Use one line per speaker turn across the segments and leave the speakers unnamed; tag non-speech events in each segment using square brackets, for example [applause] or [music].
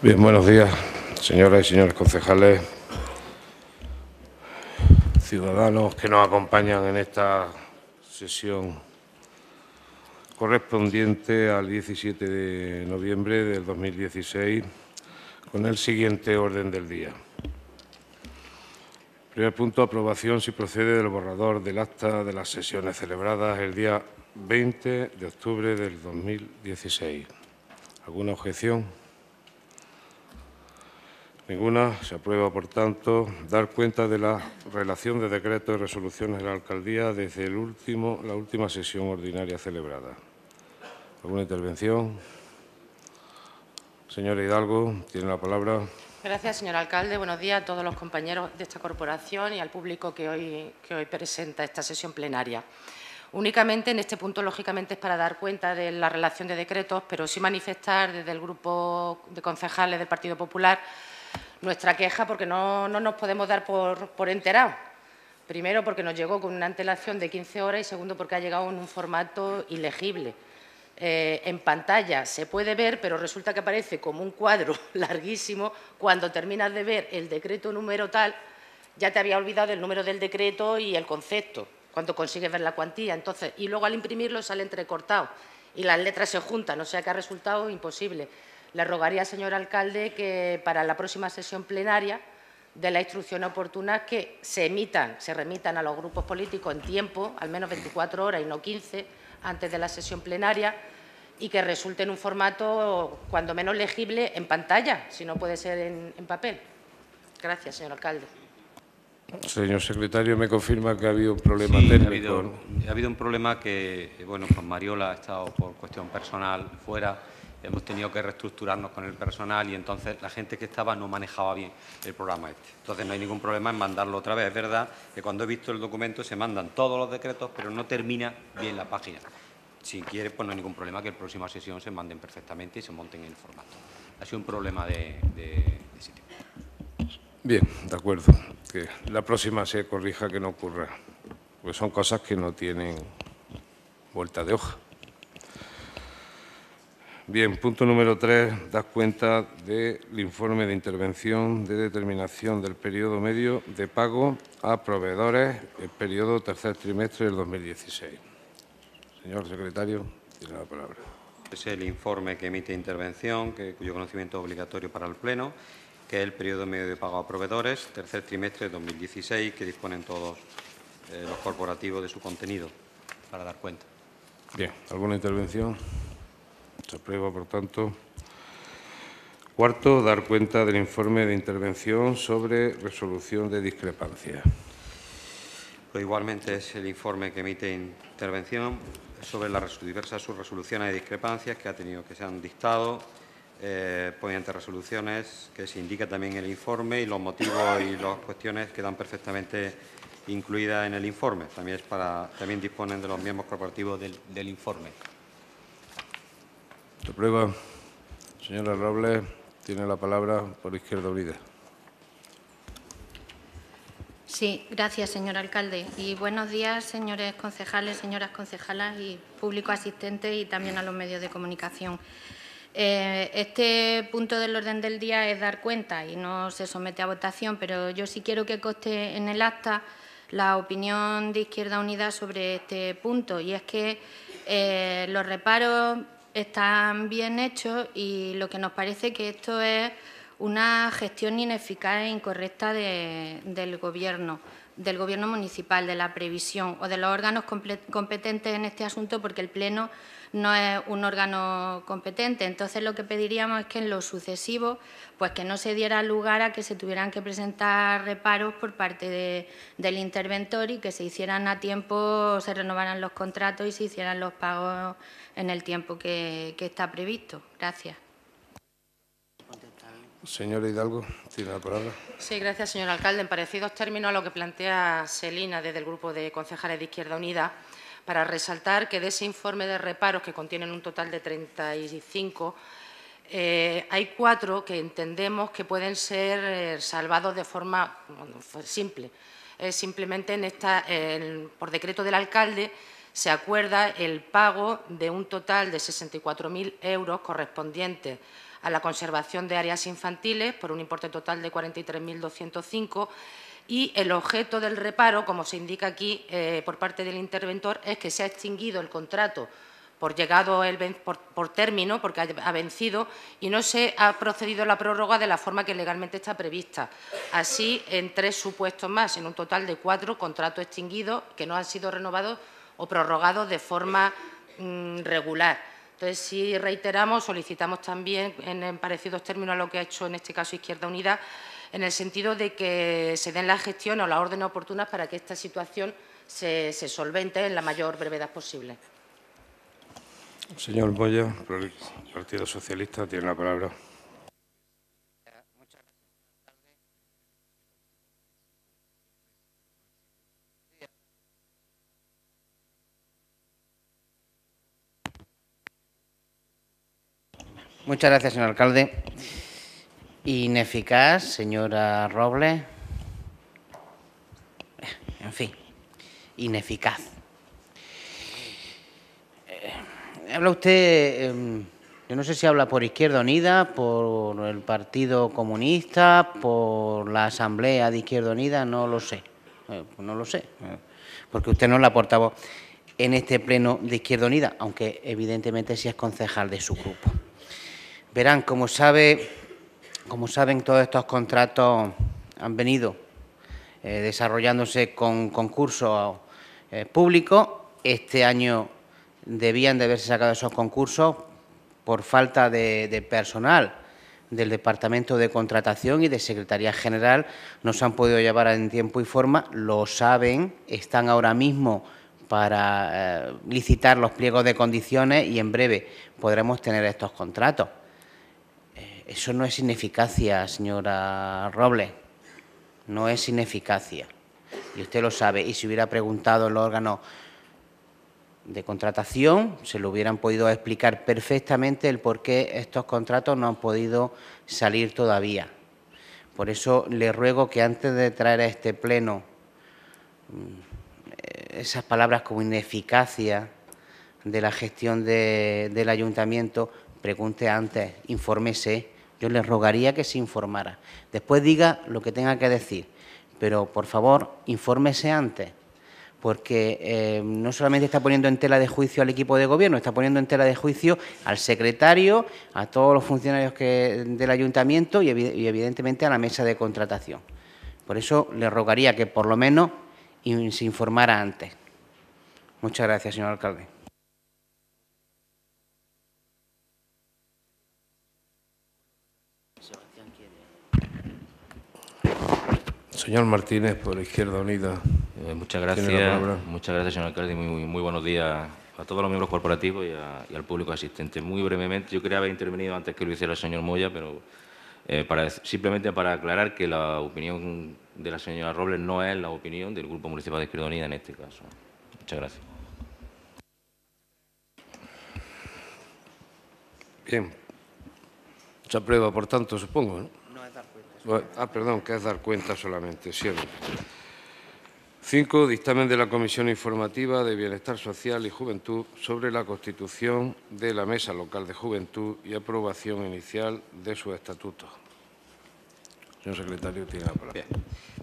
Bien, buenos días, señoras y señores concejales, ciudadanos que nos acompañan en esta sesión correspondiente al 17 de noviembre del 2016, con el siguiente orden del día. Primer punto, aprobación si procede del borrador del acta de las sesiones celebradas el día 20 de octubre del 2016. ¿Alguna objeción? Ninguna. Se aprueba, por tanto, dar cuenta de la relación de decretos y resoluciones de la Alcaldía desde el último, la última sesión ordinaria celebrada. ¿Alguna intervención? Señora Hidalgo, tiene la palabra.
Gracias, señor alcalde. Buenos días a todos los compañeros de esta corporación y al público que hoy, que hoy presenta esta sesión plenaria. Únicamente en este punto, lógicamente, es para dar cuenta de la relación de decretos, pero sí manifestar desde el grupo de concejales del Partido Popular nuestra queja porque no, nos podemos dar por, enterados. Primero, porque nos llegó con una antelación de 15 horas y segundo, porque ha llegado en un formato ilegible. Eh, en pantalla se puede ver, pero resulta que aparece como un cuadro [laughs] larguísimo. Cuando terminas de ver el decreto número tal, ya te había olvidado el número del decreto y el concepto, cuando consigues ver la cuantía. Entonces, y luego al imprimirlo sale entrecortado y las letras se juntan, o sea que ha resultado imposible. Le rogaría, señor alcalde, que para la próxima sesión plenaria de la instrucción oportuna que se emitan, se remitan a los grupos políticos en tiempo, al menos 24 horas y no 15, antes de la sesión plenaria, y que resulte en un formato cuando menos legible en pantalla, si no puede ser en, papel. Gracias, señor alcalde.
Señor secretario, me confirma que ha habido un problema técnico.
Ha habido, un problema que, bueno, Juan pues Mariola ha estado por cuestión personal fuera hemos tenido que reestructurarnos con el personal y entonces la gente que estaba no manejaba bien el programa este. Entonces no hay ningún problema en mandarlo otra vez. Es verdad que cuando he visto el documento se mandan todos los decretos, pero no termina bien la página. Si quiere, pues no hay ningún problema que en la próxima sesión se manden perfectamente y se monten en el formato. Ha sido un problema de, de sitio.
Bien, de acuerdo. Que la próxima se corrija que no ocurra. Pues son cosas que no tienen vuelta de hoja. Bien, punto número 3, das cuenta del informe de intervención de determinación del periodo medio de pago a proveedores el periodo tercer trimestre del 2016. Señor secretario,
tiene la palabra. Es el informe que emite intervención, que, cuyo conocimiento es obligatorio para el Pleno, que es el periodo medio de pago a proveedores, tercer trimestre de 2016, que disponen todos eh, los corporativos de su contenido para dar cuenta.
Bien, ¿alguna intervención? Se aprueba, por tanto. Cuarto, dar cuenta del informe de intervención sobre resolución de
discrepancias. Pues igualmente es el informe que emite intervención sobre las diversas subresoluciones de discrepancias que ha tenido que se han dictado eh, pues mediante resoluciones que se indica también en el informe y los motivos y las cuestiones quedan perfectamente incluidas en el informe. También es para también disponen de los miembros corporativos del informe
prueba, señora Robles, tiene la palabra por Izquierda Unida.
Sí, gracias, señor alcalde. Y buenos días, señores concejales, señoras concejalas y público asistente y también a los medios de comunicación. Eh, este punto del orden del día es dar cuenta y no se somete a votación, pero yo sí quiero que conste en el acta la opinión de Izquierda Unida sobre este punto. Y es que eh, los reparos están bien hechos y lo que nos parece que esto es una gestión ineficaz e incorrecta del Gobierno, del Gobierno municipal, de la previsión o de los órganos competentes en este asunto, porque el Pleno no es un órgano competente. Entonces, lo que pediríamos es que en lo sucesivo, pues que no se diera lugar a que se tuvieran que presentar reparos por parte del interventor y que se hicieran a tiempo, se renovaran los contratos y se hicieran los pagos en el tiempo que, está previsto. Gracias.
Señora Hidalgo, tiene la palabra.
Sí, gracias, señor alcalde. En parecidos términos a lo que plantea Selina desde el Grupo de Concejales de Izquierda Unida, para resaltar que de ese informe de reparos, que contienen un total de 35, eh, hay cuatro que entendemos que pueden ser eh, salvados de forma simple. simplemente en esta, por decreto del alcalde se acuerda el pago de un total de 64.000 euros correspondientes a la conservación de áreas infantiles por un importe total de 43.205 y el objeto del reparo, como se indica aquí eh, por parte del interventor, es que se ha extinguido el contrato por llegado por, término, porque ha, ha, vencido, y no se ha procedido la prórroga de la forma que legalmente está prevista. Así, en tres supuestos más, en un total de cuatro contratos extinguidos que no han sido renovados o prorrogado de forma mm, regular. Entonces, si reiteramos, solicitamos también, en, parecidos términos a lo que ha hecho en este caso Izquierda Unida, en el sentido de que se den la gestión o las órdenes oportunas para que esta situación se, solvente en la mayor brevedad posible.
Señor Boya, Partido Socialista, tiene la palabra.
Muchas gracias, señor alcalde. Ineficaz, señora Robles. En fin, ineficaz. Eh, habla usted, em, yo no sé si habla por Izquierda Unida, por el Partido Comunista, por la Asamblea de Izquierda Unida, no lo sé. Eh, pues no lo sé, eh, porque usted no la portavoz en este pleno de Izquierda Unida, aunque evidentemente sí es concejal de su grupo. Verán, como, sabe, como saben, todos estos contratos han venido eh, desarrollándose con concursos eh, públicos. Este año debían de haberse sacado esos concursos por falta de, personal del Departamento de Contratación y de Secretaría General no se han podido llevar en tiempo y forma, lo saben, están ahora mismo para eh, licitar los pliegos de condiciones y en breve podremos tener estos contratos. Eso no es ineficacia, señora Robles. No es ineficacia. Y usted lo sabe. Y si hubiera preguntado el órgano de contratación, se lo hubieran podido explicar perfectamente el por qué estos contratos no han podido salir todavía. Por eso le ruego que antes de traer a este pleno mm, esas palabras como ineficacia de la gestión del ayuntamiento, pregunte antes, infórmese yo le rogaría que se informara. Después diga lo que tenga que decir, pero por favor, infórmese antes, porque eh, no solamente está poniendo en tela de juicio al equipo de gobierno, está poniendo en tela de juicio al secretario, a todos los funcionarios del ayuntamiento y evidentemente a la mesa de contratación. Por eso le rogaría que por lo menos se informara antes. Muchas gracias, señor alcalde.
Señor Martínez, por Izquierda Unida. Eh, muchas gracias, muchas gracias, señor alcalde, muy, muy, buenos días a todos los miembros corporativos y, al público asistente. Muy brevemente, yo quería haber intervenido antes que lo hiciera el señor Moya, pero eh, simplemente para aclarar que la opinión de la señora Robles no es la opinión del Grupo Municipal de Izquierda Unida en este caso. Muchas gracias. Bien. Se
aprueba, por tanto, supongo, ¿no? Ah, perdón, que es dar cuenta solamente, siempre. Cinco, Dictamen de la Comisión Informativa de Bienestar Social y Juventud sobre la constitución de la Mesa Local de Juventud y aprobación inicial de
su estatuto.
Señor secretario,
tiene la palabra. Bien.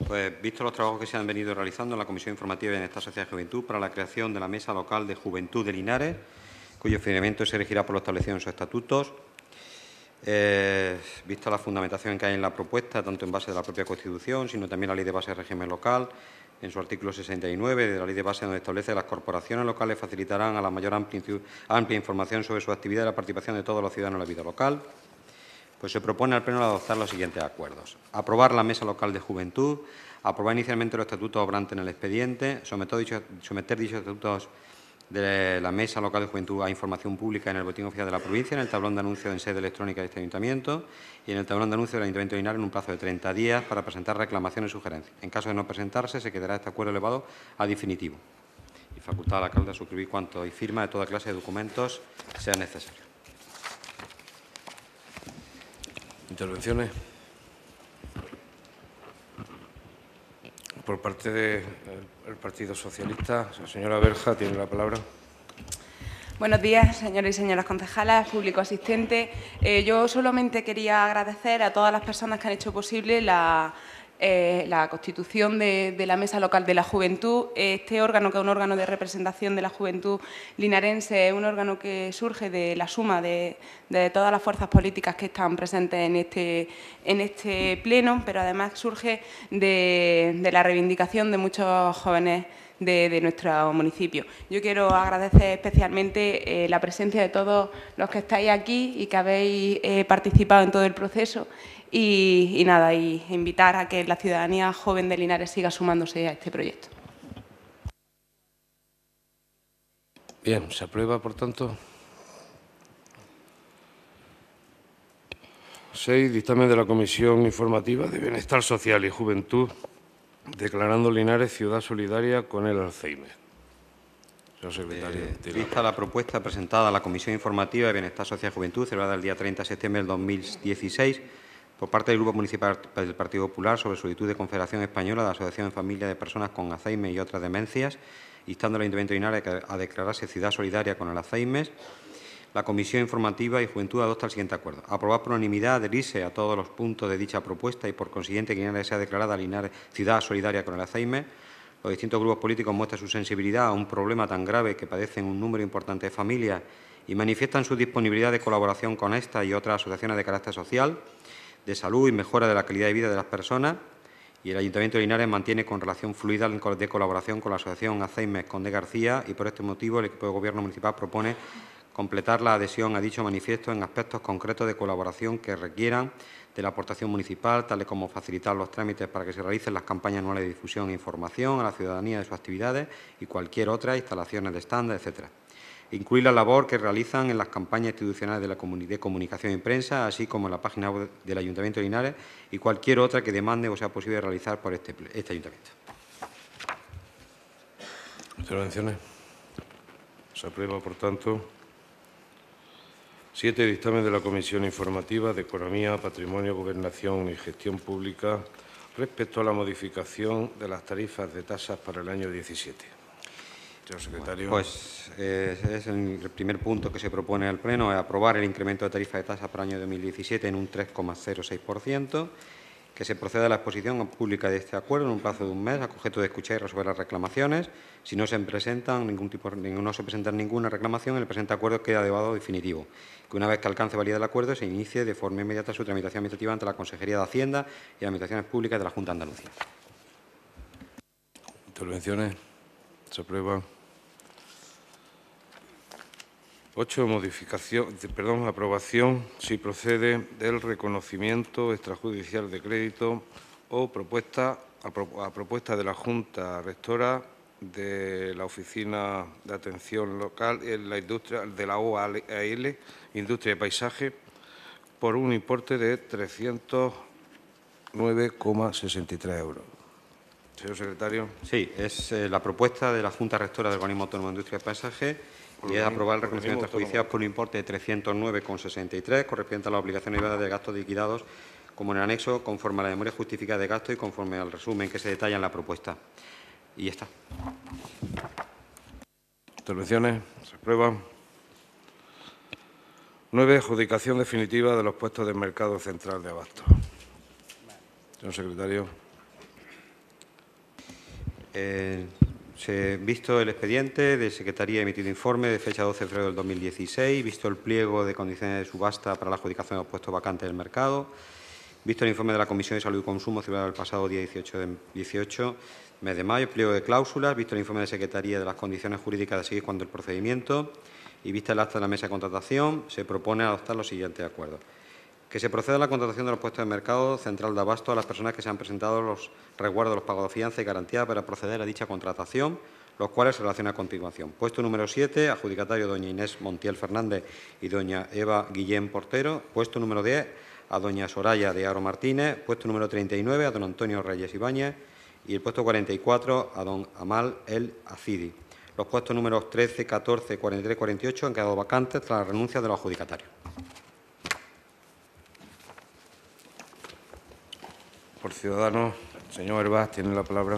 Pues, visto los trabajos que se han venido realizando en la Comisión Informativa de Bienestar Social y Juventud para la creación de la Mesa Local de Juventud de Linares, cuyo financiamiento se regirá por lo establecido en sus estatutos, eh, vista la fundamentación que hay en la propuesta, tanto en base de la propia Constitución, sino también la Ley de Base de Régimen Local, en su artículo 69 de la Ley de Base, donde establece que las corporaciones locales facilitarán a la mayor amplia, información sobre su actividad y la participación de todos los ciudadanos en la vida local, pues se propone al Pleno adoptar los siguientes acuerdos. Aprobar la Mesa Local de Juventud, aprobar inicialmente los estatutos obrantes en el expediente, someter someter dichos estatutos de la Mesa Local de Juventud a Información Pública en el Botín Oficial de la Provincia, en el tablón de anuncio en sede electrónica de este Ayuntamiento y en el tablón de anuncio del Ayuntamiento de en un plazo de 30 días para presentar reclamaciones y sugerencias. En caso de no presentarse, se quedará este acuerdo elevado a definitivo y facultad la alcalde a suscribir cuanto y firma de toda clase de documentos sea necesario. Intervenciones.
Por parte de el Partido Socialista. La señora Berja tiene la palabra.
Buenos días, señores y señoras concejalas, público asistente. Eh, yo solamente quería agradecer a todas las personas que han hecho posible la, eh, la constitución de, la Mesa Local de la Juventud. Este órgano, que es un órgano de representación de la juventud linarense, es un órgano que surge de la suma de, todas las fuerzas políticas que están presentes en este, en este pleno, pero además surge de, la reivindicación de muchos jóvenes de, nuestro municipio. Yo quiero agradecer especialmente eh, la presencia de todos los que estáis aquí y que habéis eh, participado en todo el proceso y, y nada, y invitar a que la ciudadanía joven de Linares siga sumándose a este proyecto.
Bien, se aprueba, por tanto. 6. Dictamen de la Comisión Informativa de Bienestar Social y Juventud, declarando
Linares ciudad solidaria con el Alzheimer. Señor secretario. Eh, la la propuesta presentada a la Comisión Informativa de Bienestar Social y Juventud, celebrada el día 30 de septiembre del 2016 por parte del Grupo Municipal del Partido Popular sobre solicitud de Confederación Española de Asociación de Familias de Personas con Alzheimer y otras demencias, instando al Ayuntamiento de Linares a declararse ciudad solidaria con el Alzheimer. La Comisión Informativa y Juventud adopta el siguiente acuerdo. Aprobar por unanimidad, adherirse a todos los puntos de dicha propuesta y, por consiguiente, que Linares sea declarada ciudad solidaria con el Alzheimer. Los distintos grupos políticos muestran su sensibilidad a un problema tan grave que padecen un número importante de familias y manifiestan su disponibilidad de colaboración con esta y otras asociaciones de carácter social de salud y mejora de la calidad de vida de las personas. Y el Ayuntamiento de Linares mantiene con relación fluida de colaboración con la Asociación con Conde García y por este motivo el equipo de Gobierno Municipal propone completar la adhesión a dicho manifiesto en aspectos concretos de colaboración que requieran de la aportación municipal, tales como facilitar los trámites para que se realicen las campañas anuales de difusión e información a la ciudadanía de sus actividades y cualquier otra, instalaciones de estándar, etcétera incluir la labor que realizan en las campañas institucionales de, la comunidad de comunicación y prensa, así como en la página web del Ayuntamiento de Linares y cualquier otra que demande o sea posible realizar por este, este Ayuntamiento. Intervenciones. Se aprueba, por
tanto, siete dictámenes de la Comisión Informativa de Economía, Patrimonio, Gobernación y Gestión Pública respecto a la modificación de las
tarifas de tasas para el año 17 secretario. pues eh, es el primer punto que se propone al Pleno, es aprobar el incremento de tarifa de tasa para el año 2017 en un 3,06%, que se proceda a la exposición pública de este acuerdo en un plazo de un mes, a objeto de escuchar y resolver las reclamaciones. Si no se presentan ningún tipo, no se presenta ninguna reclamación, el presente acuerdo queda debado definitivo. Que una vez que alcance validez el acuerdo, se inicie de forma inmediata su tramitación administrativa ante la Consejería de Hacienda y Administraciones Públicas de la Junta de Andalucía.
Intervenciones. Se aprueba. 8. Modificación, perdón, aprobación, si procede, del reconocimiento extrajudicial de crédito o propuesta a, propuesta de la Junta Rectora de la Oficina de Atención Local en la industria de la OAL, Industria y Paisaje, por un importe de 309,63 euros.
Señor secretario. Sí, es eh, la propuesta de la Junta Rectora del Organismo Autónomo de Industria y Paisaje y es aprobar el reconocimiento judiciales por un importe de 309,63, correspondiente a las obligaciones de gastos liquidados, como en el anexo, conforme a la memoria justificada de gasto y conforme al resumen que se detalla en la propuesta. Y está.
Intervenciones. Se aprueba. Nueve, Adjudicación definitiva de los puestos del mercado
central de abasto. Señor secretario. Eh, se, visto el expediente de Secretaría emitido informe de fecha 12 de febrero del 2016, visto el pliego de condiciones de subasta para la adjudicación de los puestos vacantes del mercado, visto el informe de la Comisión de Salud y Consumo celebrado el pasado día 18, de, mayo, pliego de cláusulas, visto el informe de Secretaría de las condiciones jurídicas de seguir cuando el procedimiento y vista el acta de la mesa de contratación, se propone adoptar los siguientes acuerdos. Que se proceda a la contratación de los puestos de mercado central de abasto a las personas que se han presentado los resguardos, los pagos de fianza y garantía para proceder a dicha contratación, los cuales se relacionan a continuación. Puesto número 7, adjudicatario doña Inés Montiel Fernández y doña Eva Guillén Portero. Puesto número 10, a doña Soraya de Aro Martínez. Puesto número 39, a don Antonio Reyes Ibáñez. Y el puesto 44, a don Amal El Azidi. Los puestos números 13, 14, 43 y 48 han quedado vacantes tras la renuncia de los adjudicatarios. por Ciudadanos. Señor Herbaz, tiene la palabra.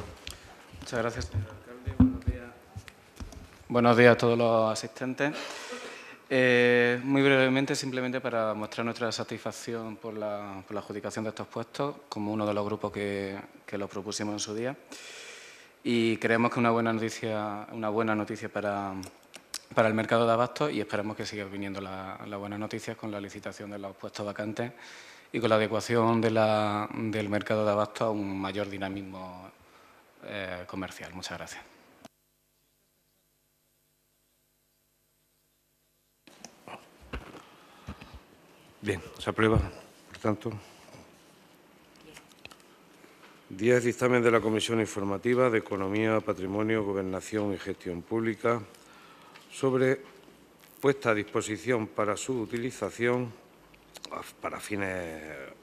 Muchas gracias, señor alcalde. Buenos días, a todos los asistentes. Eh, muy brevemente, simplemente para mostrar nuestra satisfacción por la, adjudicación de estos puestos, como uno de los grupos que, que los propusimos en su día. Y creemos que es una buena noticia, una buena noticia para, para el mercado de abastos y esperamos que sigan viniendo las la buenas noticias con la licitación de los puestos vacantes y con la adecuación del mercado de abasto a un mayor dinamismo eh, comercial. Muchas gracias.
Bien, se aprueba, por tanto. Diez Dictamen de la Comisión Informativa de Economía, Patrimonio, Gobernación y Gestión Pública sobre puesta a disposición para su utilización para fines eh,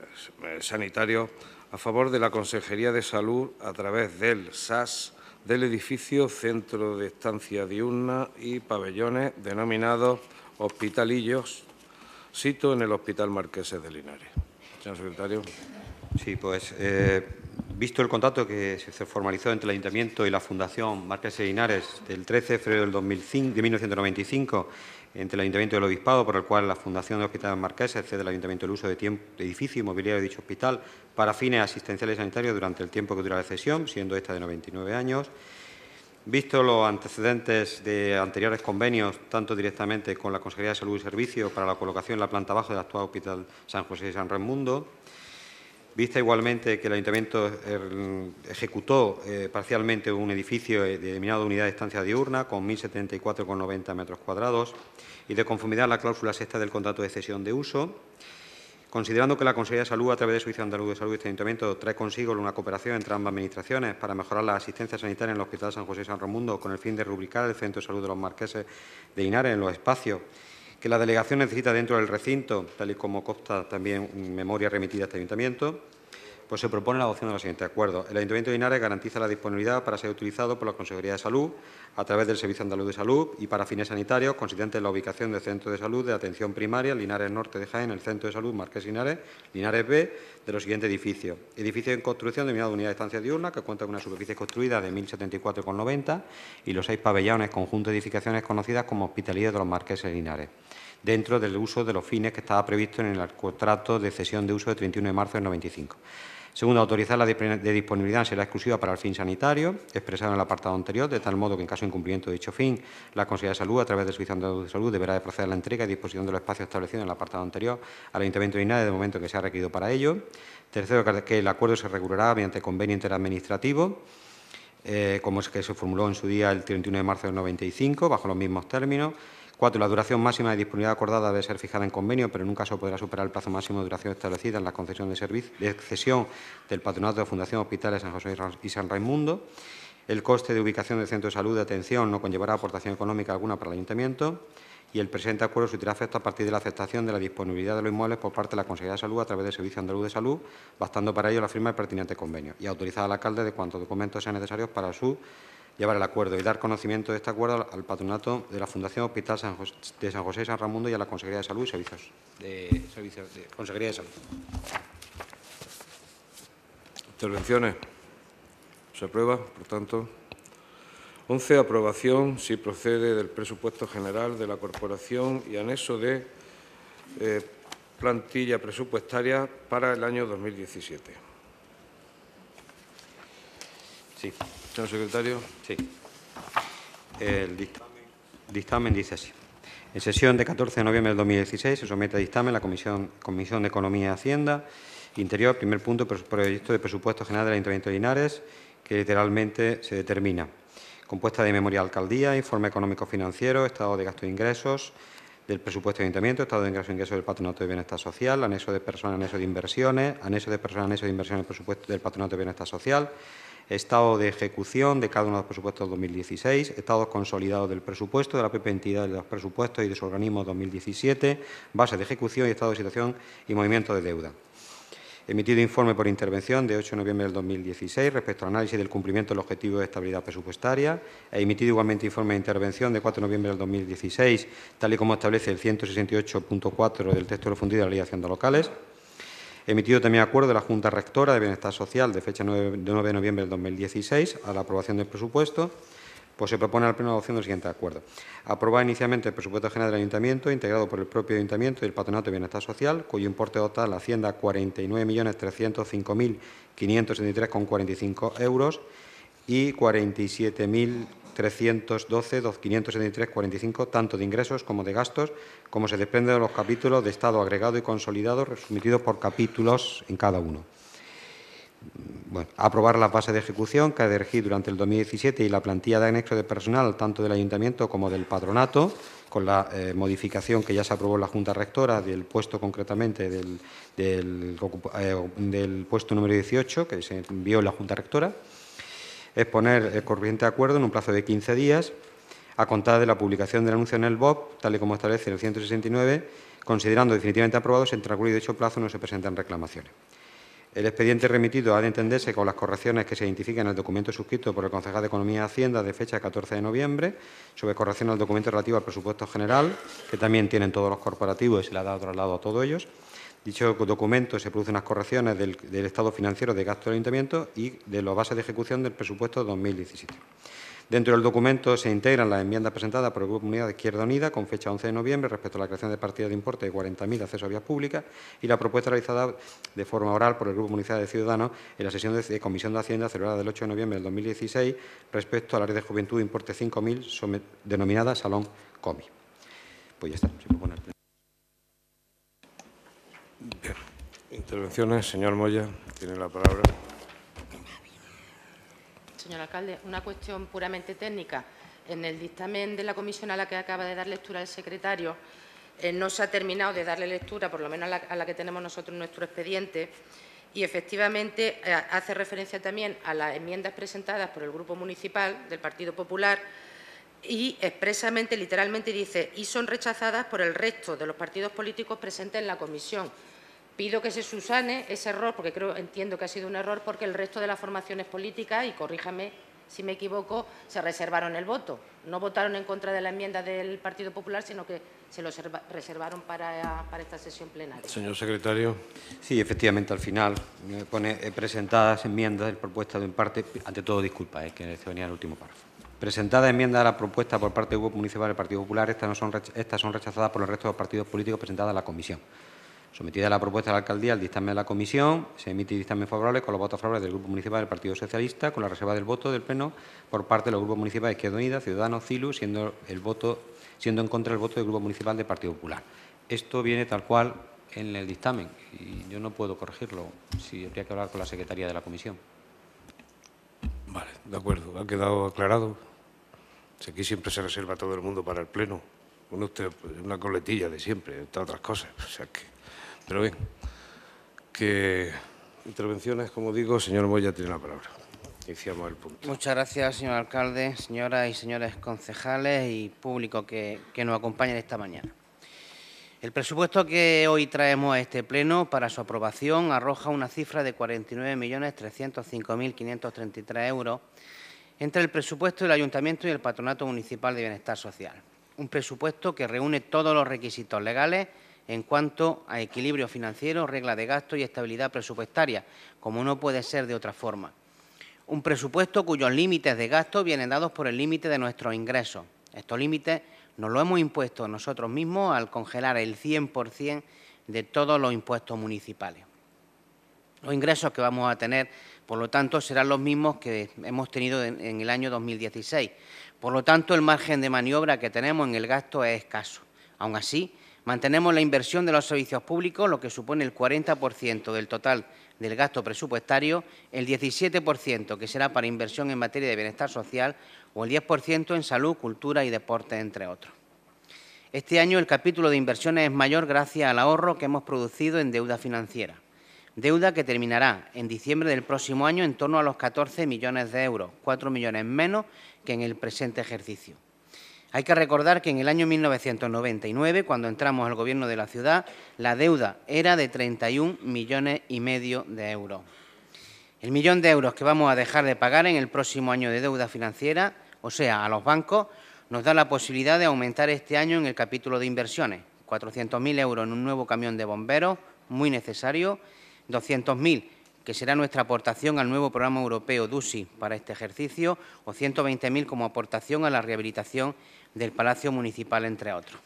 sanitarios a favor de la Consejería de Salud a través del SAS del edificio Centro de Estancia Diurna y Pabellones denominados Hospitalillos, sito en el Hospital Marqueses de Linares.
Señor secretario. Sí, pues eh, visto el contrato que se formalizó entre el Ayuntamiento y la Fundación Marqueses de Linares del 13 de febrero del 2005, de 1995 entre el Ayuntamiento del Obispado, por el cual la Fundación del Hospital Marqués excede al Ayuntamiento el uso de, edificio inmobiliario de dicho hospital para fines asistenciales sanitarios durante el tiempo que dura la cesión, siendo esta de 99 años. Visto los antecedentes de anteriores convenios, tanto directamente con la Consejería de Salud y Servicio, para la colocación en la planta baja del actual Hospital San José de San Raimundo, Vista igualmente que el Ayuntamiento eh, ejecutó eh, parcialmente un edificio eh, denominado Unidad de Estancia Diurna con 1.074,90 metros cuadrados, y de conformidad a la cláusula sexta del contrato de cesión de uso. Considerando que la Consejería de Salud, a través del Servicio Andaluz de Salud y este Ayuntamiento, trae consigo una cooperación entre ambas administraciones para mejorar la asistencia sanitaria en el Hospital San José y San Romundo con el fin de rubricar el Centro de Salud de los Marqueses de Inares en los espacios que la delegación necesita dentro del recinto, tal y como consta también en memoria remitida a este Ayuntamiento, pues se propone la adopción de siguiente acuerdo. El Ayuntamiento de Linares garantiza la disponibilidad para ser utilizado por la Consejería de Salud a través del Servicio Andaluz de Salud y para fines sanitarios consistente en la ubicación del Centro de Salud de Atención Primaria Linares Norte de Jaén, el Centro de Salud Marqués Linares, Linares B, de los siguientes edificios. Edificio en construcción denominado unidad de estancia diurna, que cuenta con una superficie construida de 1.074,90 y los seis pabellones, conjunto de edificaciones conocidas como Hospitalidad de los Marqueses Linares dentro del uso de los fines que estaba previsto en el contrato de cesión de uso de 31 de marzo del 95. Segundo, autorizar la disponibilidad será exclusiva para el fin sanitario, expresado en el apartado anterior, de tal modo que en caso de incumplimiento de dicho fin, la Consejería de Salud, a través del Servicio de Salud, deberá proceder a la entrega y disposición de los espacios establecidos en el apartado anterior al Ayuntamiento de INAE, de momento que sea requerido para ello. Tercero, que el acuerdo se regulará mediante convenio interadministrativo. Eh, como es que se formuló en su día el 31 de marzo del 95, bajo los mismos términos. Cuatro, la duración máxima de disponibilidad acordada debe ser fijada en convenio, pero en un caso podrá superar el plazo máximo de duración establecida en la concesión de, servicio, de excesión del Patronato de Fundación Hospitales San José y San Raimundo. El coste de ubicación del centro de salud de atención no conllevará aportación económica alguna para el Ayuntamiento y el presente acuerdo se efecto a partir de la aceptación de la disponibilidad de los inmuebles por parte de la Consejería de Salud a través del Servicio Andaluz de Salud, bastando para ello la firma del pertinente convenio y autorizar al alcalde de cuantos documentos sean necesarios para su llevar el acuerdo y dar conocimiento de este acuerdo al patronato de la Fundación Hospital de San José y San Ramundo y a la Consejería de Salud y Servicios de, de Consejería de Salud. Intervenciones. Se aprueba, por
tanto. 11. Aprobación, si procede del presupuesto general de la Corporación y anexo de eh, plantilla presupuestaria para el año 2017. Sí.
Señor secretario. Sí. El dictamen, dice así. En sesión de 14 de noviembre del 2016 se somete a dictamen la Comisión, Comisión de Economía y Hacienda Interior, primer punto, proyecto de presupuesto general del Ayuntamiento de Linares, que literalmente se determina. Compuesta de memoria alcaldía, informe económico financiero, estado de gasto de ingresos del presupuesto de ayuntamiento, estado de ingresos e ingresos del patronato de bienestar social, anexo de personas, anexo de inversiones, anexo de personas, anexo de inversiones del presupuesto del patronato de bienestar social, estado de ejecución de cada uno de los presupuestos 2016, estados consolidados del presupuesto, de la PP entidad de los presupuestos y de su organismo 2017, base de ejecución y estado de situación y movimiento de deuda. Emitido informe por intervención de 8 de noviembre del 2016 respecto al análisis del cumplimiento del objetivo de estabilidad presupuestaria. He emitido igualmente informe de intervención de 4 de noviembre del 2016, tal y como establece el 168.4 del texto refundido de la Ley de Hacienda Locales. Emitido también acuerdo de la Junta Rectora de Bienestar Social de fecha 9 de noviembre del 2016 a la aprobación del presupuesto pues se propone al Pleno adopción del siguiente acuerdo. Aprobar inicialmente el presupuesto general del Ayuntamiento, integrado por el propio Ayuntamiento y el Patronato de Bienestar Social, cuyo importe total asciende a 49.305.573,45 euros y 47.000 312, 573, 45, tanto de ingresos como de gastos, como se desprende de los capítulos de Estado agregado y consolidado, resumidos por capítulos en cada uno. Bueno, aprobar la base de ejecución que ha dirigido durante el 2017 y la plantilla de anexo de personal, tanto del Ayuntamiento como del Patronato, con la eh, modificación que ya se aprobó en la Junta Rectora del puesto concretamente del eh, puesto número 18, que se envió en la Junta Rectora es poner el corriente de acuerdo en un plazo de 15 días, a contar de la publicación del anuncio en el BOP, tal y como establece el 169, considerando definitivamente aprobados, si entre acuerdo y dicho plazo no se presentan reclamaciones. El expediente remitido ha de entenderse con las correcciones que se identifican en el documento suscrito por el concejal de Economía y Hacienda de fecha 14 de noviembre, sobre corrección al documento relativo al presupuesto general, que también tienen todos los corporativos y se le ha dado traslado a todos ellos, Dicho documento se producen unas correcciones del, estado financiero de gasto del ayuntamiento y de las bases de ejecución del presupuesto 2017. Dentro del documento se integran las enmiendas presentadas por el Grupo Unidad de Izquierda Unida con fecha 11 de noviembre respecto a la creación de partidas de importe de 40.000 acceso a vías públicas y la propuesta realizada de forma oral por el Grupo Municipal de Ciudadanos en la sesión de Comisión de Hacienda celebrada del 8 de noviembre del 2016 respecto a la red de juventud de importe 5.000 denominada Salón COMI. Pues ya está, Bien. Intervenciones.
Señor Moya, tiene la palabra.
Señor alcalde, una cuestión puramente técnica. En el dictamen de la comisión a la que acaba de dar lectura el secretario, eh, no se ha terminado de darle lectura, por lo menos a la, que tenemos nosotros en nuestro expediente, y efectivamente eh, hace referencia también a las enmiendas presentadas por el Grupo Municipal del Partido Popular y expresamente, literalmente dice, y son rechazadas por el resto de los partidos políticos presentes en la comisión. Pido que se susane ese error, porque creo, entiendo que ha sido un error, porque el resto de las formaciones políticas, y corríjame si me equivoco, se reservaron el voto. No votaron en contra de la enmienda del Partido Popular, sino que se lo reservaron para, esta sesión plenaria.
Señor secretario. Sí, efectivamente, al final eh, pone eh, presentadas enmiendas el propuesta de un parte, ante todo disculpa, es eh, que se venía el último párrafo. Presentadas enmiendas a la propuesta por parte del Grupo Municipal del Partido Popular, estas, no son, estas son rechazadas por el resto de los partidos políticos presentadas a la comisión. Sometida la propuesta de la alcaldía al dictamen de la comisión, se emite dictamen favorable con los votos favorables del Grupo Municipal del Partido Socialista, con la reserva del voto del Pleno por parte del Grupo Municipal de Izquierda Unida, Ciudadanos, CILU, siendo, el voto, siendo en contra el voto del Grupo Municipal del Partido Popular. Esto viene tal cual en el dictamen y yo no puedo corregirlo, si habría que hablar con la Secretaría de la Comisión. Vale, de acuerdo,
ha quedado aclarado. aquí siempre se reserva todo el mundo para el Pleno. Bueno, usted una coletilla de siempre, entre otras cosas. O sea que... Pero bien, que intervenciones, como digo, señor Moya tiene la palabra. Iniciamos el punto.
Muchas gracias, señor alcalde, señoras y señores concejales y público que, que nos acompañan esta mañana. El presupuesto que hoy traemos a este Pleno para su aprobación arroja una cifra de 49.305.533 euros entre el presupuesto del Ayuntamiento y el Patronato Municipal de Bienestar Social. Un presupuesto que reúne todos los requisitos legales en cuanto a equilibrio financiero, regla de gasto y estabilidad presupuestaria, como no puede ser de otra forma. Un presupuesto cuyos límites de gasto vienen dados por el límite de nuestros ingresos. Estos límites nos los hemos impuesto nosotros mismos al congelar el 100% de todos los impuestos municipales. Los ingresos que vamos a tener, por lo tanto, serán los mismos que hemos tenido en el año 2016. Por lo tanto, el margen de maniobra que tenemos en el gasto es escaso. Aún así, Mantenemos la inversión de los servicios públicos, lo que supone el 40% del total del gasto presupuestario, el 17% que será para inversión en materia de bienestar social o el 10% en salud, cultura y deporte, entre otros. Este año el capítulo de inversiones es mayor gracias al ahorro que hemos producido en deuda financiera, deuda que terminará en diciembre del próximo año en torno a los 14 millones de euros, 4 millones menos que en el presente ejercicio. Hay que recordar que en el año 1999, cuando entramos al gobierno de la ciudad, la deuda era de 31 millones y medio de euros. El millón de euros que vamos a dejar de pagar en el próximo año de deuda financiera, o sea, a los bancos, nos da la posibilidad de aumentar este año en el capítulo de inversiones. 400.000 euros en un nuevo camión de bomberos, muy necesario, 200.000 que será nuestra aportación al nuevo programa europeo DUSI para este ejercicio, o 120.000 como aportación a la rehabilitación del Palacio Municipal, entre otros.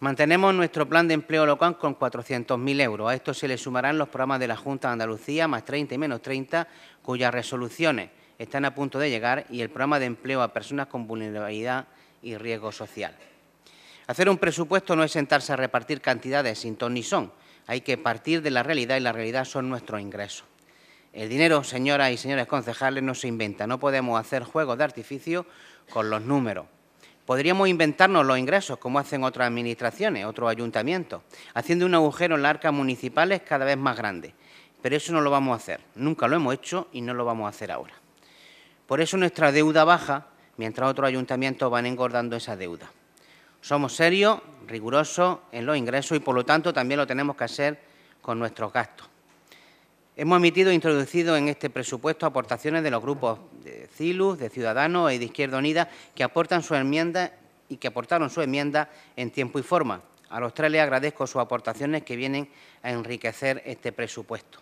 Mantenemos nuestro plan de empleo local con 400.000 euros. A esto se le sumarán los programas de la Junta de Andalucía, más 30 y menos 30, cuyas resoluciones están a punto de llegar, y el programa de empleo a personas con vulnerabilidad y riesgo social. Hacer un presupuesto no es sentarse a repartir cantidades sin ton ni son, hay que partir de la realidad y la realidad son nuestros ingresos. El dinero, señoras y señores concejales, no se inventa. No podemos hacer juegos de artificio con los números. Podríamos inventarnos los ingresos, como hacen otras administraciones, otros ayuntamientos, haciendo un agujero en las arcas municipales cada vez más grande. Pero eso no lo vamos a hacer. Nunca lo hemos hecho y no lo vamos a hacer ahora. Por eso nuestra deuda baja, mientras otros ayuntamientos van engordando esa deuda. Somos serios, rigurosos en los ingresos y, por lo tanto, también lo tenemos que hacer con nuestros gastos. Hemos emitido e introducido en este presupuesto aportaciones de los grupos de CILUS, de Ciudadanos y de Izquierda Unida que aportan su enmienda y que aportaron su enmienda en tiempo y forma. A los tres les agradezco sus aportaciones que vienen a enriquecer este presupuesto.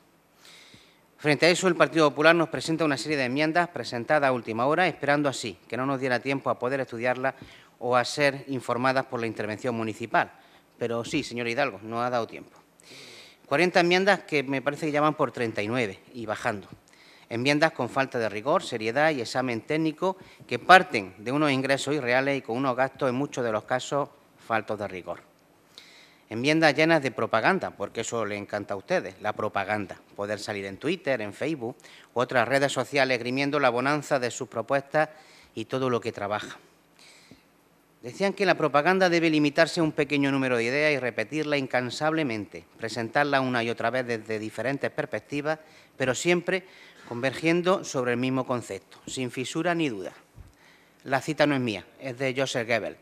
Frente a eso, el Partido Popular nos presenta una serie de enmiendas presentadas a última hora, esperando así que no nos diera tiempo a poder estudiarlas o a ser informadas por la intervención municipal. Pero sí, señor Hidalgo, no ha dado tiempo. 40 enmiendas que me parece que llaman por 39 y bajando. Enmiendas con falta de rigor, seriedad y examen técnico que parten de unos ingresos irreales y con unos gastos en muchos de los casos faltos de rigor. Enmiendas llenas de propaganda, porque eso le encanta a ustedes, la propaganda. Poder salir en Twitter, en Facebook u otras redes sociales grimiendo la bonanza de sus propuestas y todo lo que trabaja. Decían que la propaganda debe limitarse a un pequeño número de ideas y repetirla incansablemente, presentarla una y otra vez desde diferentes perspectivas, pero siempre convergiendo sobre el mismo concepto, sin fisura ni duda. La cita no es mía, es de Joseph Goebbels,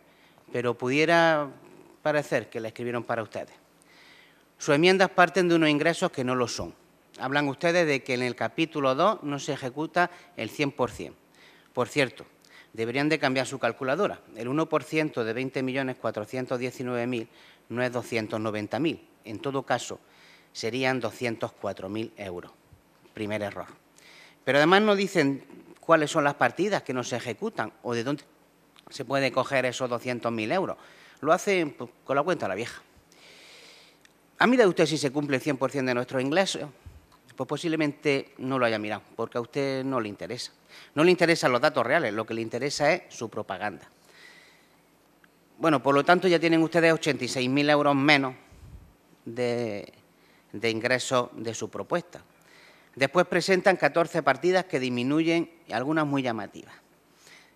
pero pudiera parecer que la escribieron para ustedes. Sus enmiendas parten de unos ingresos que no lo son. Hablan ustedes de que en el capítulo 2 no se ejecuta el 100%. Por cierto, deberían de cambiar su calculadora. El 1% de 20.419.000 no es 290.000. En todo caso, serían 204.000 euros. Primer error. Pero además no dicen cuáles son las partidas que no se ejecutan o de dónde se puede coger esos 200.000 euros. Lo hacen pues, con la cuenta la vieja. ¿Ha mirado usted si se cumple el 100% de nuestro ingreso? Pues posiblemente no lo haya mirado, porque a usted no le interesa. No le interesan los datos reales, lo que le interesa es su propaganda. Bueno, por lo tanto ya tienen ustedes 86.000 euros menos de, de ingresos de su propuesta. Después presentan 14 partidas que disminuyen, algunas muy llamativas.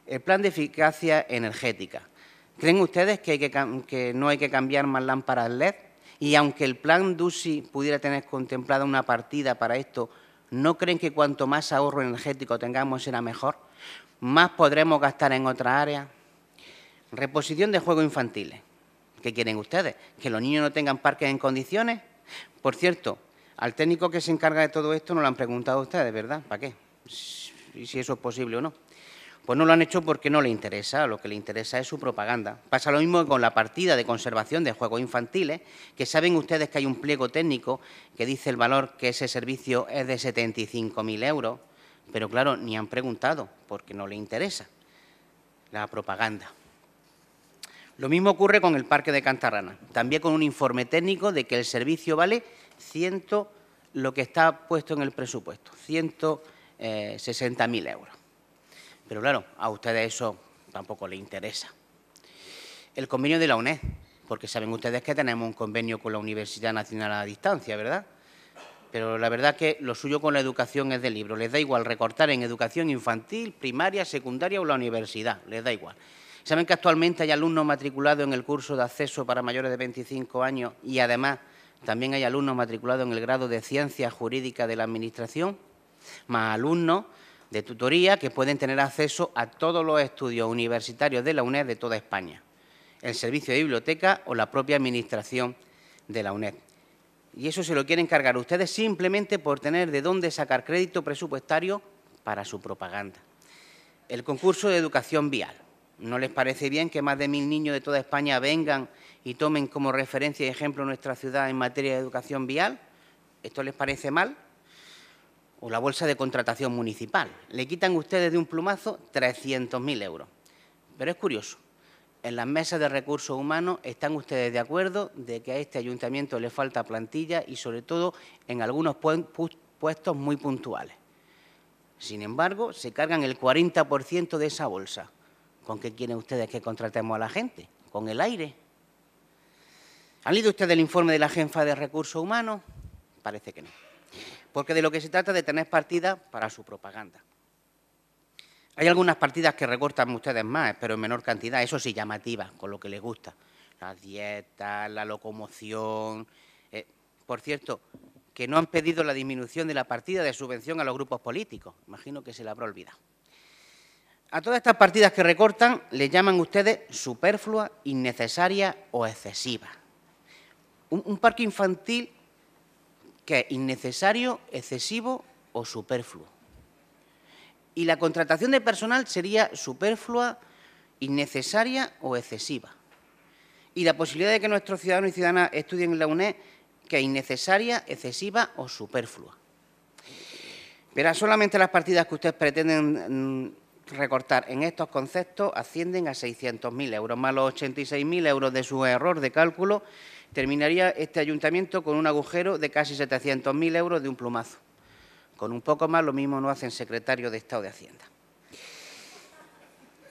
El plan de eficacia energética. ¿Creen ustedes que no hay que cambiar más lámparas LED? Y aunque el plan DUSI pudiera tener contemplada una partida para esto, ¿no creen que cuanto más ahorro energético tengamos será mejor? ¿Más podremos gastar en otra área. Reposición de juegos infantiles. ¿Qué quieren ustedes? ¿Que los niños no tengan parques en condiciones? Por cierto, al técnico que se encarga de todo esto no lo han preguntado ustedes, ¿verdad? ¿Para qué? Y Si eso es posible o no. Pues no lo han hecho porque no le interesa, lo que le interesa es su propaganda. Pasa lo mismo con la partida de conservación de juegos infantiles, que saben ustedes que hay un pliego técnico que dice el valor que ese servicio es de 75.000 euros, pero claro, ni han preguntado porque no le interesa la propaganda. Lo mismo ocurre con el Parque de Cantarrana, también con un informe técnico de que el servicio vale 100, lo que está puesto en el presupuesto, 160.000 eh, euros. Pero claro, a ustedes eso tampoco les interesa. El convenio de la UNED, porque saben ustedes que tenemos un convenio con la Universidad Nacional a Distancia, ¿verdad? Pero la verdad que lo suyo con la educación es de libro. Les da igual recortar en educación infantil, primaria, secundaria o la universidad. Les da igual. Saben que actualmente hay alumnos matriculados en el curso de acceso para mayores de 25 años y además también hay alumnos matriculados en el grado de ciencia jurídica de la Administración, más alumnos de tutoría que pueden tener acceso a todos los estudios universitarios de la UNED de toda España, el servicio de biblioteca o la propia administración de la UNED. Y eso se lo quieren cargar ustedes simplemente por tener de dónde sacar crédito presupuestario para su propaganda. El concurso de educación vial. ¿No les parece bien que más de mil niños de toda España vengan y tomen como referencia y ejemplo nuestra ciudad en materia de educación vial? ¿Esto les parece mal? o la bolsa de contratación municipal. Le quitan ustedes de un plumazo 300.000 euros. Pero es curioso, en las mesas de recursos humanos están ustedes de acuerdo de que a este ayuntamiento le falta plantilla y sobre todo en algunos puestos muy puntuales. Sin embargo, se cargan el 40% de esa bolsa. ¿Con qué quieren ustedes que contratemos a la gente? ¿Con el aire? ¿Han leído ustedes el informe de la Jefa de Recursos Humanos? Parece que no porque de lo que se trata es de tener partidas para su propaganda. Hay algunas partidas que recortan ustedes más, pero en menor cantidad, eso sí, llamativa con lo que les gusta. la dieta, la locomoción... Eh, por cierto, que no han pedido la disminución de la partida de subvención a los grupos políticos. Imagino que se la habrá olvidado. A todas estas partidas que recortan le llaman ustedes superflua, innecesaria o excesiva. un parque infantil que es innecesario, excesivo o superfluo. Y la contratación de personal sería superflua, innecesaria o excesiva. Y la posibilidad de que nuestros ciudadanos y ciudadanas estudien en la UNED, que es innecesaria, excesiva o superflua. Pero solamente las partidas que ustedes pretenden mm, recortar en estos conceptos ascienden a 600.000 euros, más los 86.000 euros de su error de cálculo, terminaría este ayuntamiento con un agujero de casi 700.000 euros de un plumazo. Con un poco más lo mismo no hacen secretario de Estado de Hacienda.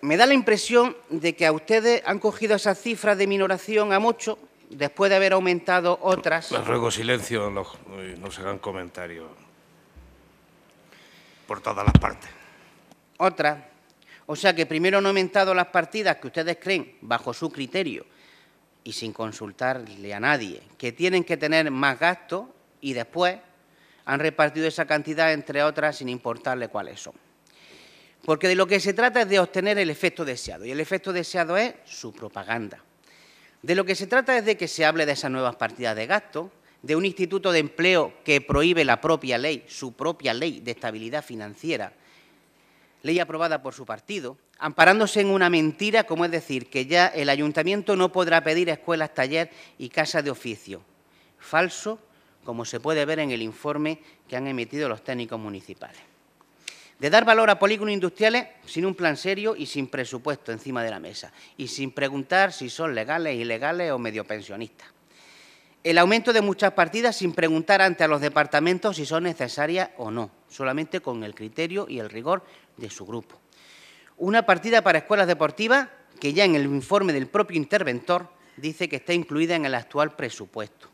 Me da la impresión de que a ustedes han cogido esas cifras de minoración a mucho después de haber aumentado otras... Les pues ruego
silencio, no se hagan comentarios
por todas las partes otras. O sea que primero han aumentado las partidas que ustedes creen, bajo su criterio y sin consultarle a nadie, que tienen que tener más gasto y después han repartido esa cantidad entre otras sin importarle cuáles son. Porque de lo que se trata es de obtener el efecto deseado, y el efecto deseado es su propaganda. De lo que se trata es de que se hable de esas nuevas partidas de gasto, de un instituto de empleo que prohíbe la propia ley, su propia ley de estabilidad financiera, ley aprobada por su partido, amparándose en una mentira, como es decir, que ya el ayuntamiento no podrá pedir escuelas, taller y casas de oficio. Falso, como se puede ver en el informe que han emitido los técnicos municipales. De dar valor a polígonos industriales sin un plan serio y sin presupuesto encima de la mesa, y sin preguntar si son legales, ilegales o medio pensionistas el aumento de muchas partidas sin preguntar ante a los departamentos si son necesarias o no, solamente con el criterio y el rigor de su grupo. Una partida para escuelas deportivas que ya en el informe del propio interventor dice que está incluida en el actual presupuesto.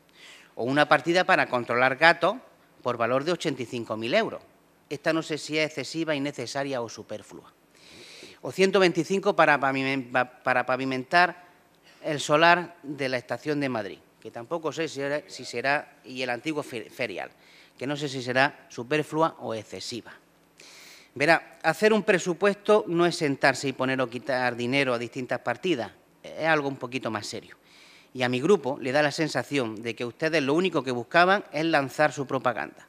O una partida para controlar gatos por valor de 85.000 euros. Esta no sé si es excesiva, innecesaria o superflua. O 125 para pavimentar el solar de la estación de Madrid que tampoco sé si será, y el antiguo ferial, que no sé si será superflua o excesiva. Verá, hacer un presupuesto no es sentarse y poner o quitar dinero a distintas partidas, es algo un poquito más serio. Y a mi grupo le da la sensación de que ustedes lo único que buscaban es lanzar su propaganda,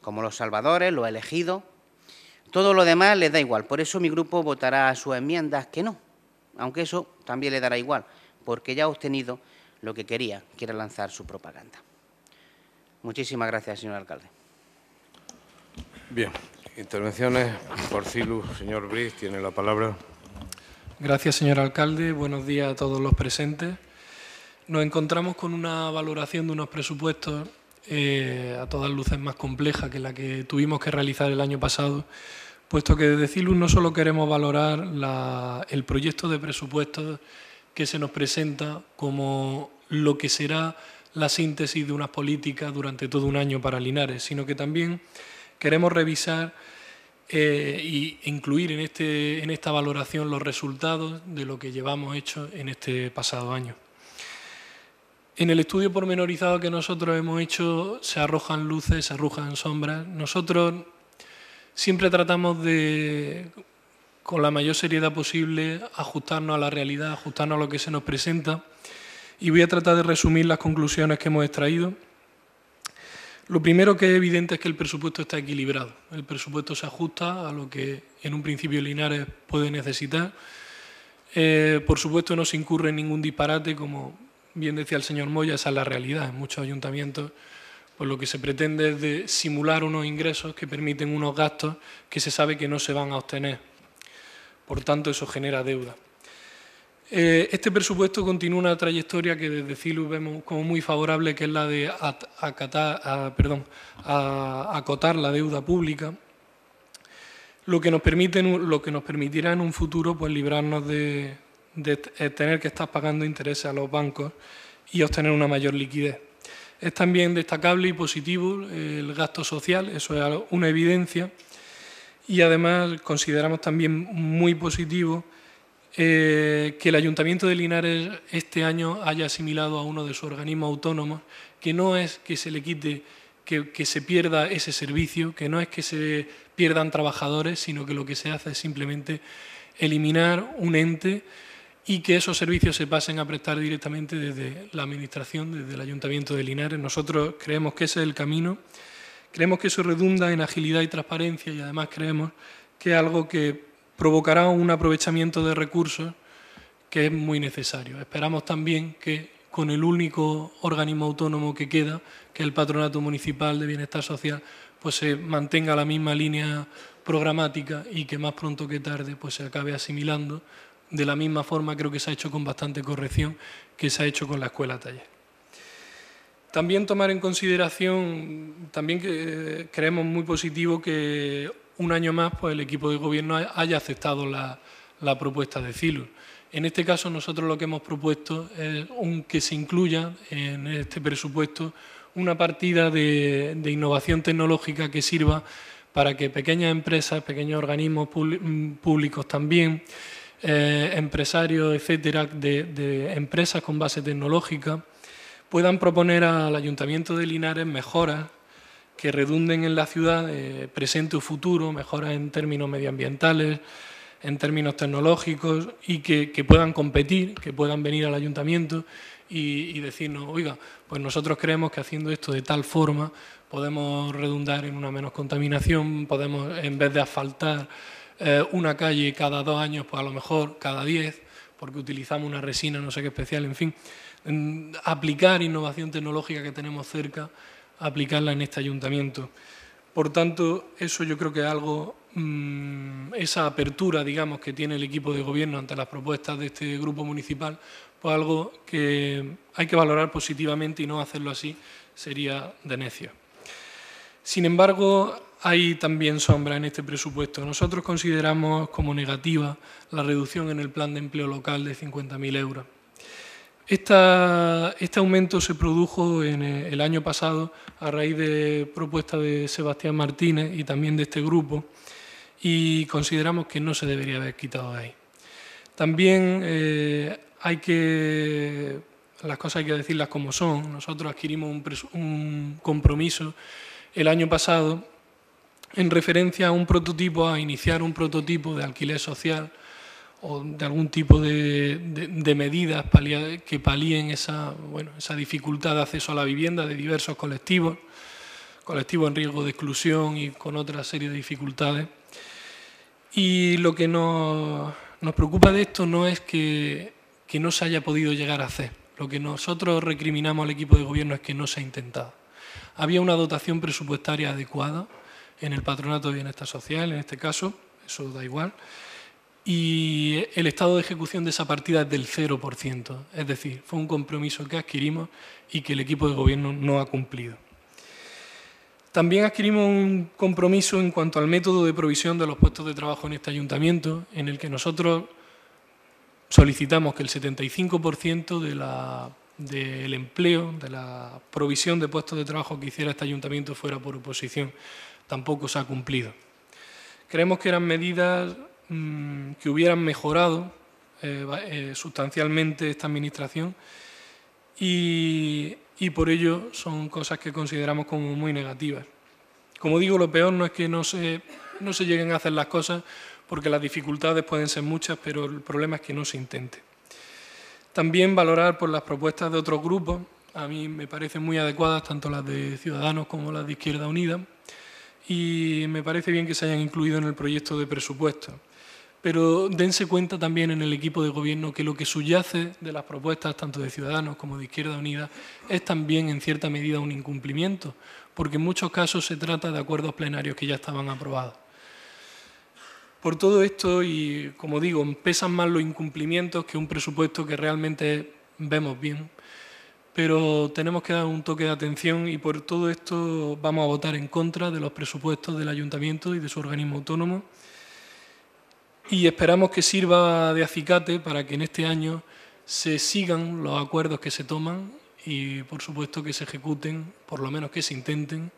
como los salvadores, los elegidos. Todo lo demás les da igual, por eso mi grupo votará a sus enmiendas que no, aunque eso también le dará igual, porque ya ha obtenido lo que quería, quiere lanzar su propaganda. Muchísimas gracias, señor alcalde.
Bien, intervenciones por CILU. Señor Briz, tiene la palabra.
Gracias, señor alcalde. Buenos días a todos los presentes. Nos encontramos con una valoración de unos presupuestos eh, a todas luces más compleja que la que tuvimos que realizar el año pasado, puesto que desde CILU no solo queremos valorar el proyecto de presupuestos que se nos presenta como lo que será la síntesis de unas políticas durante todo un año para Linares, sino que también queremos revisar e incluir en, este, en esta valoración los resultados de lo que llevamos hecho en este pasado año. En el estudio pormenorizado que nosotros hemos hecho se arrojan luces, se arrojan sombras. Nosotros siempre tratamos de con la mayor seriedad posible, ajustarnos a la realidad, ajustarnos a lo que se nos presenta. Y voy a tratar de resumir las conclusiones que hemos extraído. Lo primero que es evidente es que el presupuesto está equilibrado. El presupuesto se ajusta a lo que en un principio Linares puede necesitar. Eh, por supuesto, no se incurre en ningún disparate, como bien decía el señor Moya, esa es la realidad. En muchos ayuntamientos pues lo que se pretende es simular unos ingresos que permiten unos gastos que se sabe que no se van a obtener por tanto eso genera deuda. Eh, este presupuesto continúa una trayectoria que desde CILU vemos como muy favorable, que es la de acotar la deuda pública, lo que nos, lo que nos permitirá en un futuro pues, librarnos de eh, tener que estar pagando intereses a los bancos y obtener una mayor liquidez. Es también destacable y positivo eh, el gasto social, eso es una evidencia y además consideramos también muy positivo eh, que el Ayuntamiento de Linares este año haya asimilado a uno de sus organismos autónomos, que no es que se le quite, que, que se pierda ese servicio, que no es que se pierdan trabajadores, sino que lo que se hace es simplemente eliminar un ente y que esos servicios se pasen a prestar directamente desde la Administración, desde el Ayuntamiento de Linares. Nosotros creemos que ese es el camino. Creemos que eso redunda en agilidad y transparencia y además creemos que es algo que provocará un aprovechamiento de recursos que es muy necesario. Esperamos también que con el único organismo autónomo que queda, que es el Patronato Municipal de Bienestar Social, pues se mantenga la misma línea programática y que más pronto que tarde pues se acabe asimilando. De la misma forma creo que se ha hecho con bastante corrección que se ha hecho con la escuela taller. También tomar en consideración, también que eh, creemos muy positivo que un año más pues, el equipo de gobierno haya aceptado la, propuesta de CILUS. En este caso nosotros lo que hemos propuesto es que se incluya en este presupuesto una partida de, innovación tecnológica que sirva para que pequeñas empresas, pequeños organismos mm, públicos también, eh, empresarios, etcétera, de, empresas con base tecnológica, puedan proponer al Ayuntamiento de Linares mejoras que redunden en la ciudad eh, presente o futuro, mejoras en términos medioambientales, en términos tecnológicos y que, puedan competir, que puedan venir al ayuntamiento y, decirnos, oiga, pues nosotros creemos que haciendo esto de tal forma podemos redundar en una menos contaminación, podemos en vez de asfaltar eh, una calle cada dos años, pues a lo mejor cada diez, porque utilizamos una resina, no sé qué especial, en fin aplicar innovación tecnológica que tenemos cerca, aplicarla en este ayuntamiento. Por tanto, eso yo creo que es algo, mm, esa apertura, digamos, que tiene el equipo de gobierno ante las propuestas de este grupo municipal, pues algo que hay que valorar positivamente y no hacerlo así sería de necia. Sin embargo, hay también sombra en este presupuesto. Nosotros consideramos como negativa la reducción en el plan de empleo local de 50.000 euros este aumento se produjo en eh, el año pasado a raíz de propuesta de Sebastián Martínez y también de este grupo y consideramos que no se debería haber quitado de ahí. También eh, hay que, las cosas hay que decirlas como son. Nosotros adquirimos un compromiso el año pasado en referencia a un prototipo, a iniciar un prototipo de alquiler social o de algún tipo de, medidas que palíen esa, bueno, esa dificultad de acceso a la vivienda de diversos colectivos, colectivos en riesgo de exclusión y con otra serie de dificultades. Y lo que nos, preocupa de esto no es que no se haya podido llegar a hacer. Lo que nosotros recriminamos al equipo de gobierno es que no se ha intentado. Había una dotación presupuestaria adecuada en el Patronato de Bienestar Social, en este caso, eso da igual y el estado de ejecución de esa partida es del 0%, es decir, fue un compromiso que adquirimos y que el equipo de gobierno no ha cumplido. También adquirimos un compromiso en cuanto al método de provisión de los puestos de trabajo en este ayuntamiento, en el que nosotros solicitamos que el 75% del de del empleo, de la provisión de puestos de trabajo que hiciera este ayuntamiento fuera por oposición. Tampoco se ha cumplido. Creemos que eran medidas Mm, que hubieran mejorado eh, eh, sustancialmente esta administración y, por ello son cosas que consideramos como muy negativas. Como digo, lo peor no es que no se, lleguen a hacer las cosas, porque las dificultades pueden ser muchas, pero el problema es que no se intente. También valorar por las propuestas de otros grupos, a mí me parecen muy adecuadas tanto las de Ciudadanos como las de Izquierda Unida, y me parece bien que se hayan incluido en el proyecto de presupuesto pero dense cuenta también en el equipo de gobierno que lo que subyace de las propuestas tanto de Ciudadanos como de Izquierda Unida es también en cierta medida un incumplimiento, porque en muchos casos se trata de acuerdos plenarios que ya estaban aprobados. Por todo esto, y como digo, pesan más los incumplimientos que un presupuesto que realmente vemos bien, pero tenemos que dar un toque de atención y por todo esto vamos a votar en contra de los presupuestos del ayuntamiento y de su organismo autónomo y esperamos que sirva de acicate para que en este año se sigan los acuerdos que se toman y, por supuesto, que se ejecuten, por lo menos que se intenten,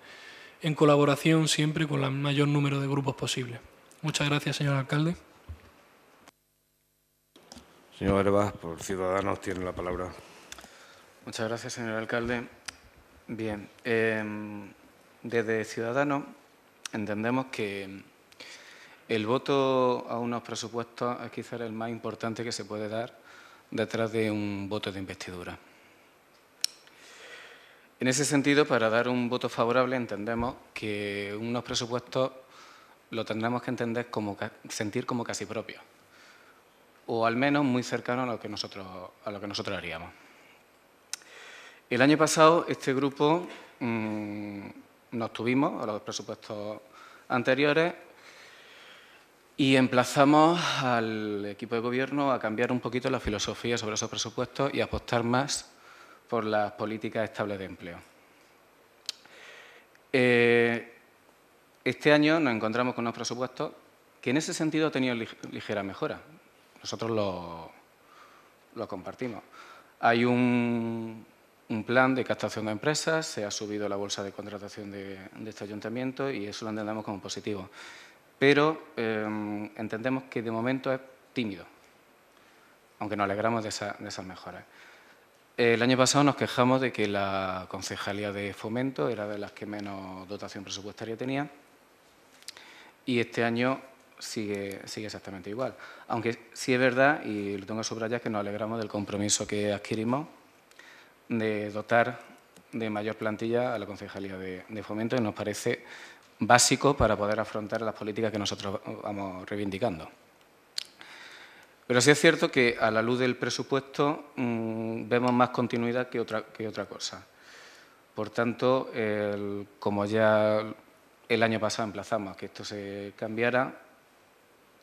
en colaboración siempre con el mayor número de grupos posible. Muchas gracias, señor alcalde.
Señor Herbas, por Ciudadanos, tiene la palabra.
Muchas gracias, señor alcalde. Bien, em, desde Ciudadanos entendemos que el voto a unos presupuestos es quizás el más importante que se puede dar detrás de un voto de investidura. En ese sentido, para dar un voto favorable, entendemos que unos presupuestos lo tendremos que entender como sentir como casi propio, o al menos muy cercano a lo que nosotros, a lo que nosotros haríamos. El año pasado, este grupo mm, nos tuvimos a los presupuestos anteriores y emplazamos al equipo de gobierno a cambiar un poquito la filosofía sobre esos presupuestos y a apostar más por las políticas estables de empleo. Eh, este año nos encontramos con unos presupuestos que en ese sentido han tenido ligera mejora. Nosotros lo, compartimos. Hay un, plan de captación de empresas, se ha subido la bolsa de contratación de, de este ayuntamiento y eso lo entendemos como positivo pero em, entendemos que de momento es tímido, aunque nos alegramos de, esas mejoras. El año pasado nos quejamos de que la Concejalía de Fomento era de las que menos dotación presupuestaria tenía y este año sigue, exactamente igual. Aunque sí es verdad, y lo tengo que subrayar, que nos alegramos del compromiso que adquirimos de dotar de mayor plantilla a la Concejalía de, de Fomento y nos parece básico para poder afrontar las políticas que nosotros vamos reivindicando. Pero sí es cierto que a la luz del presupuesto mm, vemos más continuidad que otra, que otra cosa. Por tanto, como ya el año pasado emplazamos que esto se cambiara,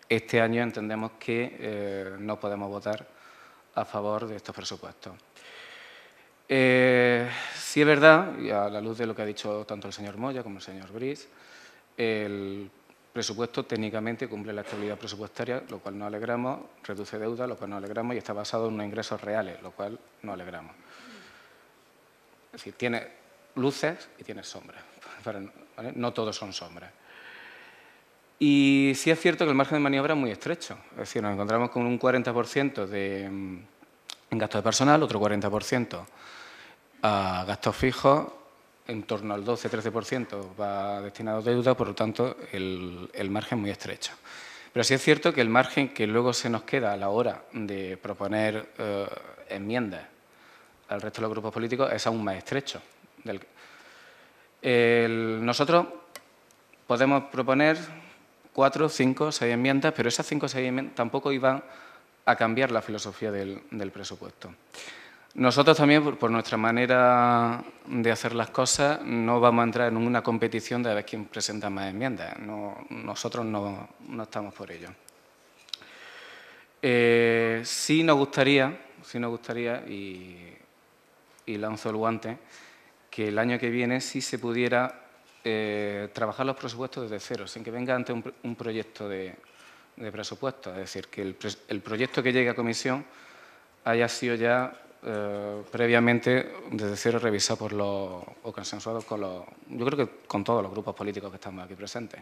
este año entendemos que eh, no podemos votar a favor de estos presupuestos. Eh, sí es verdad, y a la luz de lo que ha dicho tanto el señor Moya como el señor Brice, el presupuesto técnicamente cumple la estabilidad presupuestaria, lo cual no alegramos, reduce deuda, lo cual no alegramos, y está basado en unos ingresos reales, lo cual no alegramos. Es decir, tiene luces y tiene sombras. [laughs] No todos son sombras. Y sí es cierto que el margen de maniobra es muy estrecho. Es decir, nos encontramos con un 40% mm, en gasto de personal, otro 40% a gastos fijos, en torno al 12-13% va destinado a deuda, por lo tanto el, margen margen muy estrecho. Pero sí es cierto que el margen que luego se nos queda a la hora de proponer eh, enmiendas al resto de los grupos políticos es aún más estrecho. nosotros podemos proponer cuatro, cinco, seis enmiendas, pero esas cinco o seis enmiendas tampoco iban a cambiar la filosofía del presupuesto. Nosotros también, por nuestra manera de hacer las cosas, no vamos a entrar en una competición de a ver quién presenta más enmiendas. No, nosotros no, estamos por ello. Eh, sí nos gustaría, sí nos gustaría y, lanzo el guante, que el año que viene sí se pudiera eh, trabajar los presupuestos desde cero, sin que venga ante un, proyecto de, presupuesto. Es decir, que el, el proyecto que llegue a comisión haya sido ya eh, previamente desde cero revisado por los, o consensuado con los, yo creo que con todos los grupos políticos que estamos aquí presentes.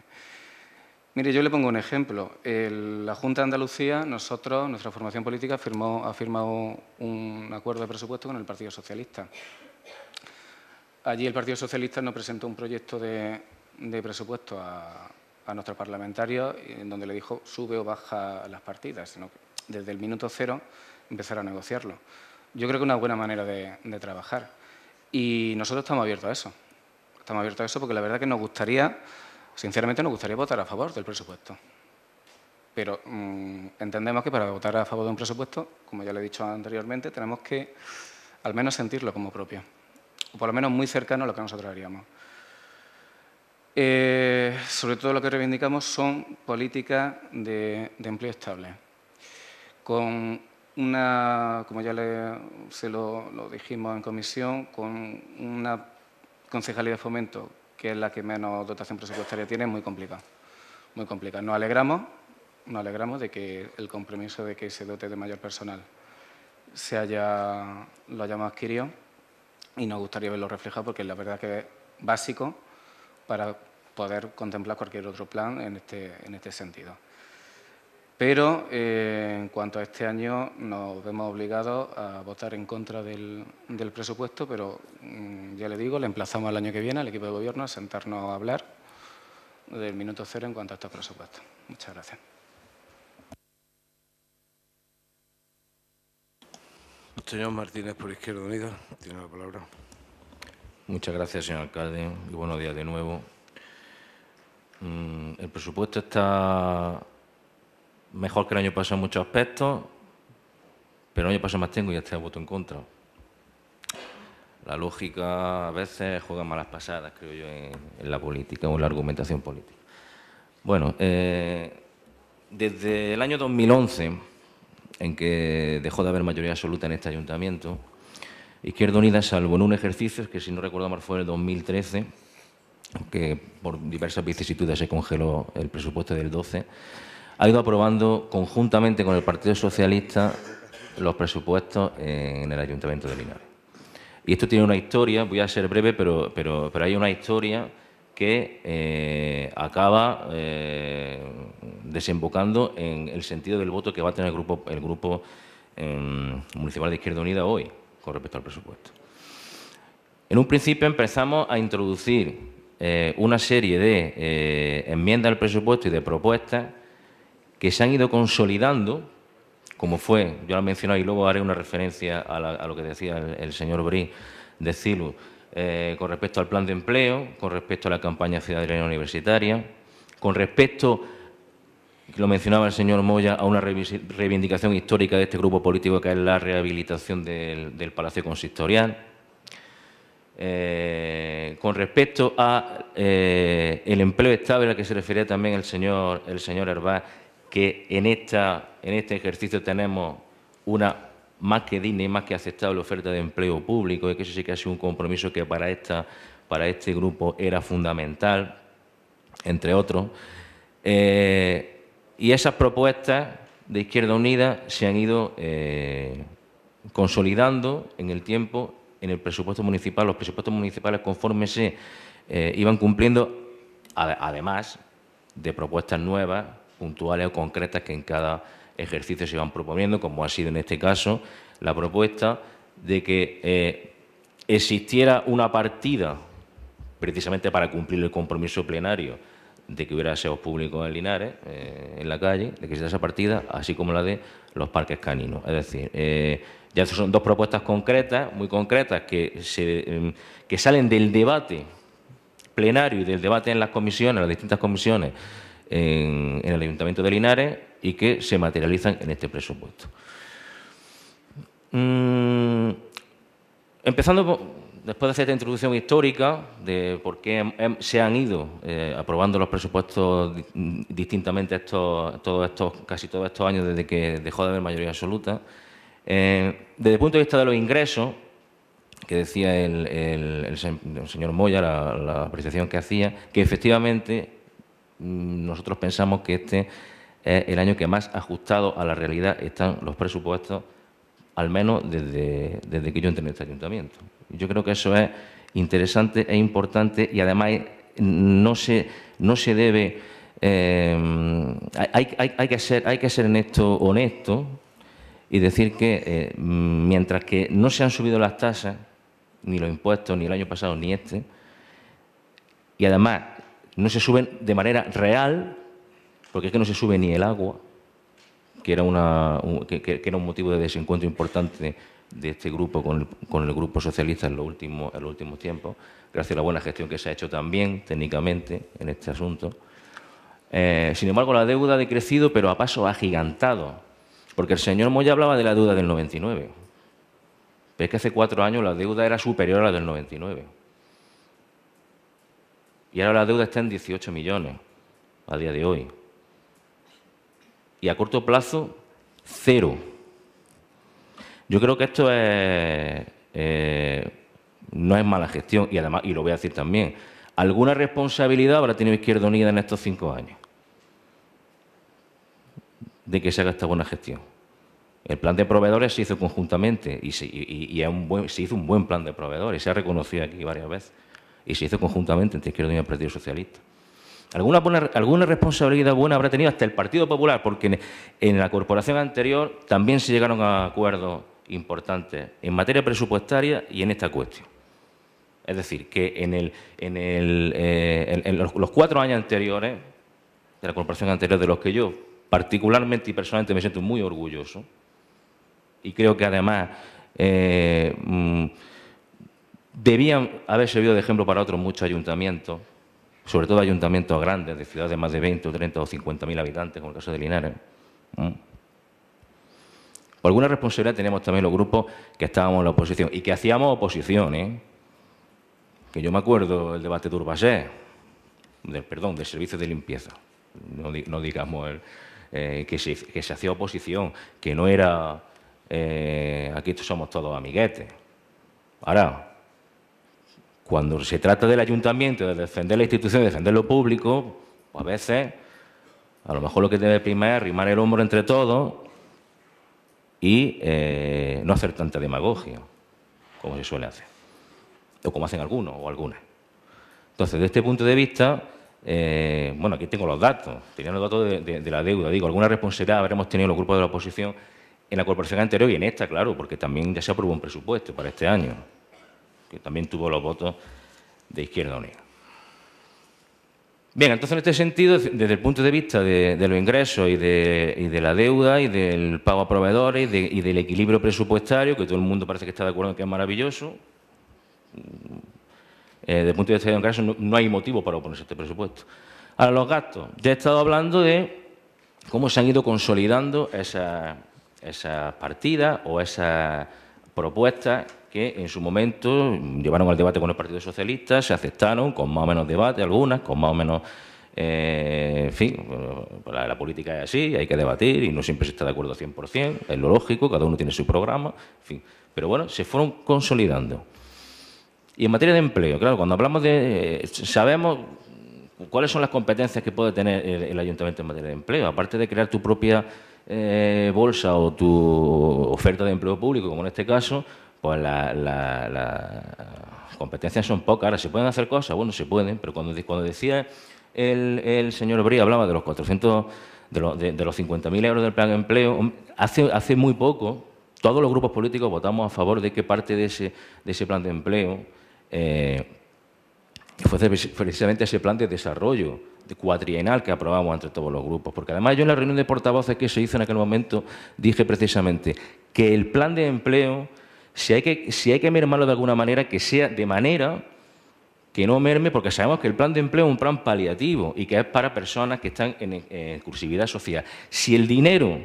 Mire, yo le pongo un ejemplo. la Junta de Andalucía, nosotros, nuestra formación política, firmó, ha firmado un acuerdo de presupuesto con el Partido Socialista. Allí el Partido Socialista no presentó un proyecto de, presupuesto a, a nuestros parlamentarios en donde le dijo sube o baja las partidas, sino que desde el minuto cero empezar a negociarlo yo creo que una buena manera de, trabajar. Y nosotros estamos abiertos a eso. Estamos abiertos a eso porque la verdad que nos gustaría, sinceramente nos gustaría votar a favor del presupuesto. Pero mm, entendemos que para votar a favor de un presupuesto, como ya le he dicho anteriormente, tenemos que al menos sentirlo como propio. O por lo menos muy cercano a lo que nosotros haríamos. Eh, sobre todo lo que reivindicamos son políticas de, de empleo estable, con una, como ya se lo, dijimos en comisión, con una concejalía de fomento, que es la que menos dotación presupuestaria tiene, es muy complicada. Muy complicada. Nos alegramos, nos alegramos de que el compromiso de que se dote de mayor personal se haya, lo hayamos adquirido y nos gustaría verlo reflejado porque la verdad que es básico para poder contemplar cualquier otro plan en este, en este sentido. Pero eh, en cuanto a este año nos vemos obligados a votar en contra del, presupuesto, pero mm, ya le digo, le emplazamos al año que viene al equipo de gobierno a sentarnos a hablar del minuto cero en cuanto a estos presupuestos. Muchas gracias.
Señor Martínez, por Izquierda Unida, tiene la palabra.
Muchas gracias, señor alcalde, y buenos días de nuevo. Mm, el presupuesto está mejor que el año pasado en muchos aspectos, pero el año pasado más tengo y este voto en contra. La lógica a veces juega malas pasadas, creo yo, en, la política o en la argumentación política. Bueno, eh, desde el año 2011, en que dejó de haber mayoría absoluta en este ayuntamiento, Izquierda Unida, salvo en un ejercicio que, si no recuerdo mal, fue el 2013, que por diversas vicisitudes se congeló el presupuesto del 12, ha ido aprobando conjuntamente con el Partido Socialista los presupuestos en el Ayuntamiento de Linares. Y esto tiene una historia, voy a ser breve, pero, pero, pero hay una historia que eh, acaba eh, desembocando en el sentido del voto que va a tener el grupo, em, municipal de Izquierda Unida hoy con respecto al presupuesto. En un principio empezamos a introducir eh, una serie de enmiendas al presupuesto y de propuestas que se han ido consolidando, como fue, yo lo he mencionado y luego haré una referencia a, lo que decía el, señor bri de CILU, eh, con respecto al plan de empleo, con respecto a la campaña ciudadana universitaria, con respecto lo mencionaba el señor Moya, a una reivindicación histórica de este grupo político que es la rehabilitación del, Palacio Consistorial. Eh, con respecto a eh, empleo estable al que se refería también el señor, el señor Herbaz, que en, esta, en este ejercicio tenemos una más que digna y más que aceptable oferta de empleo público, y que eso sí que ha sido un compromiso que para, esta, para este grupo era fundamental, entre otros. Eh, y esas propuestas de Izquierda Unida se han ido eh, consolidando en el tiempo en el presupuesto municipal. Los presupuestos municipales, conforme se eh, iban cumpliendo, además de propuestas nuevas puntuales o concretas que en cada ejercicio se van proponiendo, como ha sido en este caso la propuesta de que eh, existiera una partida precisamente para cumplir el compromiso plenario de que hubiera aseos públicos en Linares, eh, en la calle, de que existiera esa partida, así como la de los parques caninos. Es decir, eh, ya son dos propuestas concretas, muy concretas, que, em, que salen del debate plenario y del debate en las comisiones, en las distintas comisiones en, el Ayuntamiento de Linares y que se materializan en este presupuesto. Mm, empezando después de hacer esta introducción histórica de por qué em, em, se han ido eh, aprobando los presupuestos distintamente estos, todos estos, casi todos estos años desde que dejó de haber mayoría absoluta, eh, desde el punto de vista de los ingresos, que decía el, señor Moya, la, la apreciación que hacía, que efectivamente Mm, nosotros pensamos que este es el año que más ajustado a la realidad están los presupuestos, al menos desde, que yo entré en este ayuntamiento. Yo creo que eso es interesante es importante y además mm, no se, no se debe... Eh, hay, que ser, hay que ser honesto y decir que eh, mientras que no se han subido las tasas, ni los impuestos, ni el año pasado, ni este, y además no se suben de manera real, porque es que no se sube ni el agua, que era, era un motivo de desencuentro importante de este grupo con el, grupo socialista en los, últimos, tiempos, gracias a la buena gestión que se ha hecho también técnicamente en este asunto. Eh, sin embargo, la deuda ha decrecido, pero a paso ha agigantado, porque el señor Moya hablaba de la deuda del 99. Pero es que hace cuatro años la deuda era superior a la del 99. Y ahora la deuda está en 18 millones a día de hoy. Y a corto plazo, cero. Yo creo que esto es, eh, no es mala gestión y además, y lo voy a decir también, ¿alguna responsabilidad habrá tenido Izquierda Unida en estos cinco años? de que se haga esta buena gestión. El plan de proveedores se hizo conjuntamente y, se, se hizo un buen plan de proveedores, y se ha reconocido aquí varias veces y se hizo conjuntamente entre Izquierda Unida y el Partido Socialista. Alguna, alguna responsabilidad buena habrá tenido hasta el Partido Popular, porque en, la corporación anterior también se llegaron a acuerdos importantes en materia presupuestaria y en esta cuestión. Es decir, que en, eh, los, cuatro años anteriores, de la corporación anterior, de los que yo particularmente y personalmente me siento muy orgulloso, y creo que además eh, mm, debían haber servido de ejemplo para otros muchos ayuntamientos, sobre todo ayuntamientos grandes, de ciudades de más de 20 o 30 o 50 mil habitantes, como el caso de Linares. Alguna responsabilidad teníamos también los grupos que estábamos en la oposición y que hacíamos oposición, ¿eh? que yo me acuerdo el debate de Urbasé, perdón, del servicio de limpieza, no, digamos eh, que, se, hacía oposición, que no era eh, aquí somos todos amiguetes. Ahora, cuando se trata del ayuntamiento, de defender la institución, de defender lo público, pues a veces, a lo mejor lo que debe primar es rimar el hombro entre todos y eh, no hacer tanta demagogia, como se suele hacer, o como hacen algunos o algunas. Entonces, desde este punto de vista, eh, bueno, aquí tengo los datos, tenía los datos de, la deuda, digo, alguna responsabilidad habremos tenido los grupos de la oposición en la corporación anterior y en esta, claro, porque también ya se aprobó un presupuesto para este año que también tuvo los votos de Izquierda Unida. Bien, entonces en este sentido, desde el punto de vista de, los ingresos y de, la deuda y del pago a proveedores y, del equilibrio presupuestario, que todo el mundo parece que está de acuerdo en que es maravilloso, eh, desde el punto de vista de los ingresos no, hay motivo para oponerse a este presupuesto. Ahora, los gastos. Ya he estado hablando de cómo se han ido consolidando esas esa partidas o esas propuestas que en su momento llevaron al debate con el Partido Socialista, se aceptaron con más o menos debate algunas, con más o menos... Eh, en fin, pues, la, política es así, hay que debatir y no siempre se está de acuerdo al 100%, es lo lógico, cada uno tiene su programa, en fin. Pero bueno, se fueron consolidando. Y en materia de empleo, claro, cuando hablamos de... Eh, sabemos cuáles son las competencias que puede tener el, ayuntamiento en materia de empleo, aparte de crear tu propia eh, bolsa o tu oferta de empleo público, como en este caso, pues las competencias son pocas. Ahora, ¿se pueden hacer cosas? Bueno, se pueden, pero cuando, cuando decía el, señor Obrí, hablaba de los 400, de, de, los 50.000 euros del plan de empleo, hace, hace muy poco todos los grupos políticos votamos a favor de que parte de ese, de ese plan de empleo eh, fuese precisamente ese plan de desarrollo de cuatrienal que aprobamos entre todos los grupos. Porque además yo en la reunión de portavoces que se hizo en aquel momento dije precisamente que el plan de empleo si hay, que, mermarlo de alguna manera, que sea de manera que no merme, porque sabemos que el plan de empleo es un plan paliativo y que es para personas que están en exclusividad social. Si el dinero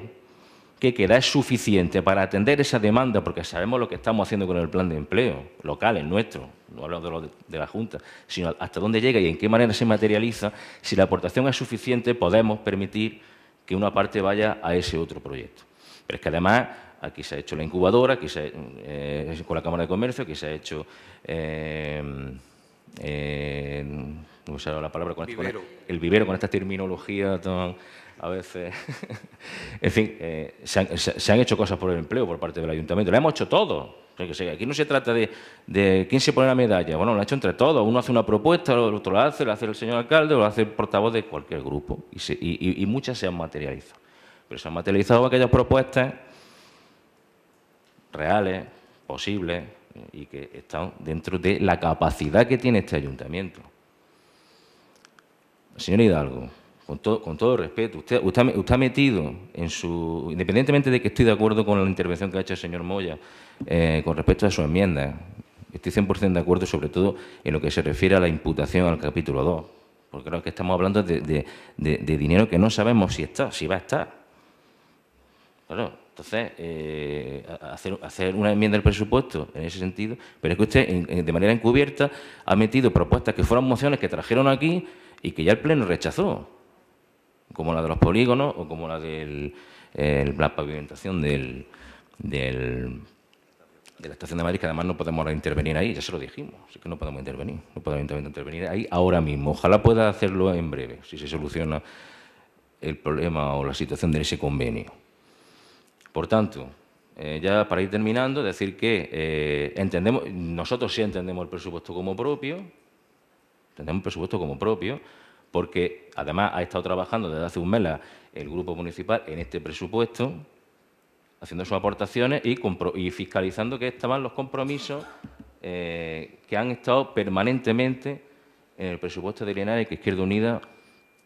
que queda es suficiente para atender esa demanda, porque sabemos lo que estamos haciendo con el plan de empleo local, el nuestro, no hablamos de, lo de la Junta, sino hasta dónde llega y en qué manera se materializa, si la aportación es suficiente, podemos permitir que una parte vaya a ese otro proyecto. Pero es que además Aquí se ha hecho la incubadora, aquí se, eh, con la Cámara de Comercio, aquí se ha hecho... Eh, eh, no la palabra, con, este, vivero. Este, el vivero, con esta terminología a veces... [laughs] en fin, eh, se, han, hecho cosas por el empleo por parte del ayuntamiento. Lo hemos hecho todo. aquí no se trata de, quién se pone la medalla. Bueno, lo ha hecho entre todos. Uno hace una propuesta, el otro la hace, lo hace el señor alcalde, lo hace el portavoz de cualquier grupo. y muchas se han materializado. Pero se han materializado aquellas propuestas reales, posibles, y que están dentro de la capacidad que tiene este ayuntamiento. Señor Hidalgo, con todo, con todo respeto, usted, usted, ha metido en su... Independientemente de que estoy de acuerdo con la intervención que ha hecho el señor Moya eh, con respecto a su enmienda, estoy 100% de acuerdo sobre todo en lo que se refiere a la imputación al capítulo 2, porque creo que estamos hablando de, de dinero que no sabemos si está, si va a estar. Claro, entonces, eh, hacer, hacer, una enmienda al presupuesto en ese sentido, pero es que usted de manera encubierta ha metido propuestas que fueron mociones que trajeron aquí y que ya el Pleno rechazó, como la de los polígonos o como la de la pavimentación del, de la estación de Madrid, que además no podemos intervenir ahí, ya se lo dijimos, así que no podemos intervenir, no podemos intervenir ahí ahora mismo. Ojalá pueda hacerlo en breve, si se soluciona el problema o la situación de ese convenio. Por tanto, eh, ya para ir terminando, decir que eh, entendemos, nosotros sí entendemos el presupuesto como propio, entendemos el presupuesto como propio, porque además ha estado trabajando desde hace un mes el grupo municipal en este presupuesto, haciendo sus aportaciones y, fiscalizando que estaban los compromisos eh, que han estado permanentemente en el presupuesto de y que Izquierda Unida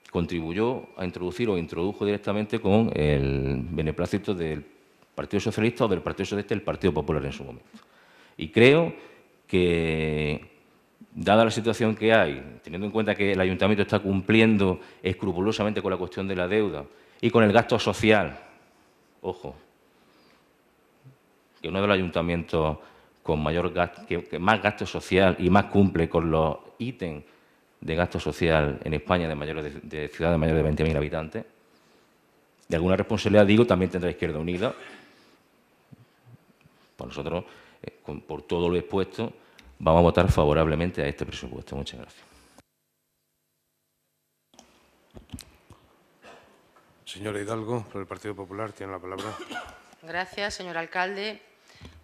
contribuyó a introducir o introdujo directamente con el beneplácito del Partido Socialista o del Partido Socialista el Partido Popular en su momento. Y creo que, dada la situación que hay, teniendo en cuenta que el ayuntamiento está cumpliendo escrupulosamente con la cuestión de la deuda y con el gasto social, ojo, que uno de los ayuntamientos con mayor gasto, que, más gasto social y más cumple con los ítems de gasto social en España de, mayores de, de ciudades de 20.000 habitantes, de alguna responsabilidad, digo, también tendrá Izquierda Unida, pues nosotros, eh, por todo lo expuesto, vamos a votar favorablemente a este presupuesto. Muchas gracias.
Señora Hidalgo, por el Partido Popular, tiene la palabra.
Gracias, señor alcalde.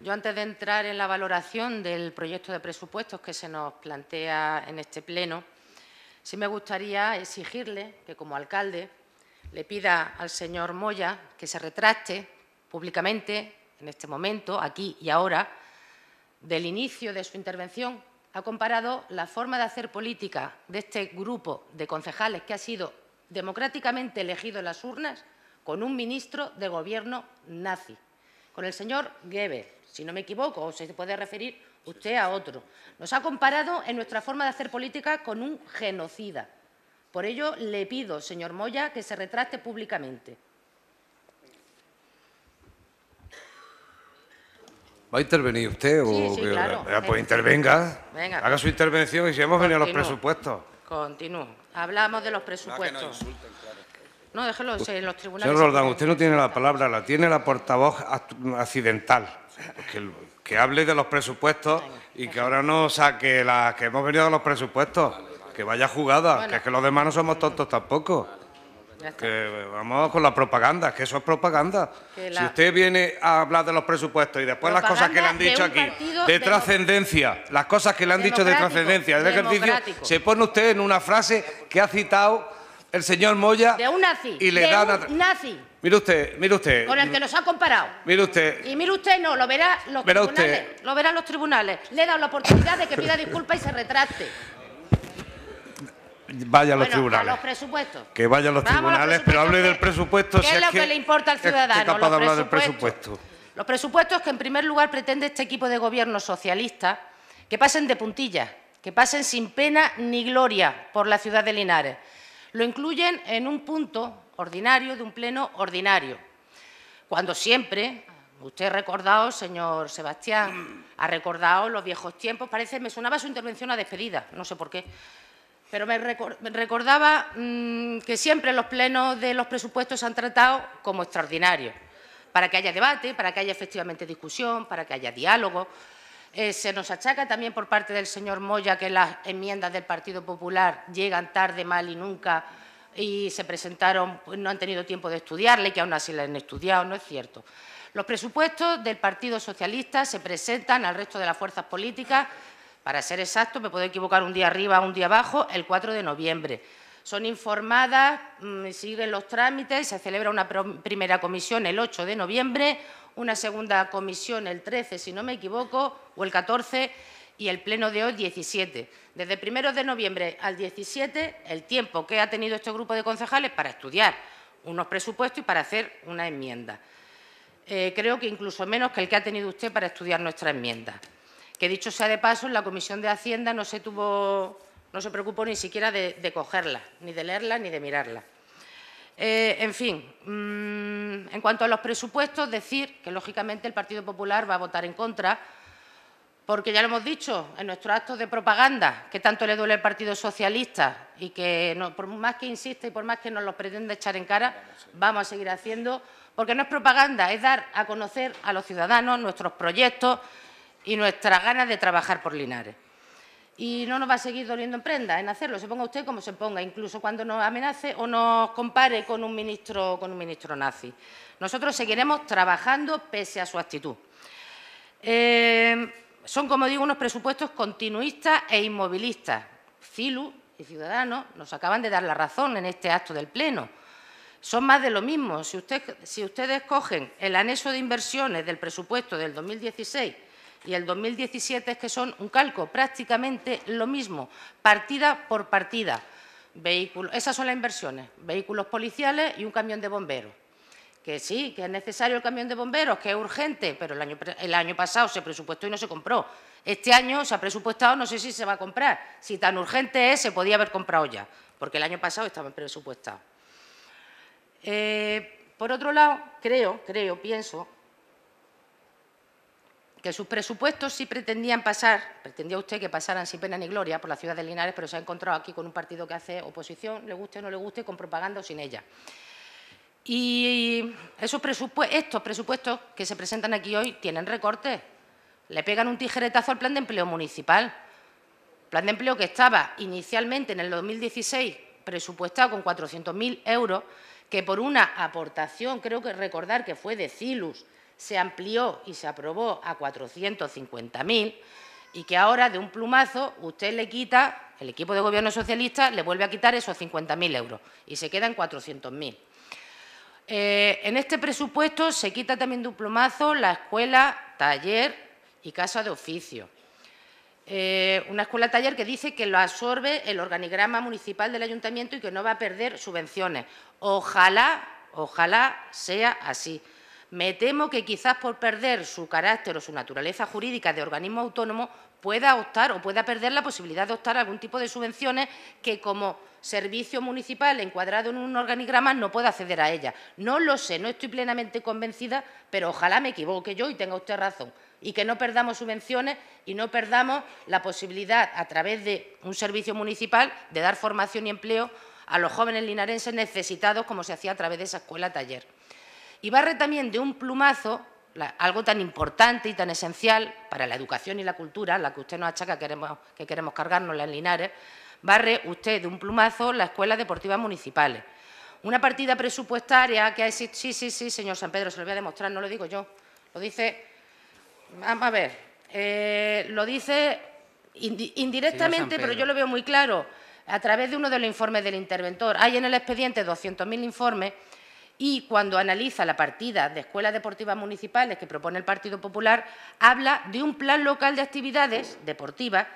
Yo, antes de entrar en la valoración del proyecto de presupuestos que se nos plantea en este Pleno, sí me gustaría exigirle que, como alcalde, le pida al señor Moya que se retracte públicamente en este momento, aquí y ahora, del inicio de su intervención, ha comparado la forma de hacer política de este grupo de concejales que ha sido democráticamente elegido en las urnas con un ministro de gobierno nazi, con el señor Goebbels, si no me equivoco, o se puede referir usted a otro. Nos ha comparado en nuestra forma de hacer política con un genocida. Por ello, le pido, señor Moya, que se retracte públicamente.
¿Va a intervenir usted? O ah, pues intervenga, haga su intervención y si hemos venido a los presupuestos.
Continúo. Hablamos de los presupuestos. No, déjelo, en los tribunales... Señor Roldán,
usted no tiene la palabra, la tiene la portavoz accidental. Que, hable de los presupuestos y que ahora no saque las que hemos venido a los presupuestos. Que vaya jugada, que es que los demás no somos tontos tampoco. Que vamos con la propaganda, que eso es propaganda. Si usted viene a hablar de los presupuestos y después las cosas que le han dicho aquí, de, trascendencia, las cosas que le han dicho de trascendencia ejercicio, se pone usted en una frase que ha citado el señor Moya. De
Y le da nazi.
Mire usted, mire usted. Con el
que nos ha comparado. Mire usted. Y mire usted, no, lo verá los Lo verán los tribunales. Le he dado la oportunidad de que pida disculpas y se retracte
vaya a los tribunales.
presupuestos. Que
vaya a los tribunales, pero hable del presupuesto. ¿Qué es lo que, le importa al ciudadano? Es capaz de hablar del presupuesto.
Los presupuestos que en primer lugar pretende este equipo de gobierno socialista que pasen de puntillas, que pasen sin pena ni gloria por la ciudad de Linares. Lo incluyen en un punto ordinario de un pleno ordinario, cuando siempre Usted ha recordado, señor Sebastián, ha recordado los viejos tiempos. Parece, me sonaba su intervención a despedida, no sé por qué pero me recordaba mm, que siempre los plenos de los presupuestos se han tratado como extraordinarios, para que haya debate, para que haya efectivamente discusión, para que haya diálogo. Eh, se nos achaca también por parte del señor Moya que las enmiendas del Partido Popular llegan tarde, mal y nunca y se presentaron, pues, no han tenido tiempo de estudiarle y que aún así la han estudiado, no es cierto. Los presupuestos del Partido Socialista se presentan al resto de las fuerzas políticas para ser exacto, me puedo equivocar un día arriba, un día abajo, el 4 de noviembre. Son informadas, mm, siguen los trámites, se celebra una primera comisión el 8 de noviembre, una segunda comisión el 13, si no me equivoco, o el 14, y el pleno de hoy 17. Desde el primero de noviembre al 17, el tiempo que ha tenido este grupo de concejales para estudiar unos presupuestos y para hacer una enmienda. Eh, creo que incluso menos que el que ha tenido usted para estudiar nuestra enmienda que dicho sea de paso, en la Comisión de Hacienda no se tuvo, no se preocupó ni siquiera de, cogerla, ni de leerla, ni de mirarla. Eh, en fin, mm, en cuanto a los presupuestos, decir que, lógicamente, el Partido Popular va a votar en contra, porque ya lo hemos dicho en nuestros actos de propaganda, que tanto le duele al Partido Socialista y que por más que insiste y por más que nos lo pretenda echar en cara, vamos a seguir haciendo, porque no es propaganda, es dar a conocer a los ciudadanos nuestros proyectos y nuestras ganas de trabajar por Linares. Y no nos va a seguir doliendo en prenda en hacerlo, se ponga usted como se ponga, incluso cuando nos amenace o nos compare con un ministro, con un ministro nazi. Nosotros seguiremos trabajando pese a su actitud. Eh, son, como digo, unos presupuestos continuistas e inmovilistas. CILU y Ciudadanos nos acaban de dar la razón en este acto del Pleno son más de lo mismo. Si, usted, si, ustedes cogen el anexo de inversiones del presupuesto del 2016 y el 2017 es que son un calco, prácticamente lo mismo, partida por partida. Vehículo, esas son las inversiones, vehículos policiales y un camión de bomberos. Que sí, que es necesario el camión de bomberos, que es urgente, pero el año, pasado se presupuestó y no se compró. Este año se ha presupuestado, no sé si se va a comprar. Si tan urgente es, se podía haber comprado ya, porque el año pasado estaba presupuestado. Eh, por otro lado, creo, creo, pienso que sus presupuestos sí pretendían pasar, pretendía usted que pasaran sin pena ni gloria por la ciudad de Linares, pero se ha encontrado aquí con un partido que hace oposición, le guste o no le guste, con propaganda o sin ella. Y esos presupuestos, estos presupuestos que se presentan aquí hoy tienen recortes. Le pegan un tijeretazo al plan de empleo municipal. Plan de empleo que estaba inicialmente en el 2016 presupuestado con 400.000 euros, que por una aportación, creo que recordar que fue de CILUS, se amplió y se aprobó a 450.000 y que ahora de un plumazo usted le quita, el equipo de gobierno socialista le vuelve a quitar esos 50.000 euros y se quedan 400.000. Eh, en este presupuesto se quita también de un plumazo la escuela, taller y casa de oficio. Eh, una escuela taller que dice que lo absorbe el organigrama municipal del ayuntamiento y que no va a perder subvenciones. Ojalá, ojalá sea así. Me temo que quizás por perder su carácter o su naturaleza jurídica de organismo autónomo pueda optar o pueda perder la posibilidad de optar a algún tipo de subvenciones que como servicio municipal encuadrado en un organigrama no pueda acceder a ellas. No lo sé, no estoy plenamente convencida, pero ojalá me equivoque yo y tenga usted razón y que no perdamos subvenciones y no perdamos la posibilidad, a través de un servicio municipal, de dar formación y empleo a los jóvenes linarenses necesitados, como se hacía a través de esa escuela-taller. Y barre también de un plumazo algo tan importante y tan esencial para la educación y la cultura, la que usted nos achaca que queremos, que queremos cargarnos en Linares, barre usted de un plumazo las escuelas deportivas municipales. Una partida presupuestaria que ha existido... Sí, sí, sí, señor San Pedro, se lo voy a demostrar, no lo digo yo. Lo dice... Vamos a ver. Eh, lo dice indirectamente, pero yo lo veo muy claro, a través de uno de los informes del interventor. Hay en el expediente 200.000 informes y cuando analiza la partida de escuelas deportivas municipales que propone el Partido Popular, habla de un plan local de actividades deportivas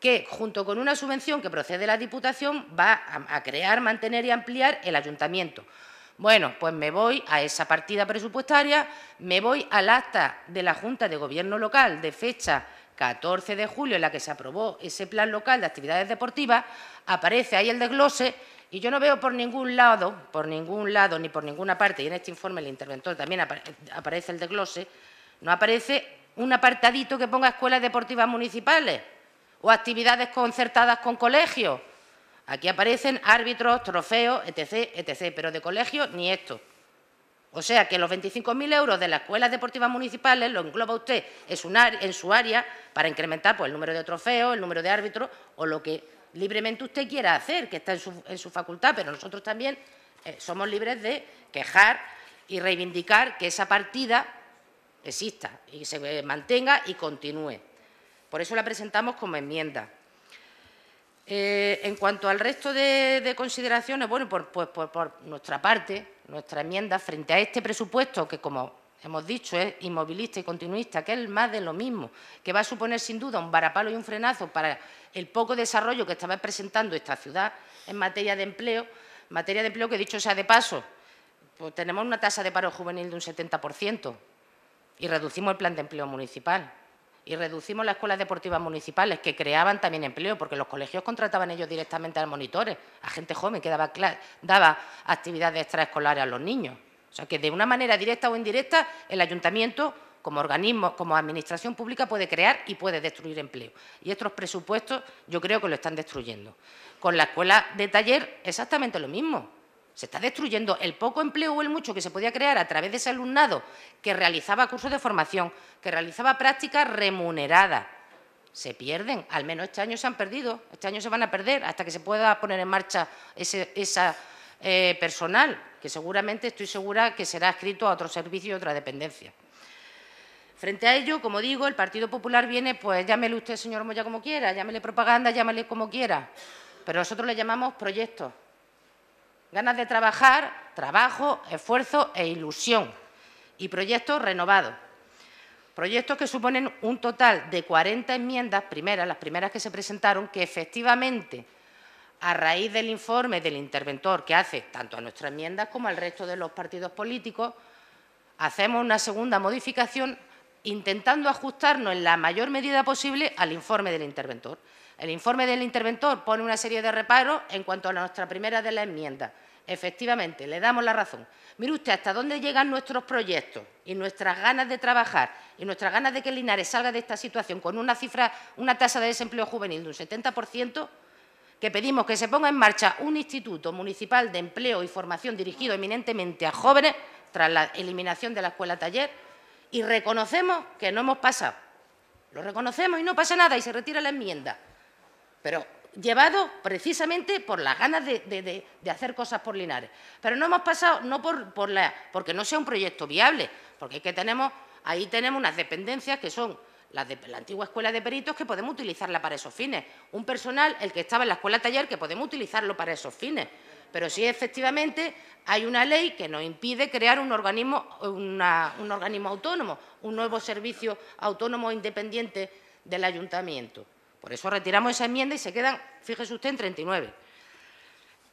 que, junto con una subvención que procede de la Diputación, va a crear, mantener y ampliar el ayuntamiento. Bueno, pues me voy a esa partida presupuestaria, me voy al acta de la Junta de Gobierno Local de fecha 14 de julio, en la que se aprobó ese plan local de actividades deportivas, aparece ahí el desglose y yo no veo por ningún lado, por ningún lado ni por ninguna parte, y en este informe el interventor también aparece el desglose, no aparece un apartadito que ponga escuelas deportivas municipales o actividades concertadas con colegios. Aquí aparecen árbitros, trofeos, etc., etc., pero de colegios ni esto. O sea que los 25.000 euros de las escuelas deportivas municipales lo engloba usted en su área para incrementar pues, el número de trofeos, el número de árbitros o lo que libremente usted quiera hacer, que está en su, facultad, pero nosotros también eh, somos libres de quejar y reivindicar que esa partida exista y se mantenga y continúe. Por eso la presentamos como enmienda. Eh, en cuanto al resto de, consideraciones, bueno, pues por nuestra parte, nuestra enmienda frente a este presupuesto, que como hemos dicho, es ¿eh? inmovilista y continuista, que es más de lo mismo, que va a suponer sin duda un varapalo y un frenazo para el poco desarrollo que estaba presentando esta ciudad en materia de empleo, materia de empleo que dicho sea de paso, pues tenemos una tasa de paro juvenil de un 70% y reducimos el plan de empleo municipal y reducimos las escuelas deportivas municipales que creaban también empleo porque los colegios contrataban ellos directamente a los monitores, a gente joven que daba actividades extraescolares a los niños. O sea, que de una manera directa o indirecta, el ayuntamiento, como organismo, como administración pública, puede crear y puede destruir empleo. Y estos presupuestos yo creo que lo están destruyendo. Con la escuela de taller, exactamente lo mismo. Se está destruyendo el poco empleo o el mucho que se podía crear a través de ese alumnado que realizaba cursos de formación, que realizaba prácticas remuneradas. Se pierden, al menos este año se han perdido, este año se van a perder hasta que se pueda poner en marcha esa eh, personal, que seguramente estoy segura que será escrito a otro servicio y otra dependencia. Frente a ello, como digo, el Partido Popular viene, pues llámele usted, señor Moya, como quiera, llámele propaganda, llámele como quiera, pero nosotros le llamamos proyectos. Ganas de trabajar, trabajo, esfuerzo e ilusión. Y proyectos renovados. Proyectos que suponen un total de 40 enmiendas primeras, las primeras que se presentaron, que efectivamente a raíz del informe del interventor que hace tanto a nuestra enmienda como al resto de los partidos políticos, hacemos una segunda modificación intentando ajustarnos en la mayor medida posible al informe del interventor. El informe del interventor pone una serie de reparos en cuanto a nuestra primera de las enmiendas. Efectivamente, le damos la razón. Mire usted hasta dónde llegan nuestros proyectos y nuestras ganas de trabajar y nuestras ganas de que Linares salga de esta situación con una cifra, una tasa de desempleo juvenil de un 70%, que pedimos que se ponga en marcha un Instituto Municipal de Empleo y Formación dirigido eminentemente a jóvenes tras la eliminación de la escuela taller y reconocemos que no hemos pasado. Lo reconocemos y no pasa nada y se retira la enmienda. Pero llevado precisamente por las ganas de, hacer cosas por Linares. Pero no hemos pasado, no porque no sea un proyecto viable, porque es que tenemos, ahí tenemos unas dependencias que son la, de, la, antigua escuela de peritos, que podemos utilizarla para esos fines. Un personal, el que estaba en la escuela taller, que podemos utilizarlo para esos fines. Pero sí, efectivamente, hay una ley que nos impide crear un organismo, un organismo autónomo, un nuevo servicio autónomo e independiente del ayuntamiento. Por eso retiramos esa enmienda y se quedan, fíjese usted, en 39.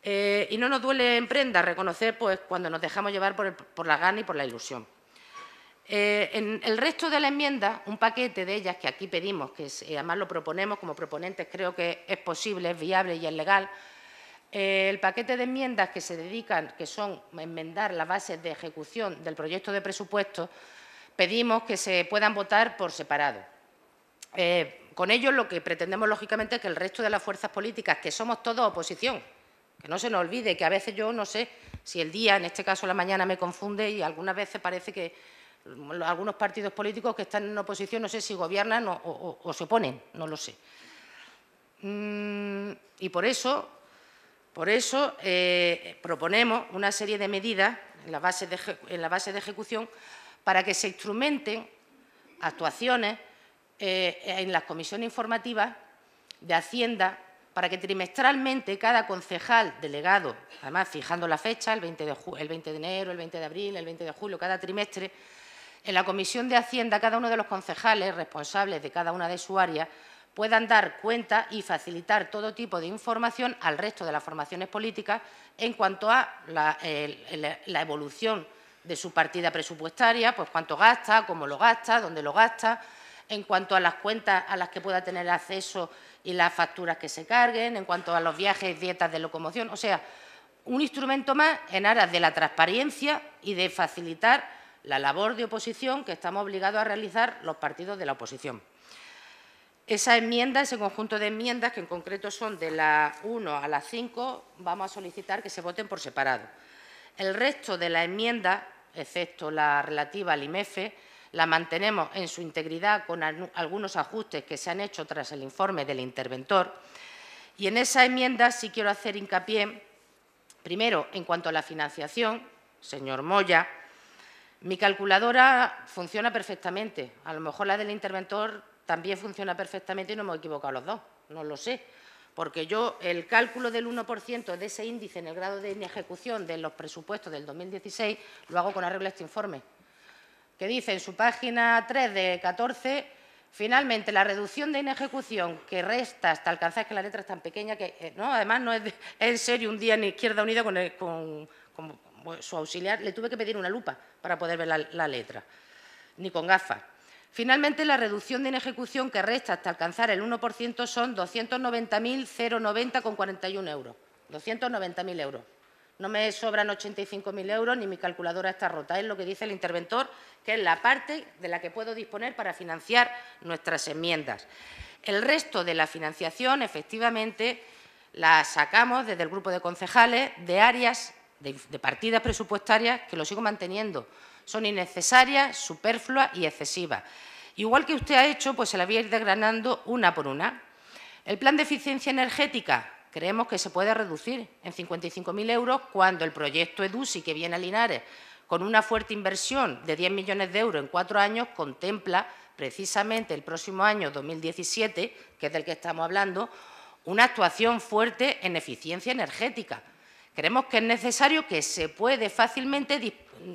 Eh, y no nos duele en prenda reconocer pues, cuando nos dejamos llevar por la gana y por la ilusión. Eh, en el resto de la enmienda, un paquete de ellas que aquí pedimos, que eh, además lo proponemos como proponentes, creo que es posible, es viable y es legal, eh, el paquete de enmiendas que se dedican, que son enmendar las bases de ejecución del proyecto de presupuesto, pedimos que se puedan votar por separado. con ello lo que pretendemos, lógicamente, es que el resto de las fuerzas políticas, que somos todos oposición, que no se nos olvide que a veces yo no sé si el día, en este caso la mañana, me confunde y algunas veces parece que algunos partidos políticos que están en oposición, no sé si gobiernan o, se oponen, no lo sé. Mm, y por eso, por eso eh, proponemos una serie de medidas en la, base de, ejecución para que se instrumenten actuaciones eh, en las comisiones informativas de Hacienda para que trimestralmente cada concejal delegado, además fijando la fecha, el 20 de enero, el 20 de abril, el 20 de julio, cada trimestre, en la Comisión de Hacienda, cada uno de los concejales responsables de cada una de su área puedan dar cuenta y facilitar todo tipo de información al resto de las formaciones políticas en cuanto a la, evolución de su partida presupuestaria, pues cuánto gasta, cómo lo gasta, dónde lo gasta, en cuanto a las cuentas a las que pueda tener acceso y las facturas que se carguen, en cuanto a los viajes, dietas de locomoción, o sea, un instrumento más en aras de la transparencia y de facilitar la labor de oposición que estamos obligados a realizar los partidos de la oposición. Esa enmienda, ese conjunto de enmiendas, que en concreto son de la 1 a la 5, vamos a solicitar que se voten por separado. El resto de la enmienda, excepto la relativa al IMEFE, e, la mantenemos en su integridad con algunos ajustes que se han hecho tras el informe del interventor. Y en esa enmienda sí quiero hacer hincapié, primero, en cuanto a la financiación, señor Moya, mi calculadora funciona perfectamente. A lo mejor la del interventor también funciona perfectamente y no me he equivocado los dos. No lo sé. Porque yo el cálculo del 1% de ese índice en el grado de inejecución de los presupuestos del 2016 lo hago con arreglo a este informe, que dice en su página 3 de 14, finalmente la reducción de inejecución que resta hasta alcanzar, es que la letra es tan pequeña que, eh, no, además no es, en serio un día en Izquierda Unida con pues, su auxiliar, le tuve que pedir una lupa para poder ver la, letra, ni con gafas. Finalmente, la reducción de ejecución que resta hasta alcanzar el 1% son 290.090,41 euros. 290.000 euros. No me sobran 85.000 euros ni mi calculadora está rota. Es lo que dice el interventor, que es la parte de la que puedo disponer para financiar nuestras enmiendas. El resto de la financiación, efectivamente, la sacamos desde el grupo de concejales de áreas de, partidas presupuestarias que lo sigo manteniendo. Son innecesarias, superfluas y excesivas. Igual que usted ha hecho, pues se la voy a ir desgranando una por una. El plan de eficiencia energética creemos que se puede reducir en 55.000 euros cuando el proyecto EDUSI que viene a Linares con una fuerte inversión de 10 millones de euros en cuatro años contempla precisamente el próximo año 2017, que es del que estamos hablando, una actuación fuerte en eficiencia energética. Creemos que es necesario que se puede fácilmente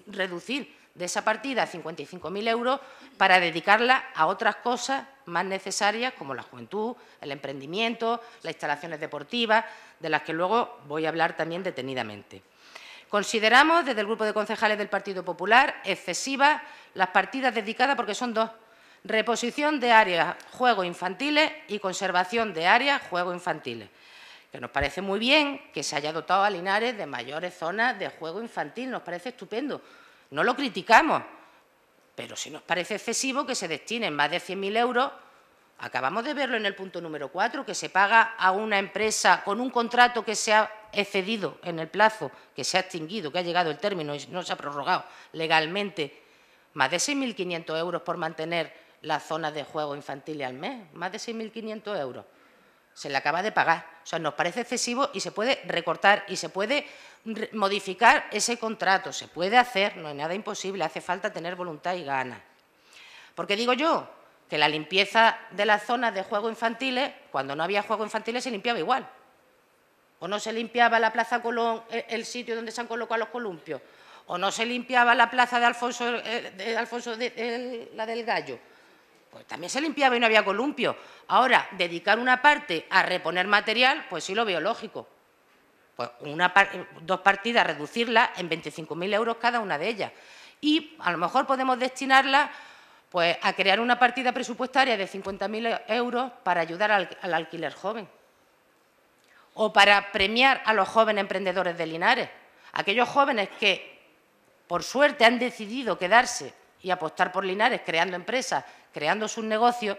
reducir de esa partida a 55.000 euros para dedicarla a otras cosas más necesarias como la juventud, el emprendimiento, las instalaciones deportivas, de las que luego voy a hablar también detenidamente. Consideramos desde el Grupo de Concejales del Partido Popular excesivas las partidas dedicadas porque son dos. Reposición de áreas juegos infantiles y conservación de áreas juegos infantiles que nos parece muy bien que se haya dotado a Linares de mayores zonas de juego infantil, nos parece estupendo. No lo criticamos, pero si nos parece excesivo que se destinen más de 100.000 euros, acabamos de verlo en el punto número 4, que se paga a una empresa con un contrato que se ha excedido en el plazo, que se ha extinguido, que ha llegado el término y no se ha prorrogado legalmente, más de 6.500 euros por mantener las zonas de juego infantil al mes, más de 6.500 euros se le acaba de pagar. O sea, nos parece excesivo y se puede recortar y se puede modificar ese contrato, se puede hacer, no es nada imposible, hace falta tener voluntad y ganas. Porque digo yo que la limpieza de las zonas de juego infantiles, cuando no había juego infantiles se limpiaba igual. O no se limpiaba la Plaza Colón, e, el sitio donde se han colocado los columpios. O no se limpiaba la plaza de Alfonso, eh, Alfonso de, la del Gallo pues también se limpiaba y no había columpio. Ahora, dedicar una parte a reponer material, pues sí lo biológico. Pues una dos partidas, reducirlas en 25.000 euros cada una de ellas. Y a lo mejor podemos destinarla pues, a crear una partida presupuestaria de 50.000 euros para ayudar al alquiler joven. O para premiar a los jóvenes emprendedores de Linares. Aquellos jóvenes que, por suerte, han decidido quedarse y apostar por Linares creando empresas ...creando sus negocio,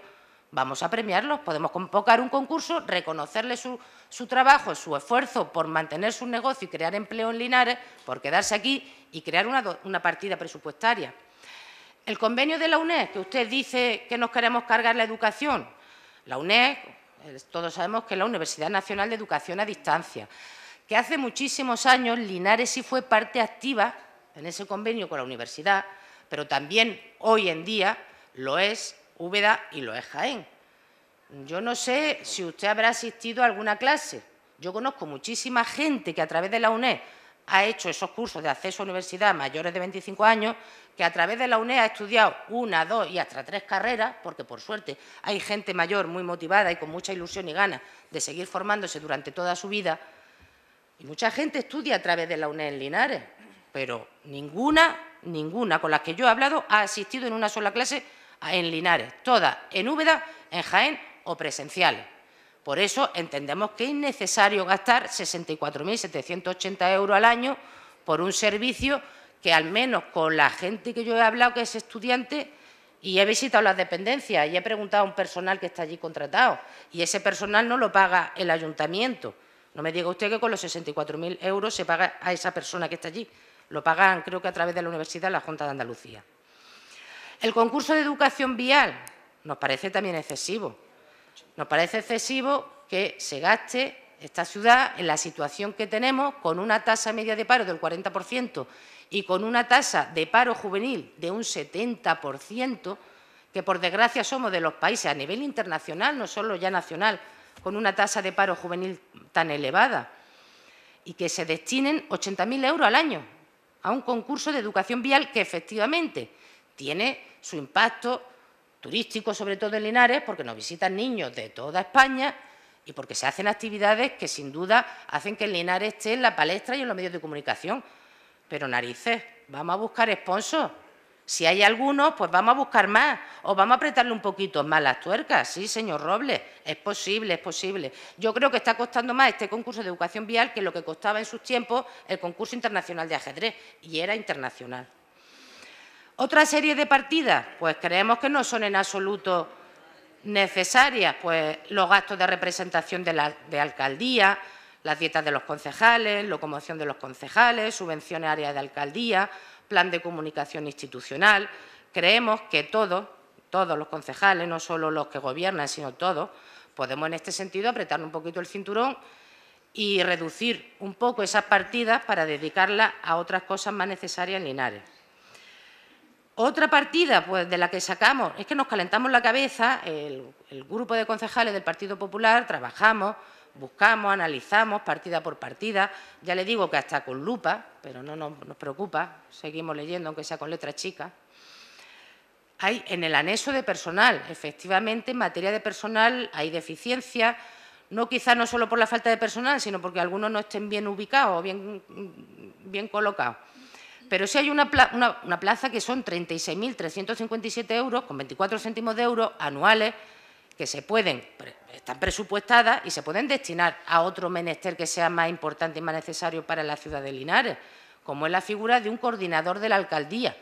vamos a premiarlos. Podemos convocar un concurso, reconocerle su, trabajo, su esfuerzo por mantener su negocio y crear empleo en Linares, por quedarse aquí y crear una, una partida presupuestaria. El convenio de la UNED, que usted dice que nos queremos cargar la educación. La UNED, eh, todos sabemos que es la Universidad Nacional de Educación a Distancia, que hace muchísimos años Linares sí fue parte activa en ese convenio con la universidad, pero también hoy en día lo es Úbeda y lo es Jaén. Yo no sé si usted habrá asistido a alguna clase. Yo conozco muchísima gente que a través de la UNED ha hecho esos cursos de acceso a universidad mayores de 25 años, que a través de la UNED ha estudiado una, dos y hasta tres carreras, porque por suerte hay gente mayor muy motivada y con mucha ilusión y ganas de seguir formándose durante toda su vida. Y mucha gente estudia a través de la UNED en Linares, pero ninguna, ninguna con la que yo he hablado ha asistido en una sola clase en Linares, todas en Úbeda, en Jaén o presencial. Por eso entendemos que es necesario gastar 64.780 euros al año por un servicio que al menos con la gente que yo he hablado, que es estudiante, y he visitado las dependencias y he preguntado a un personal que está allí contratado, y ese personal no lo paga el ayuntamiento. No me diga usted que con los 64.000 euros se paga a esa persona que está allí. Lo pagan, creo que a través de la universidad, la Junta de Andalucía. El concurso de educación vial nos parece también excesivo. Nos parece excesivo que se gaste esta ciudad en la situación que tenemos con una tasa media de paro del 40% y con una tasa de paro juvenil de un 70%, que por desgracia somos de los países a nivel internacional, no solo ya nacional, con una tasa de paro juvenil tan elevada, y que se destinen 80.000 euros al año a un concurso de educación vial que efectivamente tiene su impacto turístico, sobre todo en Linares, porque nos visitan niños de toda España y porque se hacen actividades que sin duda hacen que Linares esté en la palestra y en los medios de comunicación. Pero narices, vamos a buscar esponsos. Si hay algunos, pues vamos a buscar más o vamos a apretarle un poquito más las tuercas. Sí, señor Robles, es posible, es posible. Yo creo que está costando más este concurso de educación vial que lo que costaba en sus tiempos el concurso internacional de ajedrez, y era internacional. Otra serie de partidas, pues creemos que no son en absoluto necesarias, pues los gastos de representación de, alcaldía, las dietas de los concejales, locomoción de los concejales, subvenciones a áreas de alcaldía, plan de comunicación institucional. Creemos que todos, todos los concejales, no solo los que gobiernan, sino todos, podemos en este sentido apretar un poquito el cinturón y reducir un poco esas partidas para dedicarlas a otras cosas más necesarias en Linares. Otra partida pues, de la que sacamos es que nos calentamos la cabeza, el, grupo de concejales del Partido Popular trabajamos, buscamos, analizamos partida por partida, ya le digo que hasta con lupa, pero no nos, preocupa, seguimos leyendo aunque sea con letra chica. Hay, en el anexo de personal, efectivamente, en materia de personal hay deficiencia, no quizás no solo por la falta de personal, sino porque algunos no estén bien ubicados o bien colocados. Pero si hay una, plaza que son 36.357 euros con 24 céntimos de euros anuales que se pueden, están presupuestadas y se pueden destinar a otro menester que sea más importante y más necesario para la ciudad de Linares, como es la figura de un coordinador de la alcaldía,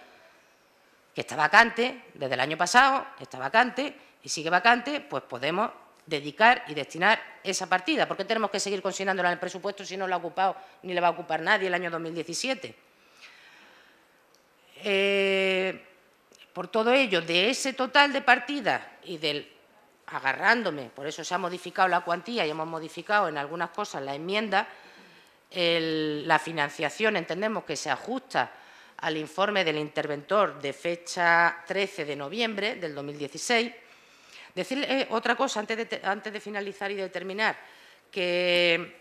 que está vacante desde el año pasado, está vacante y sigue vacante, pues podemos dedicar y destinar esa partida, ¿Por qué tenemos que seguir consignándola en el presupuesto si no la ha ocupado ni le va a ocupar nadie el año 2017. Eh, por todo ello, de ese total de partidas y del agarrándome, por eso se ha modificado la cuantía y hemos modificado en algunas cosas la enmienda, la financiación entendemos que se ajusta al informe del interventor de fecha 13 de noviembre del 2016. Decir eh, otra cosa antes de, finalizar y de terminar, que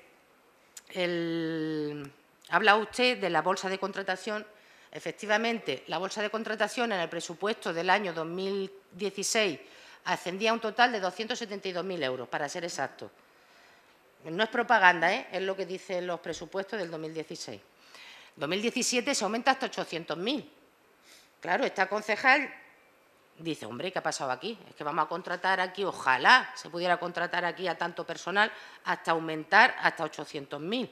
habla usted de la bolsa de contratación Efectivamente, la bolsa de contratación en el presupuesto del año 2016 ascendía a un total de 272.000 euros, para ser exacto. No es propaganda, ¿eh? es lo que dicen los presupuestos del 2016. 2017 se aumenta hasta 800.000. Claro, esta concejal dice, hombre, ¿qué ha pasado aquí? Es que vamos a contratar aquí, ojalá se pudiera contratar aquí a tanto personal hasta aumentar hasta 800.000.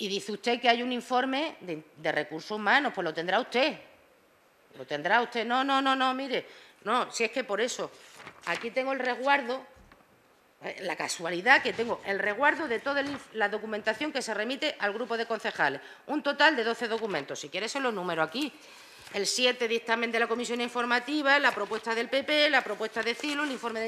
Y dice usted que hay un informe de, recursos humanos, pues lo tendrá usted. Lo tendrá usted. No, no, no, no, mire. No, si es que por eso, aquí tengo el resguardo, eh, la casualidad que tengo, el resguardo de toda la documentación que se remite al grupo de concejales. Un total de 12 documentos. Si quiere, se los número aquí. El 7, dictamen de la comisión informativa, la propuesta del PP, la propuesta de CILO, el informe de...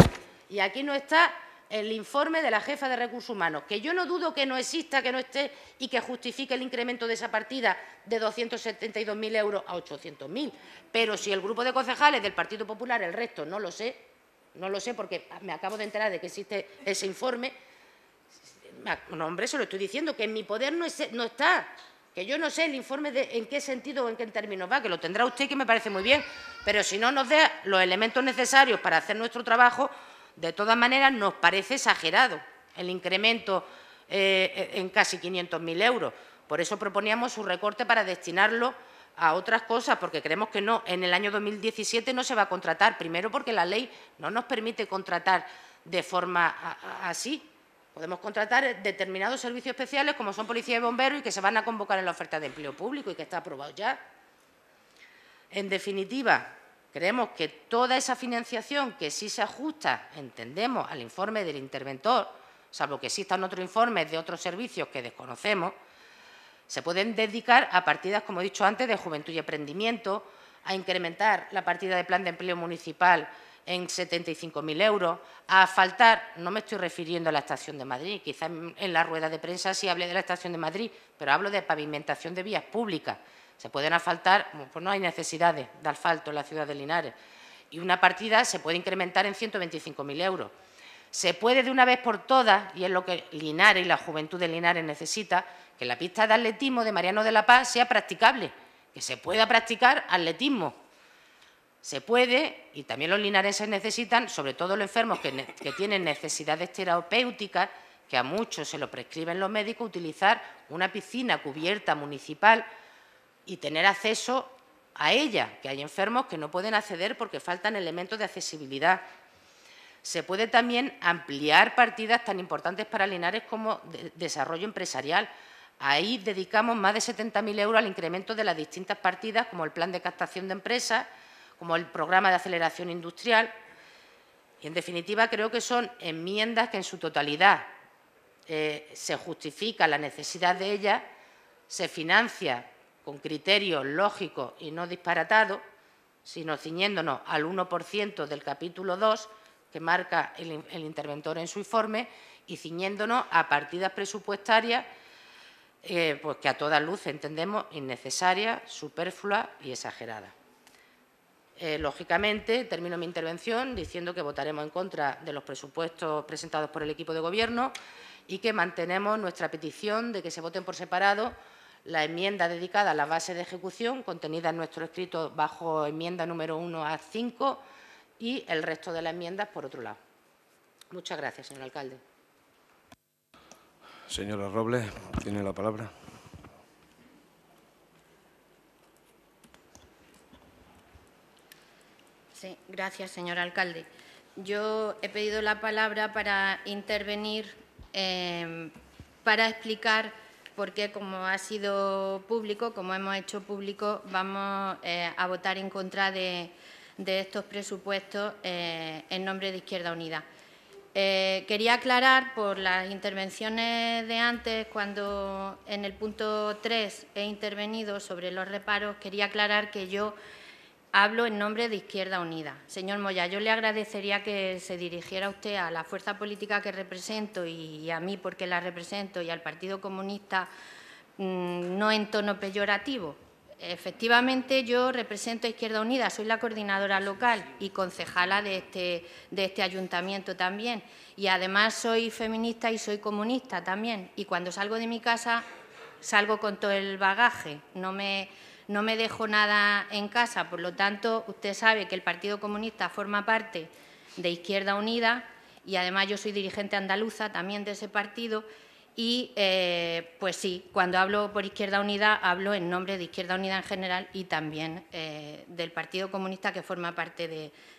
Y aquí no está el informe de la jefa de Recursos Humanos, que yo no dudo que no exista, que no esté y que justifique el incremento de esa partida de 272.000 euros a 800.000. Pero si el grupo de concejales del Partido Popular, el resto, no lo sé, no lo sé porque me acabo de enterar de que existe ese informe, no, hombre, se lo estoy diciendo, que en mi poder no, está, que yo no sé el informe en qué sentido o en qué términos va, que lo tendrá usted, que me parece muy bien, pero si no nos da los elementos necesarios para hacer nuestro trabajo, de todas maneras, nos parece exagerado el incremento eh, en casi 500.000 euros. Por eso proponíamos su recorte para destinarlo a otras cosas, porque creemos que no. En el año 2017 no se va a contratar, primero porque la ley no nos permite contratar de forma así. Podemos contratar determinados servicios especiales, como son policía y bomberos, y que se van a convocar en la oferta de empleo público y que está aprobado ya. En definitiva, Creemos que toda esa financiación que sí se ajusta, entendemos, al informe del interventor, salvo que existan otros informes de otros servicios que desconocemos, se pueden dedicar a partidas, como he dicho antes, de juventud y emprendimiento, a incrementar la partida de plan de empleo municipal en 75.000 euros, a faltar no me estoy refiriendo a la Estación de Madrid, quizás en la rueda de prensa sí hablé de la Estación de Madrid, pero hablo de pavimentación de vías públicas, se pueden asfaltar, pues no hay necesidades de asfalto en la ciudad de Linares. Y una partida se puede incrementar en 125.000 euros. Se puede de una vez por todas, y es lo que Linares y la juventud de Linares necesita, que la pista de atletismo de Mariano de la Paz sea practicable, que se pueda practicar atletismo. Se puede, y también los linareses necesitan, sobre todo los enfermos que, que tienen necesidades terapéuticas, que a muchos se lo prescriben los médicos, utilizar una piscina cubierta municipal y tener acceso a ella, que hay enfermos que no pueden acceder porque faltan elementos de accesibilidad. Se puede también ampliar partidas tan importantes para Linares como desarrollo empresarial. Ahí dedicamos más de 70.000 euros al incremento de las distintas partidas, como el plan de captación de empresas, como el programa de aceleración industrial. Y, en definitiva, creo que son enmiendas que en su totalidad eh, se justifica la necesidad de ellas, se financia con criterios lógicos y no disparatados, sino ciñéndonos al 1% del capítulo 2 que marca el, interventor en su informe y ciñéndonos a partidas presupuestarias eh, pues que a toda luz entendemos innecesarias, superfluas y exageradas. Eh, lógicamente, termino mi intervención diciendo que votaremos en contra de los presupuestos presentados por el equipo de Gobierno y que mantenemos nuestra petición de que se voten por separado la enmienda dedicada a la base de ejecución, contenida en nuestro escrito bajo enmienda número 1 a 5, y el resto de las enmiendas por otro lado. Muchas gracias, señor alcalde.
Señora Robles, tiene la palabra.
Sí, gracias, señor alcalde. Yo he pedido la palabra para intervenir, eh, para explicar porque como ha sido público, como hemos hecho público, vamos eh, a votar en contra de, estos presupuestos eh, en nombre de Izquierda Unida. Eh, quería aclarar por las intervenciones de antes, cuando en el punto 3 he intervenido sobre los reparos, quería aclarar que yo Hablo en nombre de Izquierda Unida. Señor Moya, yo le agradecería que se dirigiera usted a la fuerza política que represento y a mí porque la represento y al Partido Comunista mm, no en tono peyorativo. Efectivamente, yo represento a Izquierda Unida, soy la coordinadora local y concejala de este, de este ayuntamiento también. Y además soy feminista y soy comunista también. Y cuando salgo de mi casa salgo con todo el bagaje. No me no me dejo nada en casa. Por lo tanto, usted sabe que el Partido Comunista forma parte de Izquierda Unida y además yo soy dirigente andaluza también de ese partido. Y eh, pues sí, cuando hablo por Izquierda Unida, hablo en nombre de Izquierda Unida en general y también eh, del Partido Comunista que forma parte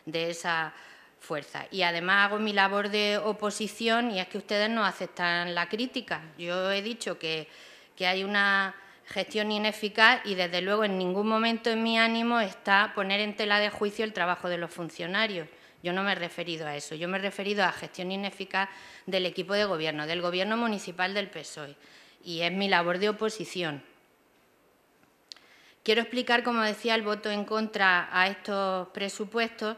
de, esa fuerza. Y además hago mi labor de oposición y es que ustedes no aceptan la crítica. Yo he dicho que hay una gestión ineficaz y, desde luego, en ningún momento en mi ánimo está poner en tela de juicio el trabajo de los funcionarios. Yo no me he referido a eso, yo me he referido a gestión ineficaz del equipo de gobierno, del gobierno municipal del PSOE, y es mi labor de oposición. Quiero explicar, como decía, el voto en contra a estos presupuestos,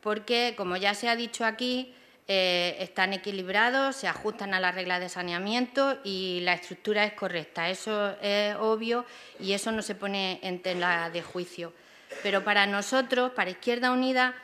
porque, como ya se ha dicho aquí, eh, están equilibrados, se ajustan a las reglas de saneamiento y la estructura es correcta. Eso es obvio y eso no se pone en tela de juicio. Pero para nosotros, para Izquierda Unida,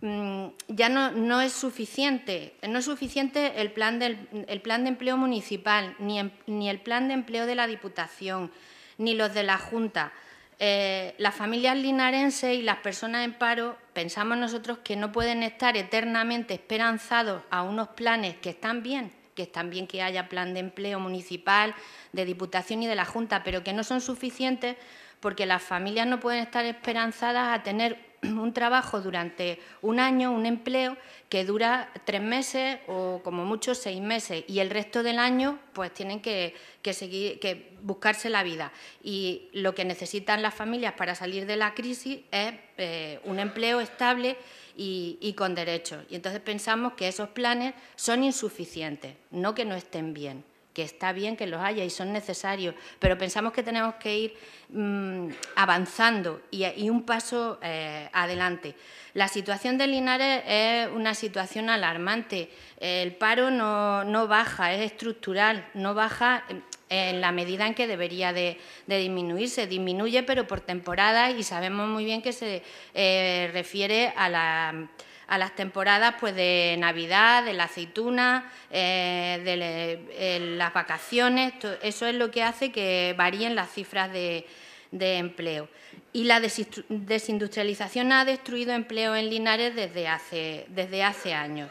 mm, ya no, es suficiente. No es suficiente el plan, del, plan de empleo municipal, ni, el plan de empleo de la Diputación, ni los de la Junta. Eh, las familias linarenses y las personas en paro pensamos nosotros que no pueden estar eternamente esperanzados a unos planes que están bien, que están bien que haya plan de empleo municipal, de diputación y de la Junta, pero que no son suficientes porque las familias no pueden estar esperanzadas a tener [clears throat] un trabajo durante un año, un empleo que dura tres meses o como mucho seis meses y el resto del año pues tienen que, seguir, que buscarse la vida. Y lo que necesitan las familias para salir de la crisis es eh, un empleo estable y, y con derechos. Y entonces pensamos que esos planes son insuficientes, no que no estén bien que está bien que los haya y son necesarios, pero pensamos que tenemos que ir mm, avanzando y, un paso eh, adelante. La situación de Linares es una situación alarmante. El paro no, baja, es estructural, no baja en la medida en que debería de, de disminuirse. Disminuye, pero por temporada y sabemos muy bien que se eh, refiere a la a las temporadas pues, de Navidad, de la aceituna, eh, de eh, las vacaciones. Eso es lo que hace que varíen las cifras de, empleo. Y la desindustrialización ha destruido empleo en Linares desde hace, desde hace años.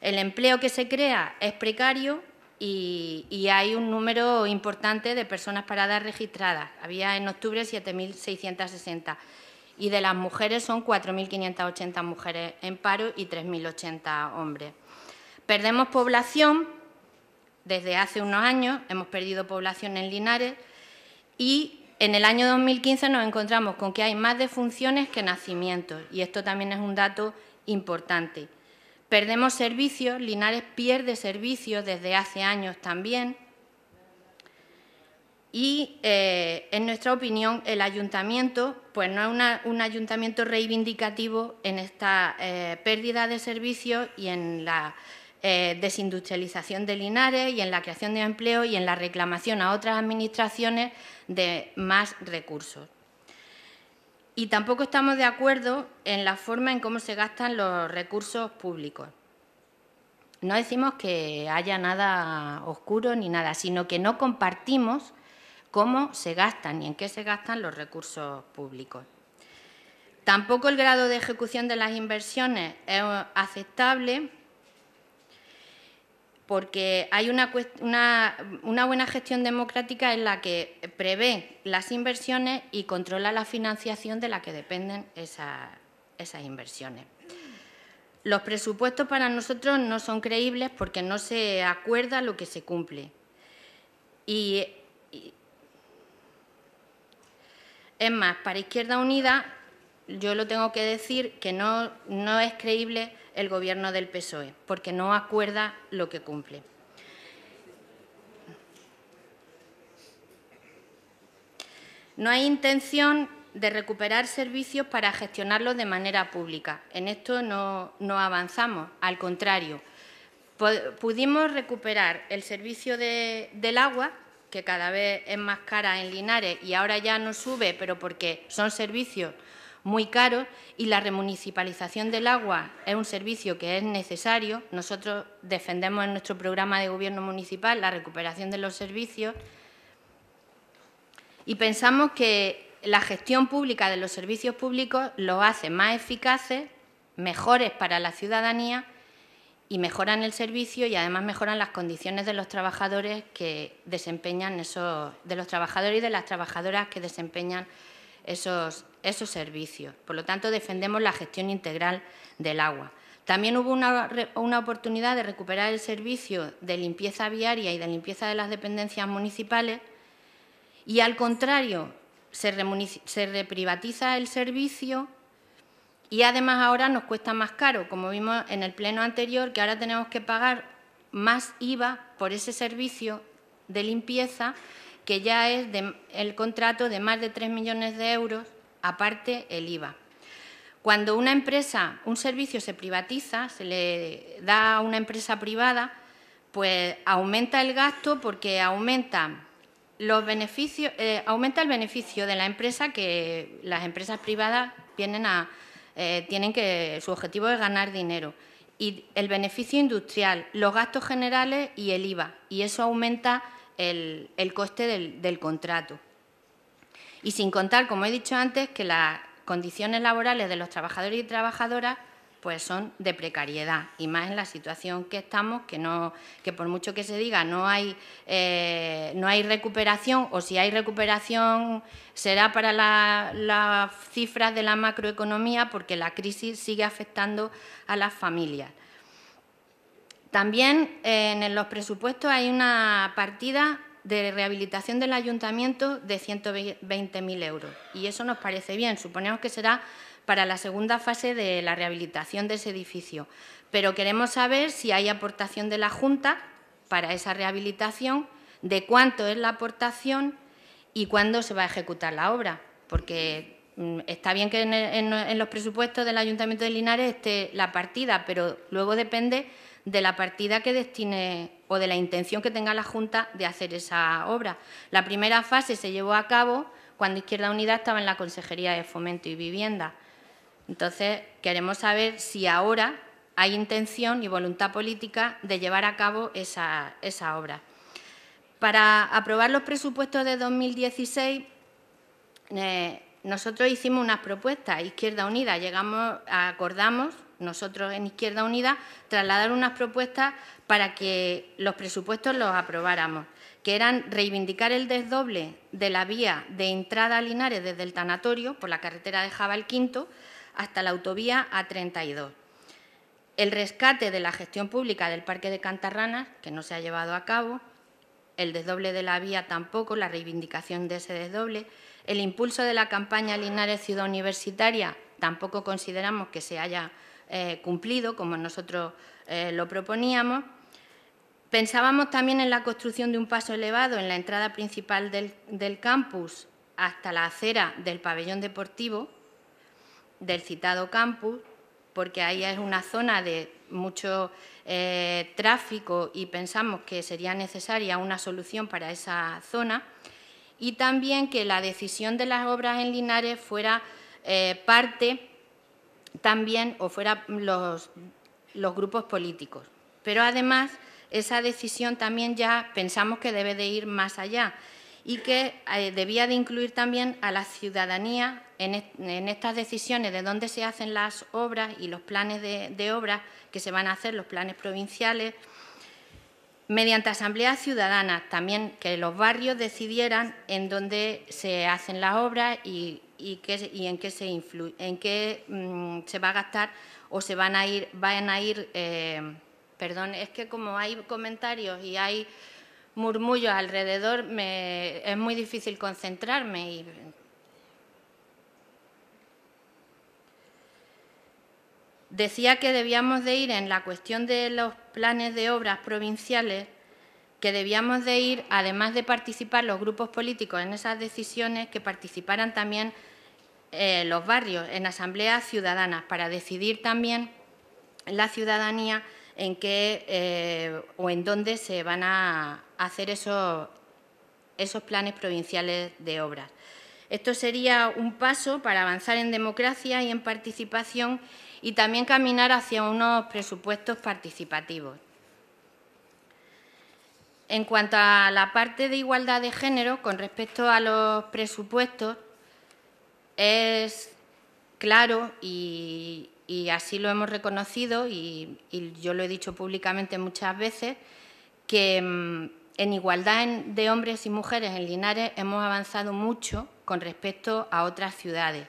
El empleo que se crea es precario y, y hay un número importante de personas paradas registradas. Había en octubre 7.660 y de las mujeres son 4.580 mujeres en paro y 3.080 hombres. Perdemos población, desde hace unos años hemos perdido población en Linares y en el año 2015 nos encontramos con que hay más defunciones que nacimientos y esto también es un dato importante. Perdemos servicios, Linares pierde servicios desde hace años también y, eh, en nuestra opinión, el ayuntamiento pues, no es un ayuntamiento reivindicativo en esta eh, pérdida de servicios y en la eh, desindustrialización de Linares y en la creación de empleo y en la reclamación a otras administraciones de más recursos. Y tampoco estamos de acuerdo en la forma en cómo se gastan los recursos públicos. No decimos que haya nada oscuro ni nada, sino que no compartimos cómo se gastan y en qué se gastan los recursos públicos. Tampoco el grado de ejecución de las inversiones es aceptable porque hay una, buena gestión democrática en la que prevé las inversiones y controla la financiación de la que dependen esas, esas inversiones. Los presupuestos para nosotros no son creíbles porque no se acuerda lo que se cumple. Y Es más, para Izquierda Unida, yo lo tengo que decir, que no, es creíble el gobierno del PSOE, porque no acuerda lo que cumple. No hay intención de recuperar servicios para gestionarlos de manera pública. En esto no, avanzamos, al contrario. Pudimos recuperar el servicio del agua que cada vez es más cara en Linares y ahora ya no sube, pero porque son servicios muy caros y la remunicipalización del agua es un servicio que es necesario. Nosotros defendemos en nuestro programa de gobierno municipal la recuperación de los servicios y pensamos que la gestión pública de los servicios públicos los hace más eficaces, mejores para la ciudadanía y mejoran el servicio y además mejoran las condiciones de los trabajadores que desempeñan esos, de los trabajadores y de las trabajadoras que desempeñan esos, esos servicios. Por lo tanto, defendemos la gestión integral del agua. También hubo una, oportunidad de recuperar el servicio de limpieza viaria y de limpieza de las dependencias municipales y, al contrario, se reprivatiza el servicio y además ahora nos cuesta más caro, como vimos en el pleno anterior, que ahora tenemos que pagar más IVA por ese servicio de limpieza, que ya es el contrato de más de 3 millones de euros, aparte el IVA. Cuando una empresa, un servicio se privatiza, se le da a una empresa privada, pues aumenta el gasto porque aumenta los beneficios, eh, aumenta el beneficio de la empresa que las empresas privadas vienen a, eh, tienen que, su objetivo es ganar dinero. Y el beneficio industrial, los gastos generales y el IVA. Y eso aumenta el, coste del contrato. Y sin contar, como he dicho antes, que las condiciones laborales de los trabajadores y trabajadoras pues son de precariedad y más en la situación que estamos, que, no, que por mucho que se diga no hay, eh, no hay recuperación o si hay recuperación será para las cifras de la macroeconomía porque la crisis sigue afectando a las familias. También eh, en los presupuestos hay una partida de rehabilitación del ayuntamiento de 120.000 euros y eso nos parece bien, suponemos que será para la segunda fase de la rehabilitación de ese edificio. Pero queremos saber si hay aportación de la Junta para esa rehabilitación, de cuánto es la aportación y cuándo se va a ejecutar la obra, porque mm, está bien que en, los presupuestos del Ayuntamiento de Linares esté la partida, pero luego depende de la partida que destine o de la intención que tenga la Junta de hacer esa obra. La primera fase se llevó a cabo cuando Izquierda Unida estaba en la Consejería de Fomento y Vivienda. Entonces, queremos saber si ahora hay intención y voluntad política de llevar a cabo esa, obra. Para aprobar los presupuestos de 2016, eh, nosotros hicimos unas propuestas. Izquierda Unida, llegamos, acordamos nosotros en Izquierda Unida trasladar unas propuestas para que los presupuestos los aprobáramos, que eran reivindicar el desdoble de la vía de entrada a Linares desde el tanatorio por la carretera de el Quinto hasta la autovía A32. El rescate de la gestión pública del Parque de Cantarranas, que no se ha llevado a cabo, el desdoble de la vía tampoco, la reivindicación de ese desdoble, el impulso de la campaña Linares Ciudad Universitaria tampoco consideramos que se haya eh, cumplido como nosotros eh, lo proponíamos. Pensábamos también en la construcción de un paso elevado en la entrada principal del campus hasta la acera del pabellón deportivo, del citado campus, porque ahí es una zona de mucho eh, tráfico y pensamos que sería necesaria una solución para esa zona, y también que la decisión de las obras en Linares fuera eh, parte también o fuera los, los grupos políticos. Pero además, esa decisión también ya pensamos que debe de ir más allá y que eh, debía de incluir también a la ciudadanía en, estas decisiones de dónde se hacen las obras y los planes de, obras que se van a hacer, los planes provinciales, mediante asambleas ciudadanas, también que los barrios decidieran en dónde se hacen las obras y, qué, en qué, se, en qué mm, se va a gastar o se van a ir, van a ir eh, perdón, es que como hay comentarios y hay murmullos alrededor, es muy difícil concentrarme decía que debíamos de ir en la cuestión de los planes de obras provinciales, que debíamos de ir, además de participar los grupos políticos en esas decisiones, que participaran también eh, los barrios en asambleas ciudadanas para decidir también la ciudadanía en qué eh, o en dónde se van a, hacer esos, esos planes provinciales de obras. Esto sería un paso para avanzar en democracia y en participación y también caminar hacia unos presupuestos participativos. En cuanto a la parte de igualdad de género, con respecto a los presupuestos, es claro y, así lo hemos reconocido y, y, yo lo he dicho públicamente muchas veces, que mm, en igualdad de hombres y mujeres en Linares hemos avanzado mucho con respecto a otras ciudades.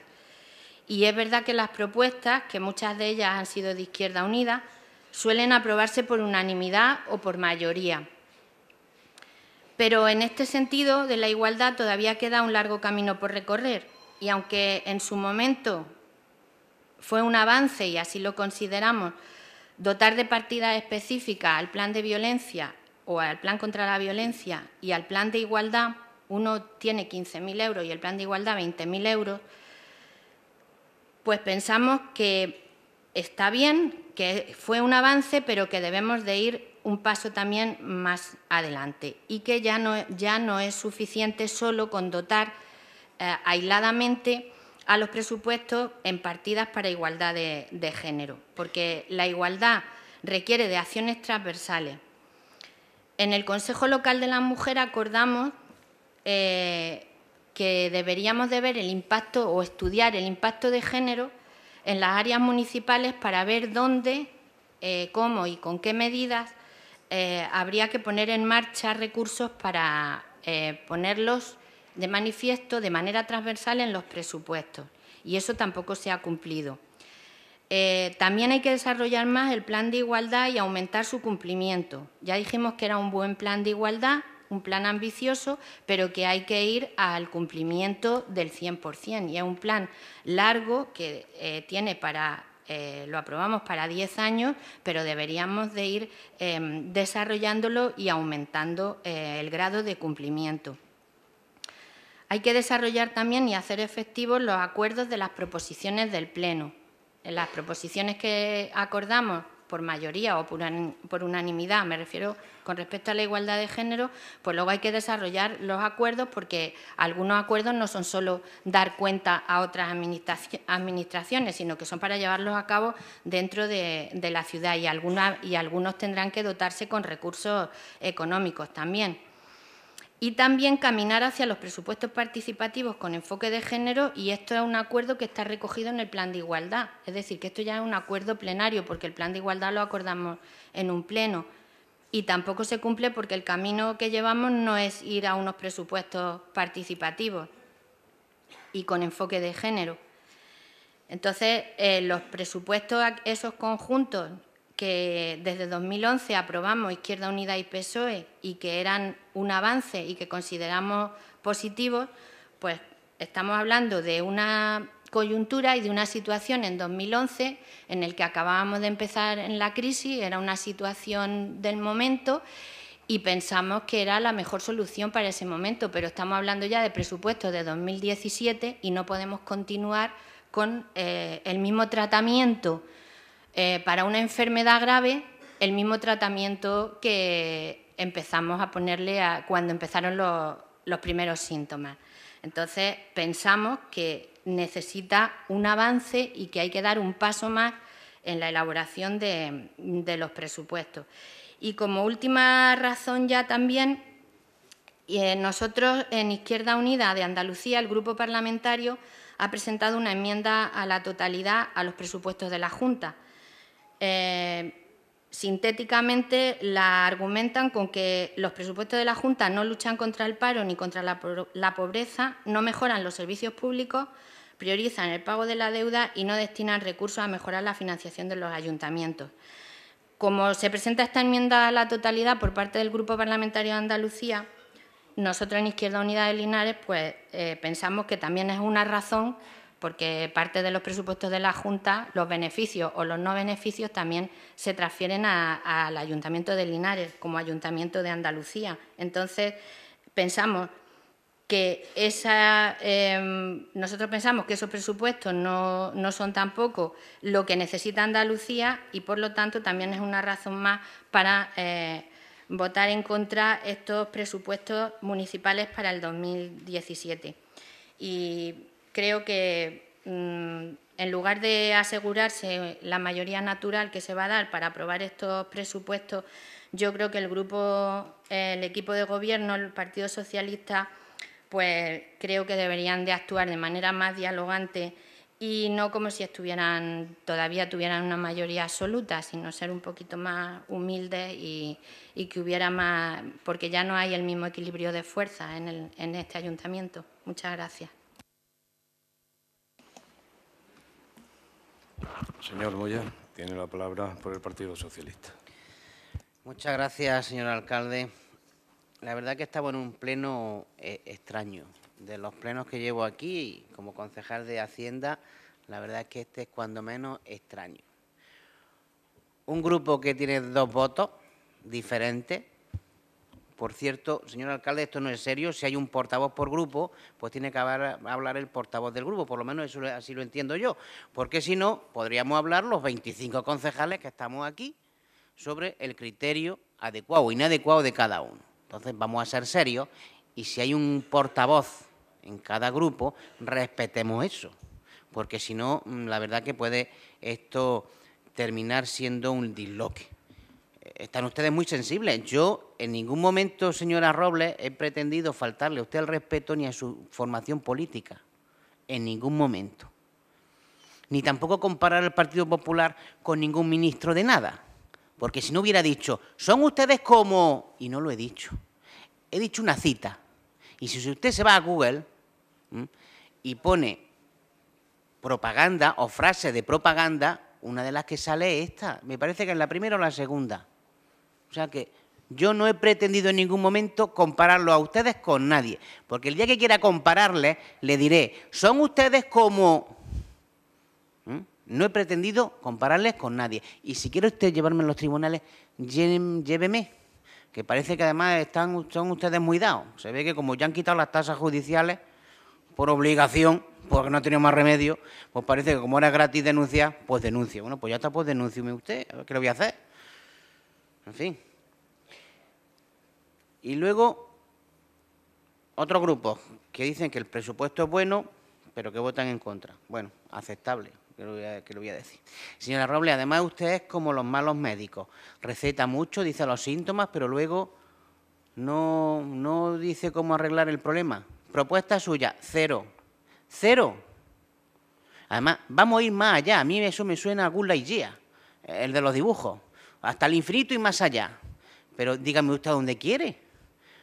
Y es verdad que las propuestas, que muchas de ellas han sido de Izquierda Unida, suelen aprobarse por unanimidad o por mayoría. Pero en este sentido de la igualdad todavía queda un largo camino por recorrer y aunque en su momento fue un avance, y así lo consideramos, dotar de partidas específicas al plan de violencia o al plan contra la violencia y al plan de igualdad, uno tiene 15.000 euros y el plan de igualdad 20.000 euros, pues pensamos que está bien, que fue un avance, pero que debemos de ir un paso también más adelante y que ya no, ya no es suficiente solo con dotar eh, aisladamente a los presupuestos en partidas para igualdad de género, porque la igualdad requiere de acciones transversales en el Consejo Local de la Mujer acordamos eh, que deberíamos de ver el impacto o estudiar el impacto de género en las áreas municipales para ver dónde, eh, cómo y con qué medidas eh, habría que poner en marcha recursos para ponerlos de manifiesto de manera transversal en los presupuestos. Y eso tampoco se ha cumplido. Eh, también hay que desarrollar más el plan de igualdad y aumentar su cumplimiento. Ya dijimos que era un buen plan de igualdad, un plan ambicioso, pero que hay que ir al cumplimiento del 100%. Y es un plan largo que eh, tiene para, eh, lo aprobamos para 10 años, pero deberíamos de ir em, desarrollándolo y aumentando el grado de cumplimiento. Hay que desarrollar también y hacer efectivos los acuerdos de las proposiciones del Pleno las proposiciones que acordamos por mayoría o por unanimidad, me refiero con respecto a la igualdad de género, pues luego hay que desarrollar los acuerdos porque algunos acuerdos no son solo dar cuenta a otras administraciones, sino que son para llevarlos a cabo dentro de, de la ciudad y, y algunos tendrán que dotarse con recursos económicos también y también caminar hacia los presupuestos participativos con enfoque de género y esto es un acuerdo que está recogido en el plan de igualdad. Es decir, que esto ya es un acuerdo plenario porque el plan de igualdad lo acordamos en un pleno y tampoco se cumple porque el camino que llevamos no es ir a unos presupuestos participativos y con enfoque de género. Entonces, eh, los presupuestos, esos conjuntos, que desde 2011 aprobamos Izquierda Unida y PSOE y que eran un avance y que consideramos positivos, pues estamos hablando de una coyuntura y de una situación en 2011 en el que acabábamos de empezar en la crisis, era una situación del momento y pensamos que era la mejor solución para ese momento, pero estamos hablando ya de presupuestos de 2017 y no podemos continuar con eh, el mismo tratamiento eh, para una enfermedad grave el mismo tratamiento que empezamos a ponerle cuando empezaron los, primeros síntomas. Entonces pensamos que necesita un avance y que hay que dar un paso más en la elaboración de, los presupuestos. Y como última razón ya también, eh, nosotros en Izquierda Unida de Andalucía, el grupo parlamentario, ha presentado una enmienda a la totalidad a los presupuestos de la Junta. Eh, sintéticamente la argumentan con que los presupuestos de la Junta no luchan contra el paro ni contra la, pobreza, no mejoran los servicios públicos, priorizan el pago de la deuda y no destinan recursos a mejorar la financiación de los ayuntamientos. Como se presenta esta enmienda a la totalidad por parte del Grupo Parlamentario de Andalucía, nosotros en Izquierda Unida de Linares pues, eh, pensamos que también es una razón porque parte de los presupuestos de la Junta, los beneficios o los no beneficios también se transfieren al Ayuntamiento de Linares como Ayuntamiento de Andalucía. Entonces, pensamos que esa, em, nosotros pensamos que esos presupuestos no, son tampoco lo que necesita Andalucía y, por lo tanto, también es una razón más para eh, votar en contra estos presupuestos municipales para el 2017. Y creo que mm, en lugar de asegurarse la mayoría natural que se va a dar para aprobar estos presupuestos, yo creo que el grupo, el equipo de gobierno, el Partido Socialista, pues creo que deberían de actuar de manera más dialogante y no como si estuvieran todavía tuvieran una mayoría absoluta, sino ser un poquito más humildes y, que hubiera más, porque ya no hay el mismo equilibrio de fuerzas en este ayuntamiento. Muchas gracias.
Señor
Moya, tiene la palabra por el Partido Socialista.
Muchas gracias, señor alcalde. La verdad que estaba en un pleno eh, extraño. De los plenos que llevo aquí, como concejal de Hacienda, la verdad es que este es cuando menos extraño. Un grupo que tiene dos votos diferentes, por cierto, señor alcalde, esto no es serio. Si hay un portavoz por grupo, pues tiene que hablar, el portavoz del grupo. Por lo menos eso así lo entiendo yo. Porque si no, podríamos hablar los 25 concejales que estamos aquí sobre el criterio adecuado o inadecuado de cada uno. Entonces, vamos a ser serios y si hay un portavoz en cada grupo, respetemos eso. Porque si no, mm, la verdad que puede esto terminar siendo un disloque están ustedes muy sensibles. Yo en ningún momento, señora Robles, he pretendido faltarle a usted el respeto ni a su formación política. En ningún momento. Ni tampoco comparar al Partido Popular con ningún ministro de nada. Porque si no hubiera dicho, son ustedes como... Y no lo he dicho. He dicho una cita. Y si usted se va a Google y pone propaganda o frase de propaganda, una de las que sale es esta. Me parece que es la primera o la segunda o sea que yo no he pretendido en ningún momento compararlo a ustedes con nadie, porque el día que quiera compararles, le diré, son ustedes como... ¿Mm? No he pretendido compararles con nadie. Y si quiere usted llevarme a los tribunales, lléveme, que parece que además están, son ustedes muy dados. Se ve que como ya han quitado las tasas judiciales por obligación, porque no tenido más remedio, pues parece que como era gratis denunciar, pues denuncio. Bueno, pues ya está, pues denúncieme usted, a ver qué lo voy a hacer. En fin. Y luego, otros grupos que dicen que el presupuesto es bueno, pero que votan en contra. Bueno, aceptable, que lo voy a, decir. Señora Robles, además usted es como los malos médicos. Receta mucho, dice los síntomas, pero luego no, dice cómo arreglar el problema. Propuesta suya, cero. Cero. Además, vamos a ir más allá. A mí eso me suena a Gula y Gia, el de los dibujos hasta el infinito y más allá. Pero dígame usted dónde quiere.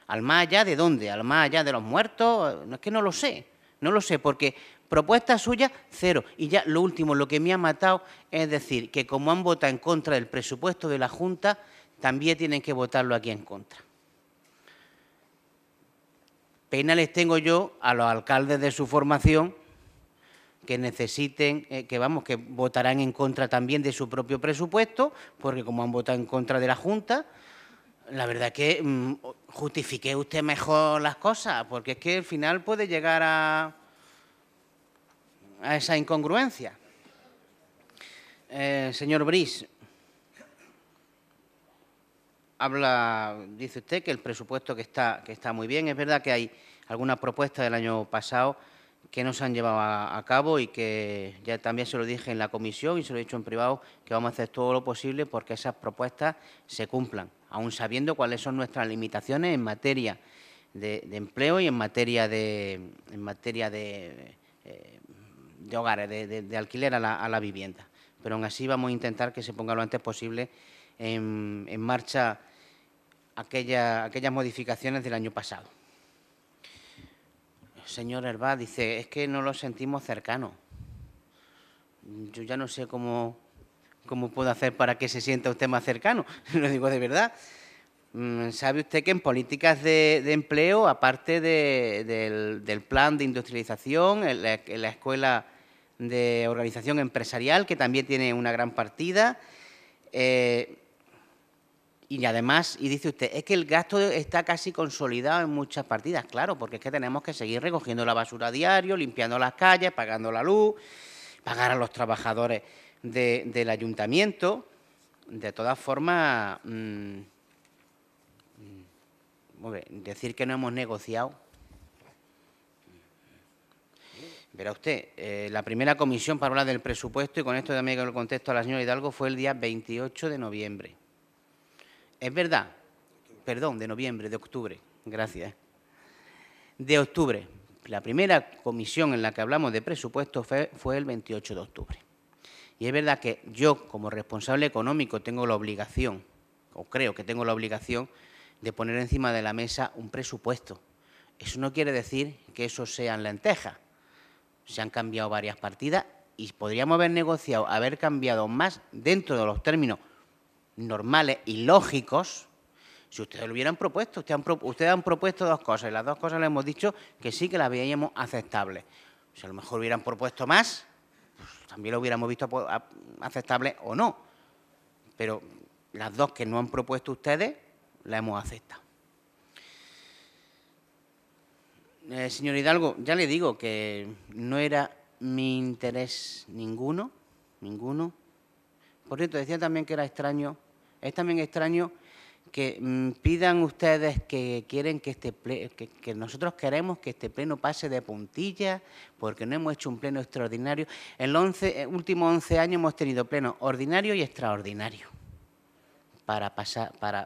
¿Al más allá de dónde? ¿Al más allá de los muertos? No, es que no lo sé. No lo sé, porque propuesta suya, cero. Y ya lo último, lo que me ha matado es decir que como han votado en contra del presupuesto de la Junta, también tienen que votarlo aquí en contra. Pena les tengo yo a los alcaldes de su formación que necesiten, eh, que vamos, que votarán en contra también de su propio presupuesto, porque como han votado en contra de la Junta, la verdad que mm, justifique usted mejor las cosas, porque es que al final puede llegar a, a esa incongruencia. Eh, señor Brice, habla, dice usted que el presupuesto que está, que está muy bien, es verdad que hay algunas propuestas del año pasado que nos han llevado a, cabo y que ya también se lo dije en la comisión y se lo he dicho en privado, que vamos a hacer todo lo posible porque esas propuestas se cumplan, aún sabiendo cuáles son nuestras limitaciones en materia de, empleo y en materia de, en materia de, eh, hogares, de, alquiler a la, vivienda. Pero aún así vamos a intentar que se ponga lo antes posible en, marcha aquellas modificaciones del año pasado señor Herbá, dice, es que no lo sentimos cercano. Yo ya no sé cómo, cómo puedo hacer para que se sienta usted más cercano, [laughs] lo digo de verdad. Mm, ¿Sabe usted que en políticas de, empleo, aparte del, plan de industrialización, la, escuela de organización empresarial, que también tiene una gran partida, eh, y además, y dice usted, es que el gasto está casi consolidado en muchas partidas, claro, porque es que tenemos que seguir recogiendo la basura a diario, limpiando las calles, pagando la luz, pagar a los trabajadores del ayuntamiento. De todas formas, mm, mm, decir que no hemos negociado. Verá usted, eh, la primera comisión para hablar del presupuesto, y con esto también que el contexto a la señora Hidalgo, fue el día 28 de noviembre. Es verdad, perdón, de noviembre, de octubre, gracias. Eh. De octubre, la primera comisión en la que hablamos de presupuesto fue, el 28 de octubre. Y es verdad que yo, como responsable económico, tengo la obligación, o creo que tengo la obligación, de poner encima de la mesa un presupuesto. Eso no quiere decir que eso sean lenteja. Se han cambiado varias partidas y podríamos haber negociado, haber cambiado más dentro de los términos normales y lógicos, si ustedes lo hubieran propuesto, ustedes han, propuesto dos cosas y las dos cosas le hemos dicho que sí que las veíamos aceptables. Si a lo mejor hubieran propuesto más, pues, también lo hubiéramos visto aceptable o no. Pero las dos que no han propuesto ustedes, las hemos aceptado. Eh, señor Hidalgo, ya le digo que no era mi interés ninguno, ninguno. Por cierto, decía también que era extraño es también extraño que mm, pidan ustedes que quieren que este que, nosotros queremos que este pleno pase de puntilla porque no hemos hecho un pleno extraordinario. En los eh, últimos 11 años hemos tenido plenos ordinario y extraordinario para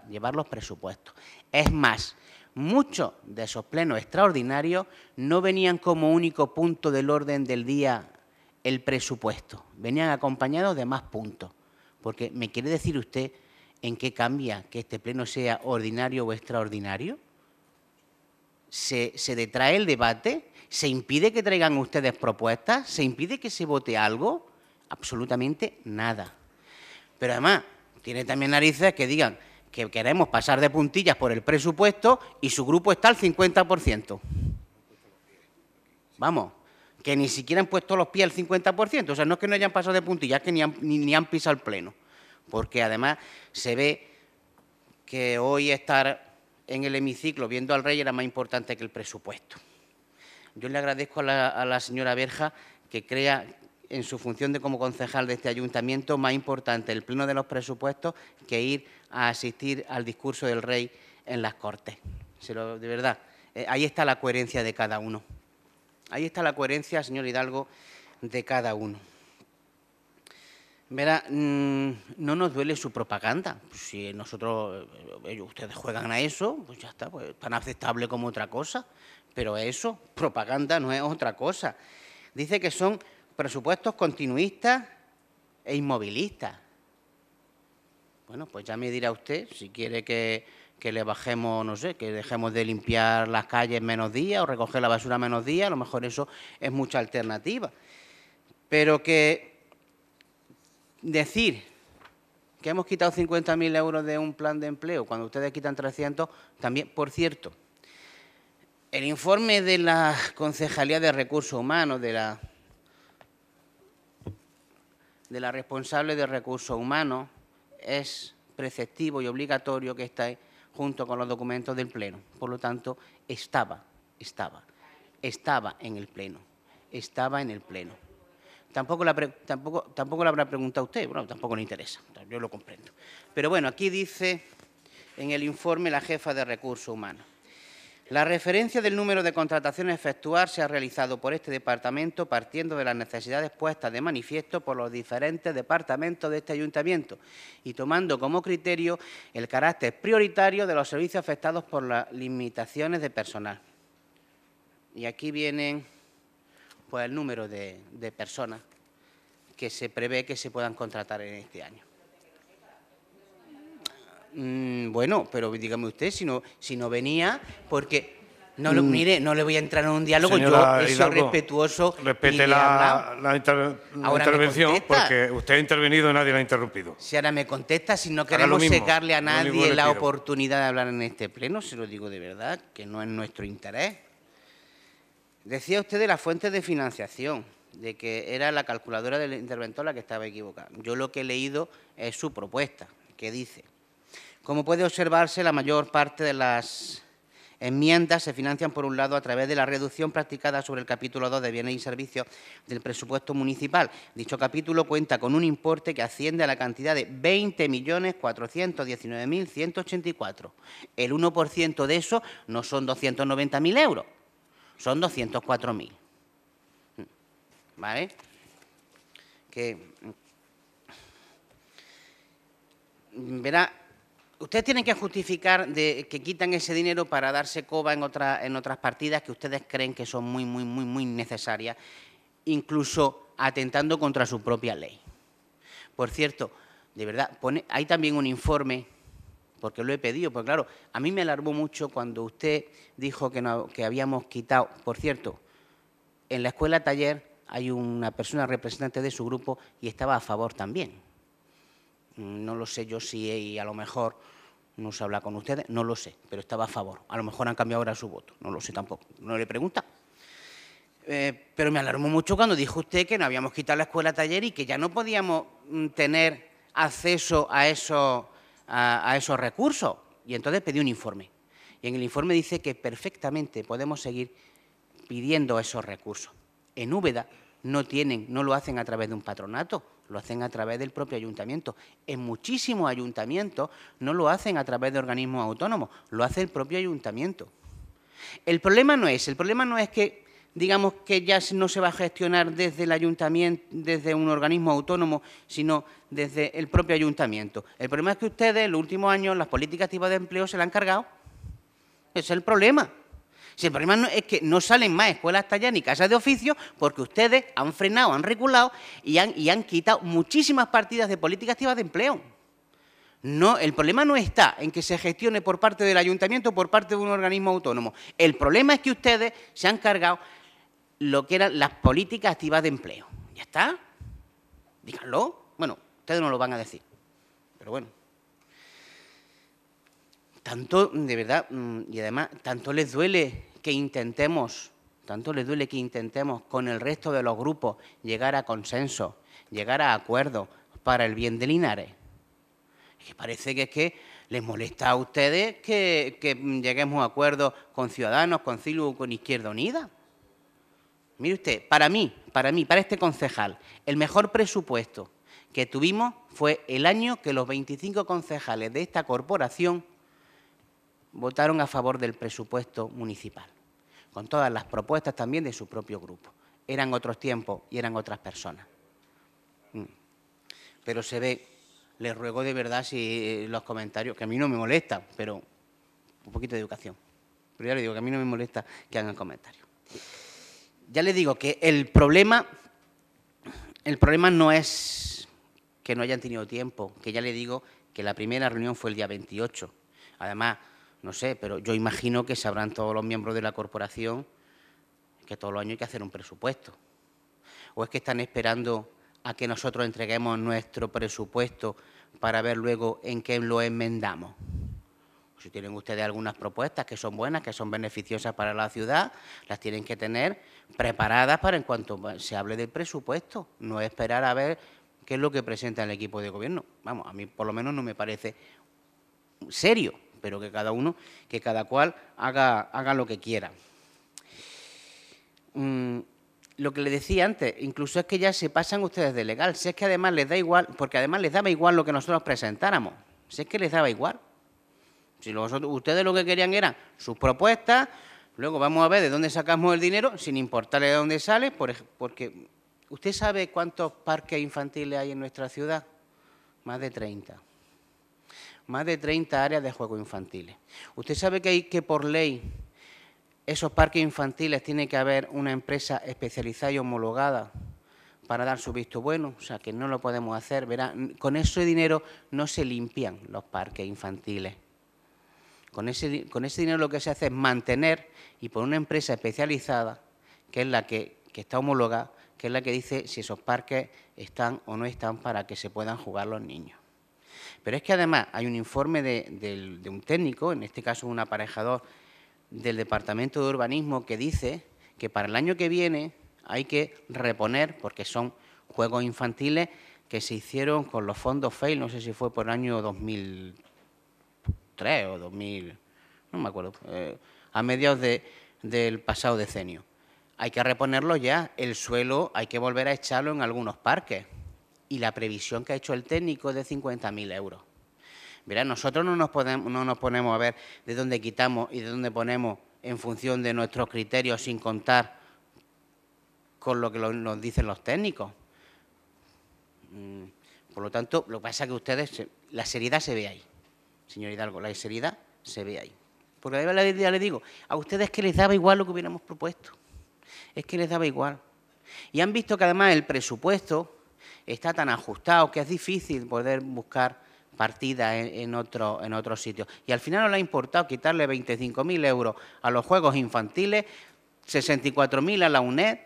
llevar los presupuestos. Es más, muchos de esos plenos extraordinarios no venían como único punto del orden del día el presupuesto, venían acompañados de más puntos. Porque me quiere decir usted ¿en qué cambia que este pleno sea ordinario o extraordinario? ¿Se, detrae el debate? ¿Se impide que traigan ustedes propuestas? ¿Se impide que se vote algo? Absolutamente nada. Pero además, tiene también narices que digan que queremos pasar de puntillas por el presupuesto y su grupo está al 50%. Vamos, que ni siquiera han puesto los pies al 50%. O sea, no es que no hayan pasado de puntillas, que ni han, ni han pisado el pleno porque además se ve que hoy estar en el hemiciclo viendo al rey era más importante que el presupuesto. Yo le agradezco a la, señora Berja que crea en su función de como concejal de este ayuntamiento más importante el pleno de los presupuestos que ir a asistir al discurso del rey en las Cortes. de verdad, eh, ahí está la coherencia de cada uno. Ahí está la coherencia, señor Hidalgo, de cada uno. Mira, mm, no nos duele su propaganda. Si nosotros, eh, ustedes juegan a eso, pues ya está, pues tan aceptable como otra cosa. Pero eso, propaganda no es otra cosa. Dice que son presupuestos continuistas e inmovilistas. Bueno, pues ya me dirá usted si quiere que, que le bajemos, no sé, que dejemos de limpiar las calles menos días o recoger la basura menos días, a lo mejor eso es mucha alternativa. Pero que decir que hemos quitado 50.000 euros de un plan de empleo cuando ustedes quitan 300, también, por cierto, el informe de la Concejalía de Recursos Humanos, de la, de la responsable de Recursos Humanos, es preceptivo y obligatorio que esté junto con los documentos del Pleno. Por lo tanto, estaba, estaba, estaba en el Pleno, estaba en el Pleno. Tampoco la, tampoco, la habrá preguntado usted, bueno, tampoco le interesa, yo lo comprendo. Pero bueno, aquí dice en el informe la jefa de recursos humanos. La referencia del número de contrataciones a efectuar se ha realizado por este departamento partiendo de las necesidades puestas de manifiesto por los diferentes departamentos de este ayuntamiento y tomando como criterio el carácter prioritario de los servicios afectados por las limitaciones de personal. Y aquí vienen el número de, personas que se prevé que se puedan contratar en este año. Mm, bueno, pero dígame usted si no, si no venía, porque no lo, mm. mire, no le voy a entrar en un diálogo, yo soy respetuoso. Respete la,
intervención porque usted ha intervenido y nadie la ha
interrumpido. Si ahora me contesta, si no queremos secarle a nadie la oportunidad de hablar en este pleno, se lo digo de verdad, que no es nuestro interés. Decía usted de las fuentes de financiación, de que era la calculadora del interventor la que estaba equivocada. Yo lo que he leído es su propuesta, que dice, como puede observarse, la mayor parte de las enmiendas se financian, por un lado, a través de la reducción practicada sobre el capítulo 2 de bienes y servicios del presupuesto municipal. Dicho capítulo cuenta con un importe que asciende a la cantidad de 20.419.184. El 1% de eso no son 290.000 euros, son 204.000. ¿Vale? Que, mm, verá, ustedes tienen que justificar de, que quitan ese dinero para darse coba en, otra, en otras partidas que ustedes creen que son muy, muy, muy, muy necesarias, incluso atentando contra su propia ley. Por cierto, de verdad, pone, hay también un informe porque lo he pedido, porque claro, a mí me alarmó mucho cuando usted dijo que, habíamos quitado, por cierto, en la escuela taller hay una persona representante de su grupo y estaba a favor también. No lo sé yo si a lo mejor no habla con ustedes, no lo sé, pero estaba a favor. A lo mejor han cambiado ahora su voto, no lo sé tampoco, no le pregunta. Eh, pero me alarmó mucho cuando dijo usted que no habíamos quitado la escuela taller y que ya no podíamos mm, tener acceso a esos a, esos recursos. Y entonces pedí un informe. Y en el informe dice que perfectamente podemos seguir pidiendo esos recursos. En Úbeda no tienen, no lo hacen a través de un patronato, lo hacen a través del propio ayuntamiento. En muchísimos ayuntamientos no lo hacen a través de organismos autónomos, lo hace el propio ayuntamiento. El problema no es, el problema no es que digamos que ya no se va a gestionar desde el ayuntamiento, desde un organismo autónomo, sino desde el propio ayuntamiento. El problema es que ustedes, en los últimos años, las políticas activas de empleo se la han cargado. Ese es el problema. Si el problema es que no salen más escuelas allá ni casas de oficio porque ustedes han frenado, han reculado y han, y han quitado muchísimas partidas de políticas activas de empleo. No, el problema no está en que se gestione por parte del ayuntamiento o por parte de un organismo autónomo. El problema es que ustedes se han cargado lo que eran las políticas activas de empleo. ¿Ya está? Díganlo. Bueno, ustedes no lo van a decir, pero bueno. Tanto, de verdad, mm, y además, tanto les duele que intentemos, tanto les duele que intentemos con el resto de los grupos llegar a consenso, llegar a acuerdos para el bien de Linares. Que parece que es que les molesta a ustedes que, que lleguemos a acuerdos con Ciudadanos, con CILU, con Izquierda Unida. Mire usted, para mí, para mí, para este concejal, el mejor presupuesto que tuvimos fue el año que los 25 concejales de esta corporación votaron a favor del presupuesto municipal, con todas las propuestas también de su propio grupo. Eran otros tiempos y eran otras personas. Mm. Pero se ve, les ruego de verdad si eh, los comentarios, que a mí no me molesta, pero un poquito de educación. Pero ya le digo que a mí no me molesta que hagan comentarios ya le digo que el problema, el problema no es que no hayan tenido tiempo, que ya le digo que la primera reunión fue el día 28. Además, no sé, pero yo imagino que sabrán todos los miembros de la corporación que todos los años hay que hacer un presupuesto. O es que están esperando a que nosotros entreguemos nuestro presupuesto para ver luego en qué lo enmendamos. Si tienen ustedes algunas propuestas que son buenas, que son beneficiosas para la ciudad, las tienen que tener preparadas para en cuanto se hable del presupuesto, no esperar a ver qué es lo que presenta el equipo de gobierno. Vamos, a mí por lo menos no me parece serio, pero que cada uno, que cada cual haga, haga lo que quiera. Mm, lo que le decía antes, incluso es que ya se pasan ustedes de legal, si es que además les da igual, porque además les daba igual lo que nosotros presentáramos, si es que les daba igual. Si los, ustedes lo que querían eran sus propuestas, Luego vamos a ver de dónde sacamos el dinero, sin importarle de dónde sale, porque ¿usted sabe cuántos parques infantiles hay en nuestra ciudad? Más de 30. Más de 30 áreas de juego infantiles. ¿Usted sabe que, hay, que por ley esos parques infantiles tienen que haber una empresa especializada y homologada para dar su visto bueno, o sea que no lo podemos hacer, verá, con ese dinero no se limpian los parques infantiles. Con ese, dinero lo que se hace es mantener y por una empresa especializada, que es la que, que está homologada, que es la que dice si esos parques están o no están para que se puedan jugar los niños. Pero es que además hay un informe de, un técnico, en este caso un aparejador del Departamento de Urbanismo, que dice que para el año que viene hay que reponer, porque son juegos infantiles que se hicieron con los fondos FAIL, no sé si fue por el año 2000 o 2000, no me acuerdo, eh, a mediados de, del pasado decenio. Hay que reponerlo ya, el suelo hay que volver a echarlo en algunos parques. Y la previsión que ha hecho el técnico es de 50.000 euros. Mira, nosotros no nos, podemos, no nos ponemos a ver de dónde quitamos y de dónde ponemos en función de nuestros criterios sin contar con lo que nos dicen los técnicos. Mm, por lo tanto, lo que pasa es que ustedes, la seriedad se ve ahí señor Hidalgo, la seriedad se ve ahí. Porque la idea le digo, a ustedes que les daba igual lo que hubiéramos propuesto. Es que les daba igual. Y han visto que además el presupuesto está tan ajustado que es difícil poder buscar partidas en, otro, en otros sitios. Y al final no le ha importado quitarle 25.000 euros a los juegos infantiles, 64.000 a la UNED.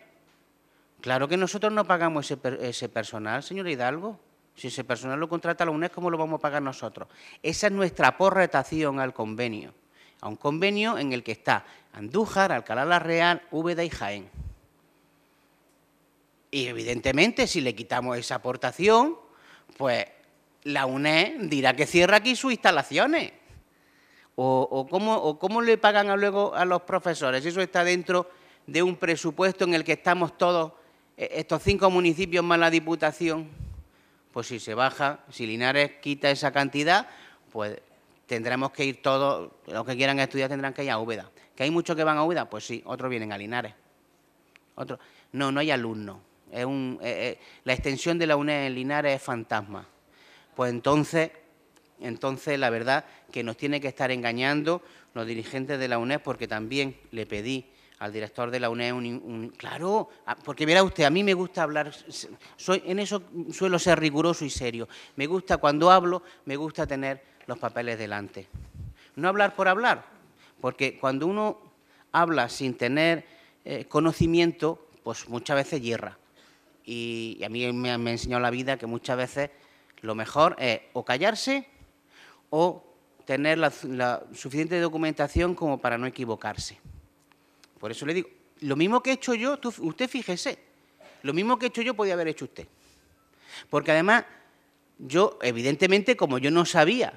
Claro que nosotros no pagamos ese personal, señor Hidalgo. Si ese personal lo contrata la UNED, ¿cómo lo vamos a pagar nosotros? Esa es nuestra aportación al convenio, a un convenio en el que está Andújar, Alcalá la Real, Úbeda y Jaén. Y evidentemente, si le quitamos esa aportación, pues la UNED dirá que cierra aquí sus instalaciones. O, cómo, le pagan luego a los profesores. Eso está dentro de un presupuesto en el que estamos todos, eh, estos cinco municipios más la Diputación pues si se baja, si Linares quita esa cantidad, pues tendremos que ir todos, los que quieran estudiar tendrán que ir a Úbeda. ¿Que hay muchos que van a Úbeda? Pues sí, otros vienen a Linares. No, no hay alumnos. Eh, eh, la extensión de la UNED en Linares es fantasma. Pues entonces, entonces, la verdad que nos tiene que estar engañando los dirigentes de la UNED, porque también le pedí al director de la UNED, claro, ah, porque verá usted, a mí me gusta hablar, soy, en eso suelo ser riguroso y serio. Me gusta cuando hablo, me gusta tener los papeles delante. No hablar por hablar, porque cuando uno habla sin tener eh, conocimiento, pues muchas veces hierra. Y, a mí me, ha enseñado la vida que muchas veces lo mejor es o callarse o tener la suficiente documentación como para no equivocarse. Por eso le digo, lo mismo que he hecho yo, usted fíjese, lo mismo que he hecho yo podía haber hecho usted. Porque además, yo, evidentemente, como yo no sabía,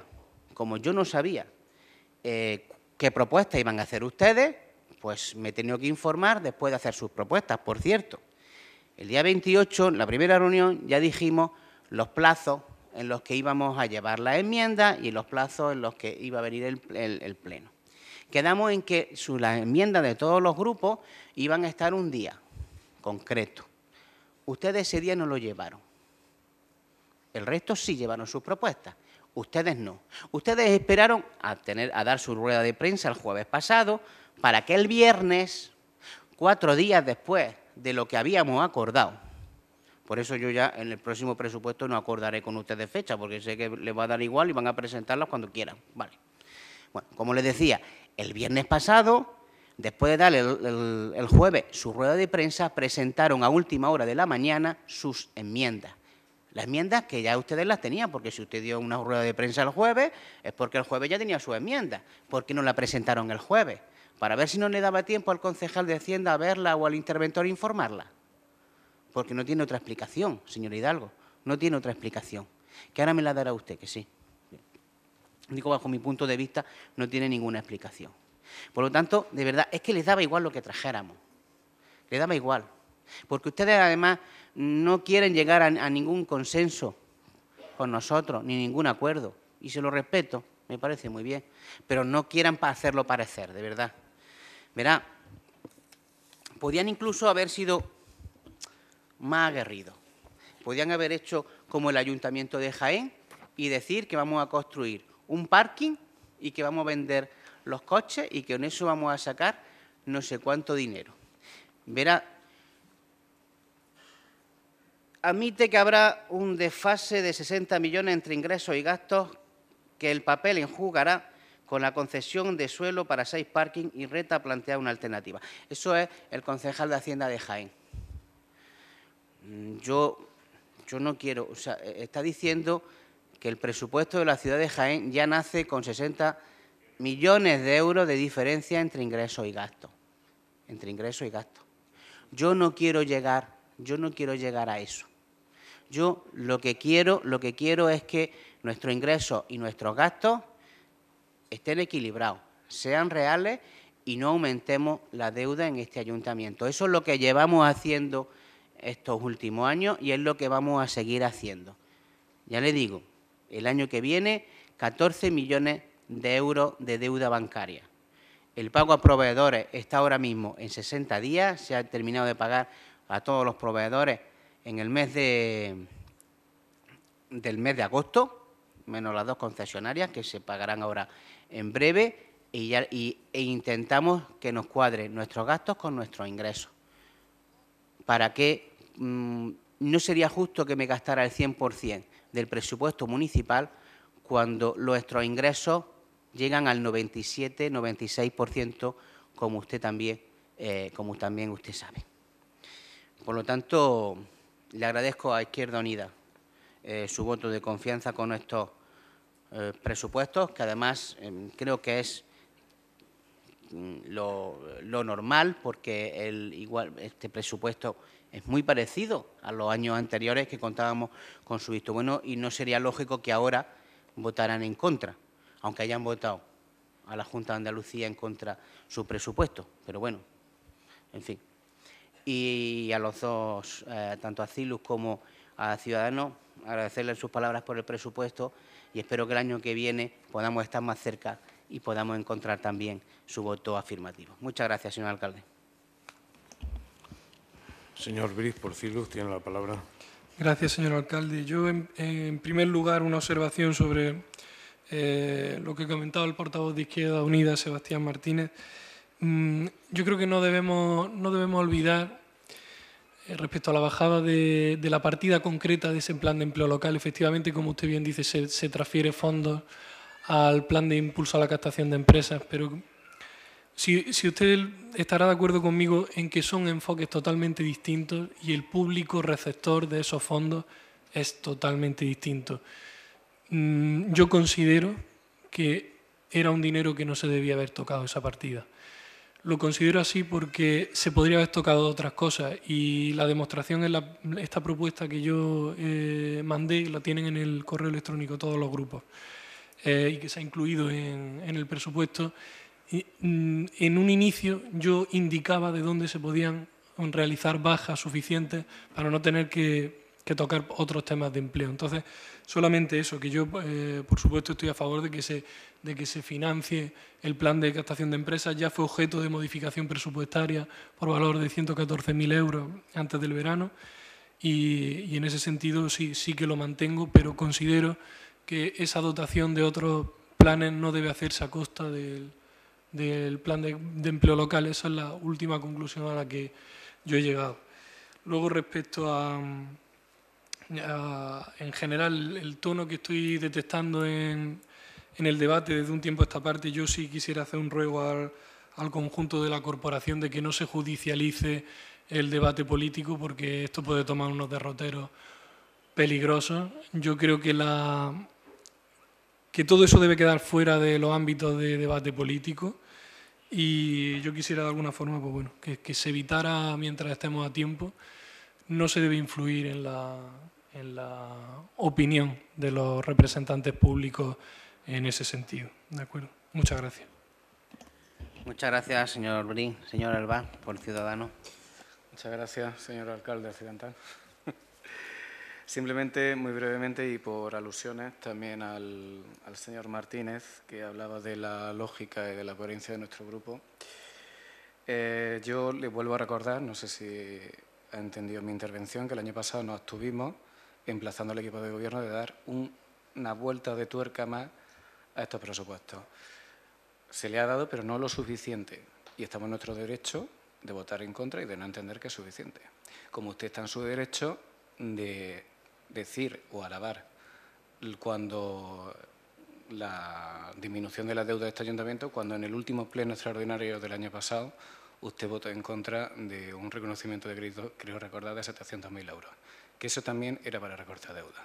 como yo no sabía eh, qué propuestas iban a hacer ustedes, pues me he tenido que informar después de hacer sus propuestas, por cierto. El día 28, en la primera reunión, ya dijimos los plazos en los que íbamos a llevar la enmienda y los plazos en los que iba a venir el Pleno. Quedamos en que las enmiendas de todos los grupos iban a estar un día concreto. Ustedes ese día no lo llevaron. El resto sí llevaron sus propuestas. Ustedes no. Ustedes esperaron a, tener, a dar su rueda de prensa el jueves pasado para que el viernes, cuatro días después de lo que habíamos acordado, por eso yo ya en el próximo presupuesto no acordaré con ustedes fecha, porque sé que les va a dar igual y van a presentarlas cuando quieran. Vale. Bueno, como les decía, el viernes pasado, después de dar el, jueves su rueda de prensa, presentaron a última hora de la mañana sus enmiendas. Las enmiendas que ya ustedes las tenían, porque si usted dio una rueda de prensa el jueves, es porque el jueves ya tenía su enmienda. ¿Por qué no la presentaron el jueves? Para ver si no le daba tiempo al concejal de Hacienda a verla o al interventor a informarla. Porque no tiene otra explicación, señor Hidalgo. No tiene otra explicación. Que ahora me la dará usted, que sí digo bajo mi punto de vista, no tiene ninguna explicación. Por lo tanto, de verdad, es que les daba igual lo que trajéramos. Les daba igual. Porque ustedes además no quieren llegar a, ningún consenso con nosotros, ni ningún acuerdo. Y se lo respeto, me parece muy bien. Pero no quieran hacerlo parecer, de verdad. Verá, podían incluso haber sido más aguerridos. Podían haber hecho como el ayuntamiento de Jaén y decir que vamos a construir un parking y que vamos a vender los coches y que con eso vamos a sacar no sé cuánto dinero. Verá, admite que habrá un desfase de 60 millones entre ingresos y gastos que el papel enjugará con la concesión de suelo para seis parking y reta plantea una alternativa. Eso es el concejal de Hacienda de Jaén. Mm, yo, yo no quiero, o sea, e-, está diciendo que el presupuesto de la ciudad de Jaén ya nace con 60 millones de euros de diferencia entre ingresos y gastos. Entre ingresos y gastos. Yo no quiero llegar, yo no quiero llegar a eso. Yo lo que quiero, lo que quiero es que nuestros ingresos y nuestros gastos estén equilibrados, sean reales y no aumentemos la deuda en este ayuntamiento. Eso es lo que llevamos haciendo estos últimos años y es lo que vamos a seguir haciendo. Ya le digo, el año que viene 14 millones de euros de deuda bancaria. El pago a proveedores está ahora mismo en 60 días, se ha terminado de pagar a todos los proveedores en el mes de, mes de agosto, menos las dos concesionarias que se pagarán ahora en breve, y, e intentamos que nos cuadren nuestros gastos con nuestros ingresos. Para que mm, no sería justo que me gastara el 100% del presupuesto municipal cuando nuestros ingresos llegan al 97-96%, como usted también, eh, como también usted sabe. Por lo tanto, le agradezco a Izquierda Unida eh, su voto de confianza con estos eh, presupuestos, que además em, creo que es mm, lo, lo, normal, porque el, igual, este presupuesto es muy parecido a los años anteriores que contábamos con su visto bueno y no sería lógico que ahora votaran en contra, aunque hayan votado a la Junta de Andalucía en contra su presupuesto. Pero bueno, en fin. Y a los dos, eh, tanto a Cilus como a Ciudadanos, agradecerles sus palabras por el presupuesto y espero que el año que viene podamos estar más cerca y podamos encontrar también su voto afirmativo. Muchas gracias, señor alcalde. Señor Briz, por Cilus, tiene la palabra.
Gracias, señor alcalde. Yo, en, primer lugar, una observación sobre eh, lo que comentaba el portavoz de Izquierda Unida, Sebastián Martínez. Mm, yo creo que no debemos, no debemos olvidar, eh, respecto a la bajada de, la partida concreta de ese plan de empleo local, efectivamente, como usted bien dice, se, se transfiere fondos al plan de impulso a la captación de empresas, pero si, usted estará de acuerdo conmigo en que son enfoques totalmente distintos y el público receptor de esos fondos es totalmente distinto. Mm, yo considero que era un dinero que no se debía haber tocado esa partida. Lo considero así porque se podría haber tocado otras cosas y la demostración es esta propuesta que yo eh, mandé, la tienen en el correo electrónico todos los grupos eh, y que se ha incluido en, en el presupuesto Mm, en un inicio yo indicaba de dónde se podían realizar bajas suficientes para no tener que, tocar otros temas de empleo. Entonces, solamente eso, que yo, eh, por supuesto, estoy a favor de que, se, de que se financie el plan de captación de empresas. Ya fue objeto de modificación presupuestaria por valor de 114.000 euros antes del verano. Y, y, en ese sentido sí, sí que lo mantengo, pero considero que esa dotación de otros planes no debe hacerse a costa del, del plan de, empleo local. Esa es la última conclusión a la que yo he llegado. Luego, respecto a, en general, el tono que estoy detectando en, el debate desde un tiempo a esta parte, yo sí quisiera hacer un ruego al, al conjunto de la corporación de que no se judicialice el debate político porque esto puede tomar unos derroteros peligrosos. Yo creo que la, que todo eso debe quedar fuera de los ámbitos de debate político y yo quisiera de alguna forma pues bueno, que, se evitara mientras estemos a tiempo, no se debe influir en la, en la opinión de los representantes públicos en ese sentido. ¿De acuerdo? Muchas gracias.
Muchas gracias, señor Brin, señor Alba, por Ciudadano. Muchas gracias, señor
alcalde occidental. Simplemente, muy brevemente y por alusiones ¿eh? también al, señor Martínez, que hablaba de la lógica y de la coherencia de nuestro grupo. Eh, yo le vuelvo a recordar, no sé si ha entendido mi intervención, que el año pasado nos abstuvimos, emplazando al equipo de gobierno, de dar una vuelta de tuerca más a estos presupuestos. Se le ha dado, pero no lo suficiente. Y estamos en nuestro derecho de votar en contra y de no entender que es suficiente. Como usted está en su derecho de decir o alabar cuando la disminución de la deuda de este ayuntamiento, cuando en el último pleno extraordinario del año pasado usted votó en contra de un reconocimiento de crédito, creo recordar, de 700.000 euros, que eso también era para recortar deuda.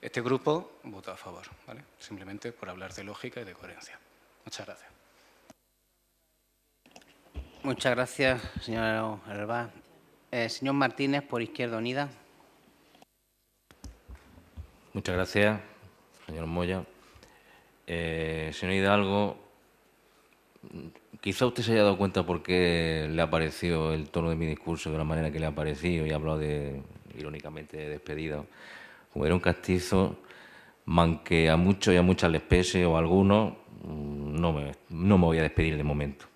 Este grupo votó a favor, ¿vale? simplemente por hablar de lógica y de coherencia. Muchas gracias.
Muchas gracias, señor Alba. Eh, señor Martínez, por Izquierda Unida.
Muchas gracias, señor Moya. Eh, señor Hidalgo, quizá usted se haya dado cuenta por qué le ha el tono de mi discurso de la manera que le ha parecido y ha hablado de, irónicamente, de despedida. Como era un castizo, manque a muchos y a muchas les pese o a algunos, mm, no me, no me voy a despedir de momento.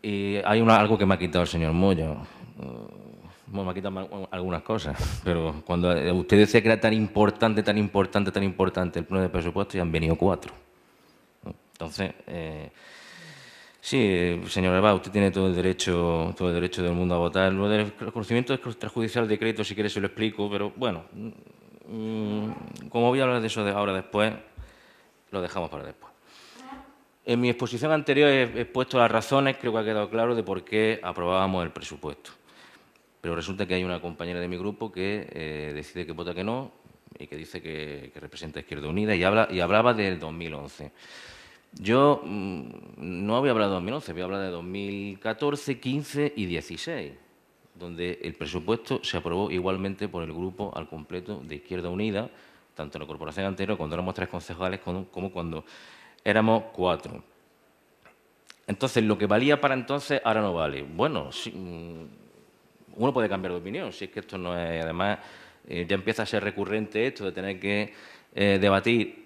Y hay algo que me ha quitado el señor Moya. Bueno, me ha quitado algunas cosas, pero cuando eh, usted decía que era tan importante, tan importante, tan importante el pleno de presupuesto, ya han venido cuatro. Entonces, eh, sí, eh, señor Alba, usted tiene todo el derecho todo el derecho del mundo a votar. Lo del conocimiento extrajudicial de crédito, si quiere se lo explico, pero bueno, mm, como voy a hablar de eso ahora después, lo dejamos para después. En mi exposición anterior he expuesto las razones, creo que ha quedado claro, de por qué aprobábamos el presupuesto. Pero resulta que hay una compañera de mi grupo que eh, decide que vota que no y que dice que, representa a Izquierda Unida y, hablaba del 2011. Yo mm, no había hablado de 2011, voy hablado de 2014, 15 y 16, donde el presupuesto se aprobó igualmente por el grupo al completo de Izquierda Unida, tanto en la corporación anterior, cuando éramos tres concejales, como cuando éramos cuatro. Entonces, lo que valía para entonces ahora no vale. Bueno, sí, mm, uno puede cambiar de opinión, si es que esto no es, además, eh, ya empieza a ser recurrente esto de tener que eh, debatir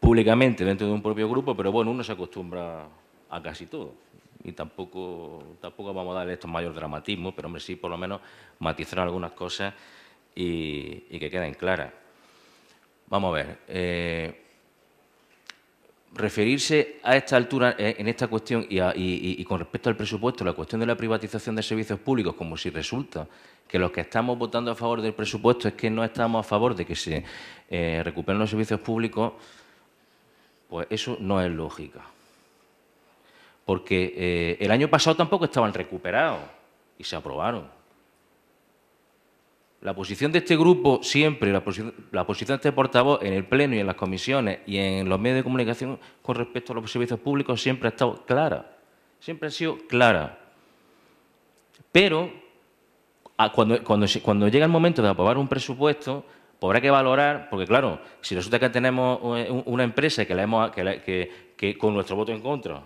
públicamente dentro de un propio grupo, pero bueno, uno se acostumbra a casi todo. Y tampoco, tampoco vamos a darle esto mayor dramatismo, pero hombre, sí, por lo menos matizar algunas cosas y, que queden claras. Vamos a ver. Eh, referirse a esta altura eh, en esta cuestión y, con respecto al presupuesto, la cuestión de la privatización de servicios públicos, como si resulta que los que estamos votando a favor del presupuesto es que no estamos a favor de que se eh, recuperen los servicios públicos, pues eso no es lógica. Porque eh, el año pasado tampoco estaban recuperados y se aprobaron. La posición de este grupo siempre, la, posición, de este portavoz en el Pleno y en las comisiones y en los medios de comunicación con respecto a los servicios públicos siempre ha estado clara, siempre ha sido clara. Pero cuando, llega el momento de aprobar un presupuesto, habrá que valorar, porque claro, si resulta que tenemos eh, una empresa que, la hemos, que con nuestro voto en contra,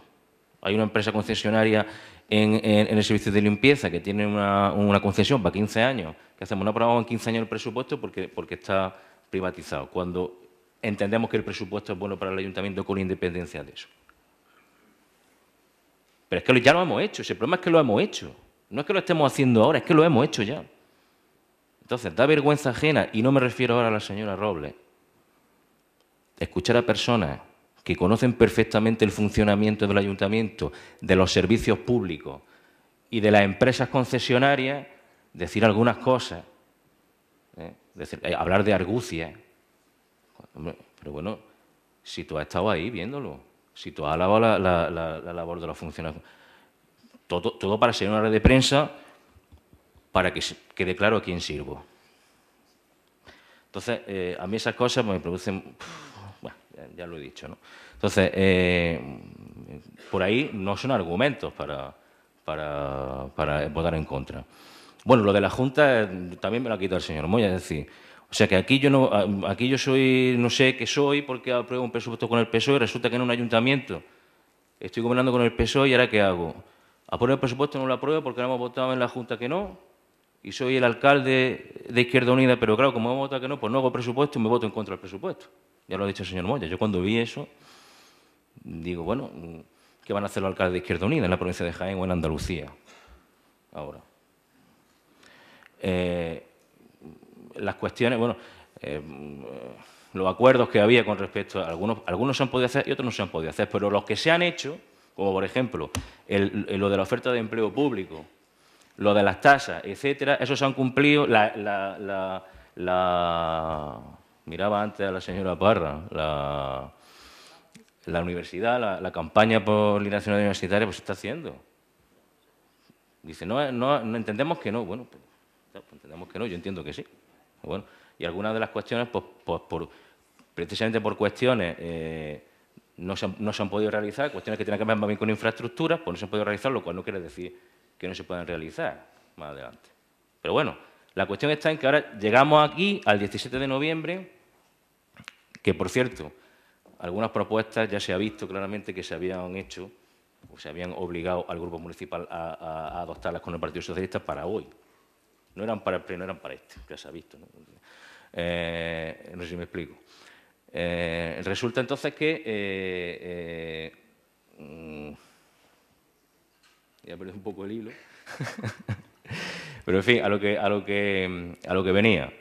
hay una empresa concesionaria en, el servicio de limpieza, que tiene una, concesión para 15 años, que hacemos, no aprobamos en 15 años el presupuesto porque, está privatizado, cuando entendemos que el presupuesto es bueno para el ayuntamiento con independencia de eso. Pero es que ya lo hemos hecho, el problema es que lo hemos hecho. No es que lo estemos haciendo ahora, es que lo hemos hecho ya. Entonces, da vergüenza ajena, y no me refiero ahora a la señora Robles, escuchar a personas que conocen perfectamente el funcionamiento del ayuntamiento, de los servicios públicos y de las empresas concesionarias, decir algunas cosas, ¿eh? Eh, hablar de argucias. pero bueno, si tú has estado ahí viéndolo, si tú has hablado la, labor de los funcionarios, todo, para ser una red de prensa para que quede claro a quién sirvo. Entonces, eh, a mí esas cosas me producen ya lo he dicho. ¿no? Entonces, eh, por ahí no son argumentos para, para, votar en contra. Bueno, lo de la Junta eh, también me lo ha quitado el señor Moya, es decir, o sea que aquí yo no, aquí yo soy, no sé qué soy porque apruebo un presupuesto con el PSOE y resulta que en un ayuntamiento estoy gobernando con el PSOE y ahora qué hago. ¿Apruebo el presupuesto no lo apruebo porque no hemos votado en la Junta que no? Y soy el alcalde de Izquierda Unida, pero claro, como hemos votado que no, pues no hago presupuesto y me voto en contra del presupuesto. Ya lo ha dicho el señor Moya. Yo cuando vi eso, digo, bueno, ¿qué van a hacer los alcaldes de Izquierda Unida en la provincia de Jaén o en Andalucía? Ahora. Eh, las cuestiones, bueno, eh, los acuerdos que había con respecto a algunos, algunos se han podido hacer y otros no se han podido hacer, pero los que se han hecho, como por ejemplo lo de la oferta de empleo público, lo de las tasas, etcétera, esos se han cumplido, la miraba antes a la señora Parra, la, universidad, la, campaña por la nacional universitaria, pues se está haciendo. Dice, no, no, entendemos que no. Bueno, pues, pues entendemos que no, yo entiendo que sí. Bueno, y algunas de las cuestiones, pues, pues, por, precisamente por cuestiones eh, no, se han, no, se han, podido realizar, cuestiones que tienen que ver más bien con infraestructuras, pues no se han podido realizar, lo cual no quiere decir que no se puedan realizar más adelante. Pero bueno, la cuestión está en que ahora llegamos aquí al 17 de noviembre que por cierto, algunas propuestas ya se ha visto claramente que se habían hecho o se habían obligado al grupo municipal a, adoptarlas con el Partido Socialista para hoy. No eran para el pleno, eran para este, ya se ha visto. ¿no? Eh, sé si me explico. Eh, resulta entonces que... Voy eh, a mm, ya un poco el hilo. [laughs] Pero en fin, a lo que, a que, a que venía.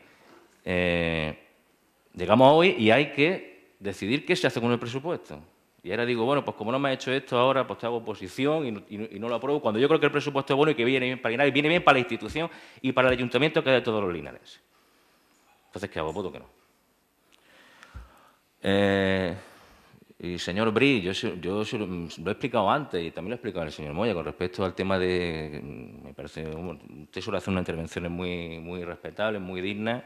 Llegamos hoy y hay que decidir qué se hace con el presupuesto. Y ahora digo, bueno, pues como no me ha hecho esto ahora, pues te hago oposición y no, lo apruebo, cuando yo creo que el presupuesto es bueno y que viene bien para Linares, viene bien para la institución y para el ayuntamiento que es de todos los Linares. Entonces, ¿qué hago? Voto que no. Eh, y señor Bri, yo, lo he explicado antes y también lo he explicado el señor Moya con respecto al tema de... Me parece, usted suele hacer unas intervenciones muy respetables, muy dignas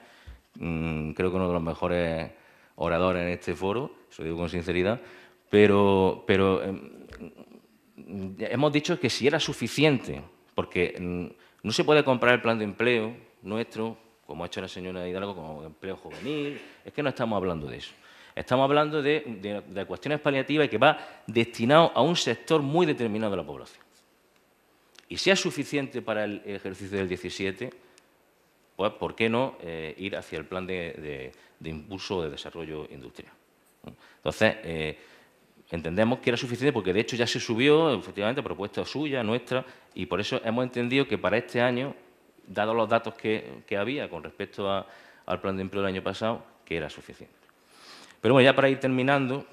Mm, creo que uno de los mejores oradores en este foro, eso digo con sinceridad, pero, em, mm, hemos dicho que si era suficiente, porque mm, no se puede comprar el plan de empleo nuestro, como ha hecho la señora Hidalgo, como empleo juvenil, es que no estamos hablando de eso. Estamos hablando de, cuestiones paliativas que va destinado a un sector muy determinado de la población. Y sea suficiente para el ejercicio del 17, pues ¿por qué no eh, ir hacia el plan de, impulso de desarrollo industrial? Entonces, eh, entendemos que era suficiente porque de hecho ya se subió, efectivamente, propuesta suya, nuestra, y por eso hemos entendido que para este año, dados los datos que, había con respecto al plan de empleo del año pasado, que era suficiente. Pero bueno, ya para ir terminando,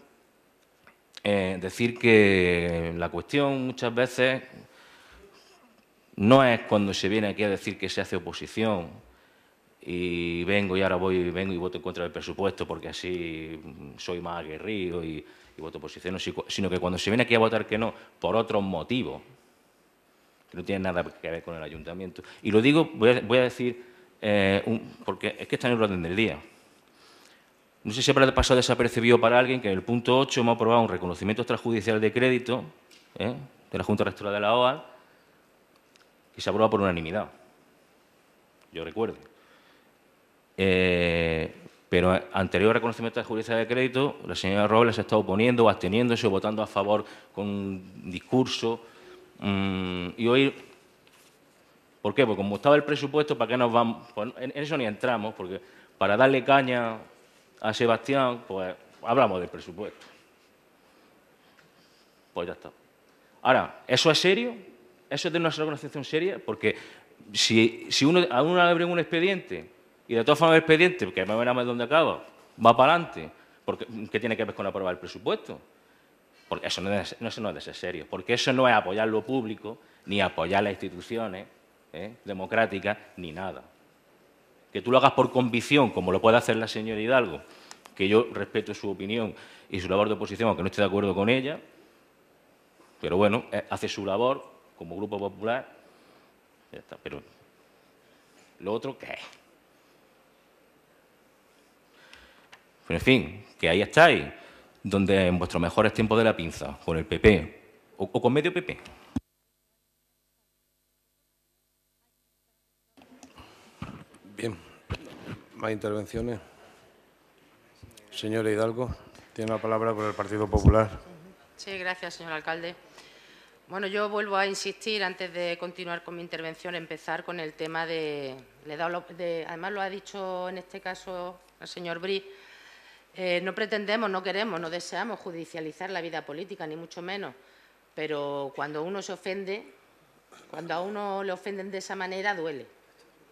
eh, decir que la cuestión muchas veces no es cuando se viene aquí a decir que se hace oposición y vengo y ahora voy vengo y voto en contra del presupuesto porque así mm, soy más aguerrido y, voto oposición, sino que cuando se viene aquí a votar que no, por otro motivo que no tiene nada que ver con el ayuntamiento. Y lo digo, voy a, decir, eh, porque es que está en el orden del día. No sé si habrá pasado desapercibido para alguien que en el punto 8 hemos aprobado un reconocimiento extrajudicial de crédito ¿eh? de la Junta Rectora de la OA y se aprueba por unanimidad. Yo recuerdo. Eh, pero anterior reconocimiento de jurisprudencia de crédito, la señora Robles ha estado oponiendo, absteniéndose, o votando a favor con un discurso. Mm, y hoy, ¿por qué? Porque como estaba el presupuesto, ¿para qué nos vamos? Pues en eso ni entramos, porque para darle caña a Sebastián, pues hablamos del presupuesto. Pues ya está. Ahora, ¿eso es serio? ¿Eso es de una organización seria? Porque si, uno, a uno abre un expediente y de todas formas, el expediente, que más ver dónde acaba, va para adelante. Porque, ¿Qué tiene que ver con aprobar el presupuesto? Porque eso no, es, no es de ser serio. Porque eso no es apoyar lo público, ni apoyar las instituciones ¿eh? democráticas, ni nada. Que tú lo hagas por convicción, como lo puede hacer la señora Hidalgo, que yo respeto su opinión y su labor de oposición, aunque no esté de acuerdo con ella, pero bueno, eh, hace su labor como Grupo Popular. está. Pero lo otro, ¿qué es? Pero pues en fin, que ahí estáis, donde en vuestros mejores tiempos de la pinza, con el PP o, con medio PP.
Bien, más intervenciones. Señora Hidalgo, tiene la palabra por el Partido Popular.
Sí, gracias, señor alcalde. Bueno, yo vuelvo a insistir, antes de continuar con mi intervención, empezar con el tema de... de además, lo ha dicho en este caso el señor Bri, eh, no pretendemos, no queremos, no deseamos judicializar la vida política, ni mucho menos, pero cuando uno se ofende, cuando a uno le ofenden de esa manera, duele.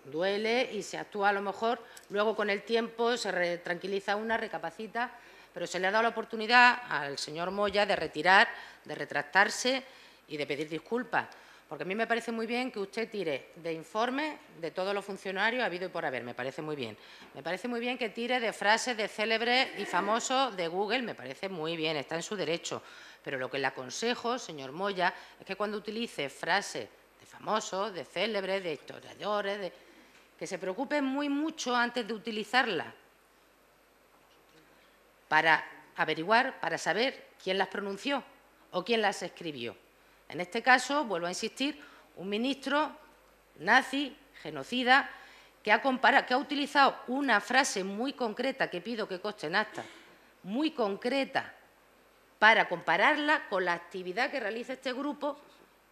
Duele y se actúa a lo mejor, luego con el tiempo se tranquiliza una, recapacita, pero se le ha dado la oportunidad al señor Moya de retirar, de retractarse y de pedir disculpas. Porque a mí me parece muy bien que usted tire de informes de todos los funcionarios habido y por haber, me parece muy bien. Me parece muy bien que tire de frases de célebres y famosos de Google, me parece muy bien, está en su derecho. Pero lo que le aconsejo, señor Moya, es que cuando utilice frases de famosos, de célebres, de historiadores, que se preocupe muy mucho antes de utilizarlas para averiguar, para saber quién las pronunció o quién las escribió. En este caso, vuelvo a insistir, un ministro nazi, genocida, que ha, utilizado una frase muy concreta, que pido que coste en acta, muy concreta, para compararla con la actividad que realiza este grupo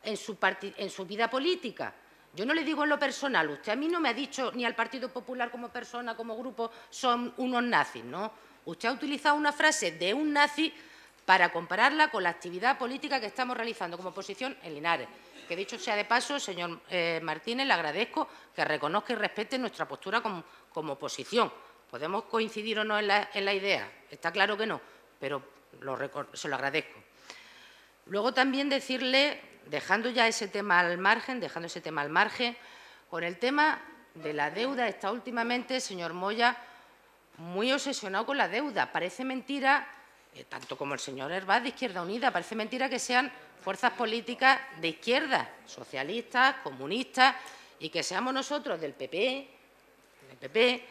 en su, en su vida política. Yo no le digo en lo personal, usted a mí no me ha dicho ni al Partido Popular como persona, como grupo, son unos nazis, no. Usted ha utilizado una frase de un nazi para compararla con la actividad política que estamos realizando como oposición en Linares. Que dicho sea de paso, señor eh, Martínez, le agradezco que reconozca y respete nuestra postura como, oposición. Podemos coincidir o no en la, idea, está claro que no, pero se lo agradezco. Luego también decirle, dejando ya ese tema al margen, dejando ese tema al margen, con el tema de la deuda está últimamente, señor Moya, muy obsesionado con la deuda. Parece mentira eh, tanto como el señor Herbaz de Izquierda Unida. Parece mentira que sean fuerzas políticas de izquierda, socialistas, comunistas, y que seamos nosotros del PP, del PP,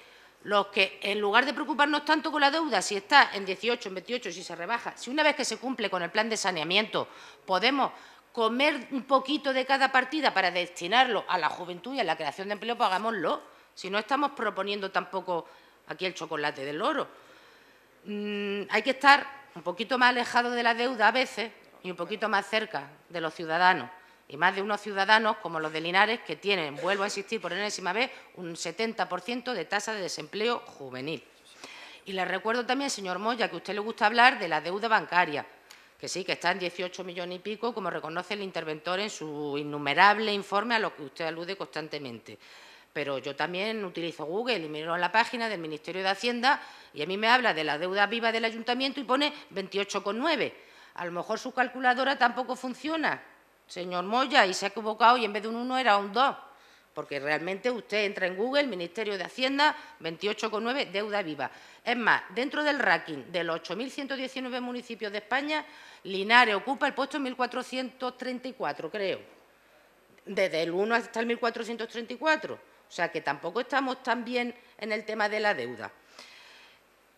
los que, en lugar de preocuparnos tanto con la deuda, si está en 18, en 28, si se rebaja, si una vez que se cumple con el plan de saneamiento podemos comer un poquito de cada partida para destinarlo a la juventud y a la creación de empleo, pagámoslo. Pues si no estamos proponiendo tampoco aquí el chocolate del oro. Mm, hay que estar un poquito más alejado de la deuda a veces y un poquito más cerca de los ciudadanos. Y más de unos ciudadanos, como los de Linares, que tienen, vuelvo a insistir por enésima vez, un 70% de tasa de desempleo juvenil. Y le recuerdo también, señor Moya, que a usted le gusta hablar de la deuda bancaria, que sí, que está en 18 millones y pico, como reconoce el interventor en su innumerable informe a lo que usted alude constantemente pero yo también utilizo Google y miro la página del Ministerio de Hacienda y a mí me habla de la deuda viva del ayuntamiento y pone 28,9. A lo mejor su calculadora tampoco funciona, señor Moya, y se ha equivocado y en vez de un 1 era un 2, porque realmente usted entra en Google, Ministerio de Hacienda, 28,9, deuda viva. Es más, dentro del ranking de los 8.119 municipios de España, Linares ocupa el puesto 1.434, creo, desde el 1 hasta el 1.434. O sea que tampoco estamos tan bien en el tema de la deuda.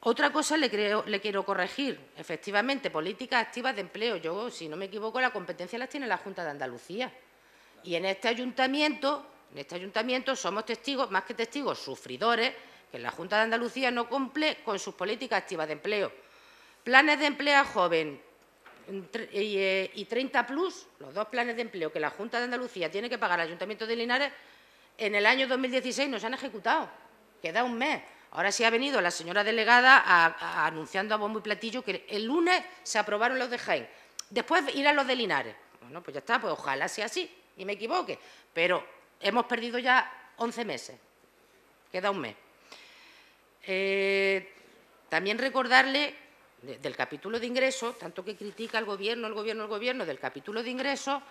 Otra cosa le, quiero corregir. Efectivamente, políticas activas de empleo. Yo, si no me equivoco, la competencia las tiene la Junta de Andalucía. Y en este ayuntamiento, en este ayuntamiento somos testigos, más que testigos, sufridores, que la Junta de Andalucía no cumple con sus políticas activas de empleo. Planes de empleo joven y 30 eh, plus, los dos planes de empleo que la Junta de Andalucía tiene que pagar al Ayuntamiento de Linares, en el año 2016 no se han ejecutado, queda un mes. Ahora sí ha venido la señora delegada anunciando a bombo y platillo que el lunes se aprobaron los de Jaén. Después irán los de Linares. Bueno, pues ya está, pues ojalá sea así y me equivoque. Pero hemos perdido ya 11 meses, queda un mes. Eh, también recordarle del capítulo de ingresos, tanto que critica al Gobierno, el Gobierno, el Gobierno, del capítulo de ingresos,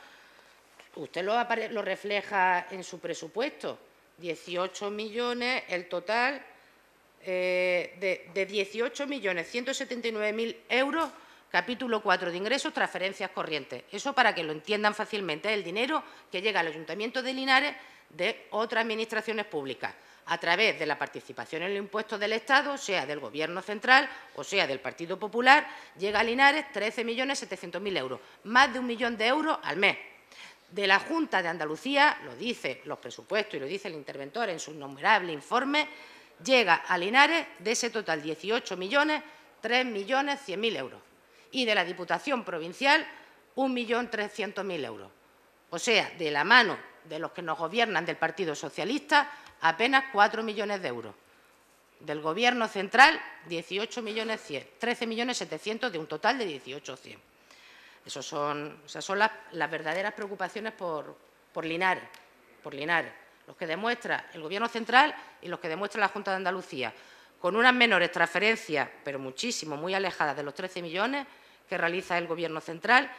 usted lo, refleja en su presupuesto. 18 millones, el total eh, de, 18 millones mil euros, capítulo 4 de ingresos, transferencias corrientes. Eso para que lo entiendan fácilmente, es el dinero que llega al Ayuntamiento de Linares de otras administraciones públicas a través de la participación en el impuesto del Estado, sea del Gobierno central o sea del Partido Popular, llega a Linares 13.700.000 euros, más de un millón de euros al mes de la Junta de Andalucía, lo dice los presupuestos y lo dice el interventor en su innumerable informe, llega a Linares de ese total 18 millones, 3 millones 100 mil euros. Y de la Diputación Provincial, 1.300.000 euros. O sea, de la mano de los que nos gobiernan del Partido Socialista, apenas 4 millones de euros. Del Gobierno central, 18 millones 13 millones de un total de 18.000. Esas son, sea, son las, verdaderas preocupaciones por, por Linares, por Linares, los que demuestra el Gobierno central y los que demuestra la Junta de Andalucía, con unas menores transferencias, pero muchísimo, muy alejadas de los 13 millones que realiza el Gobierno central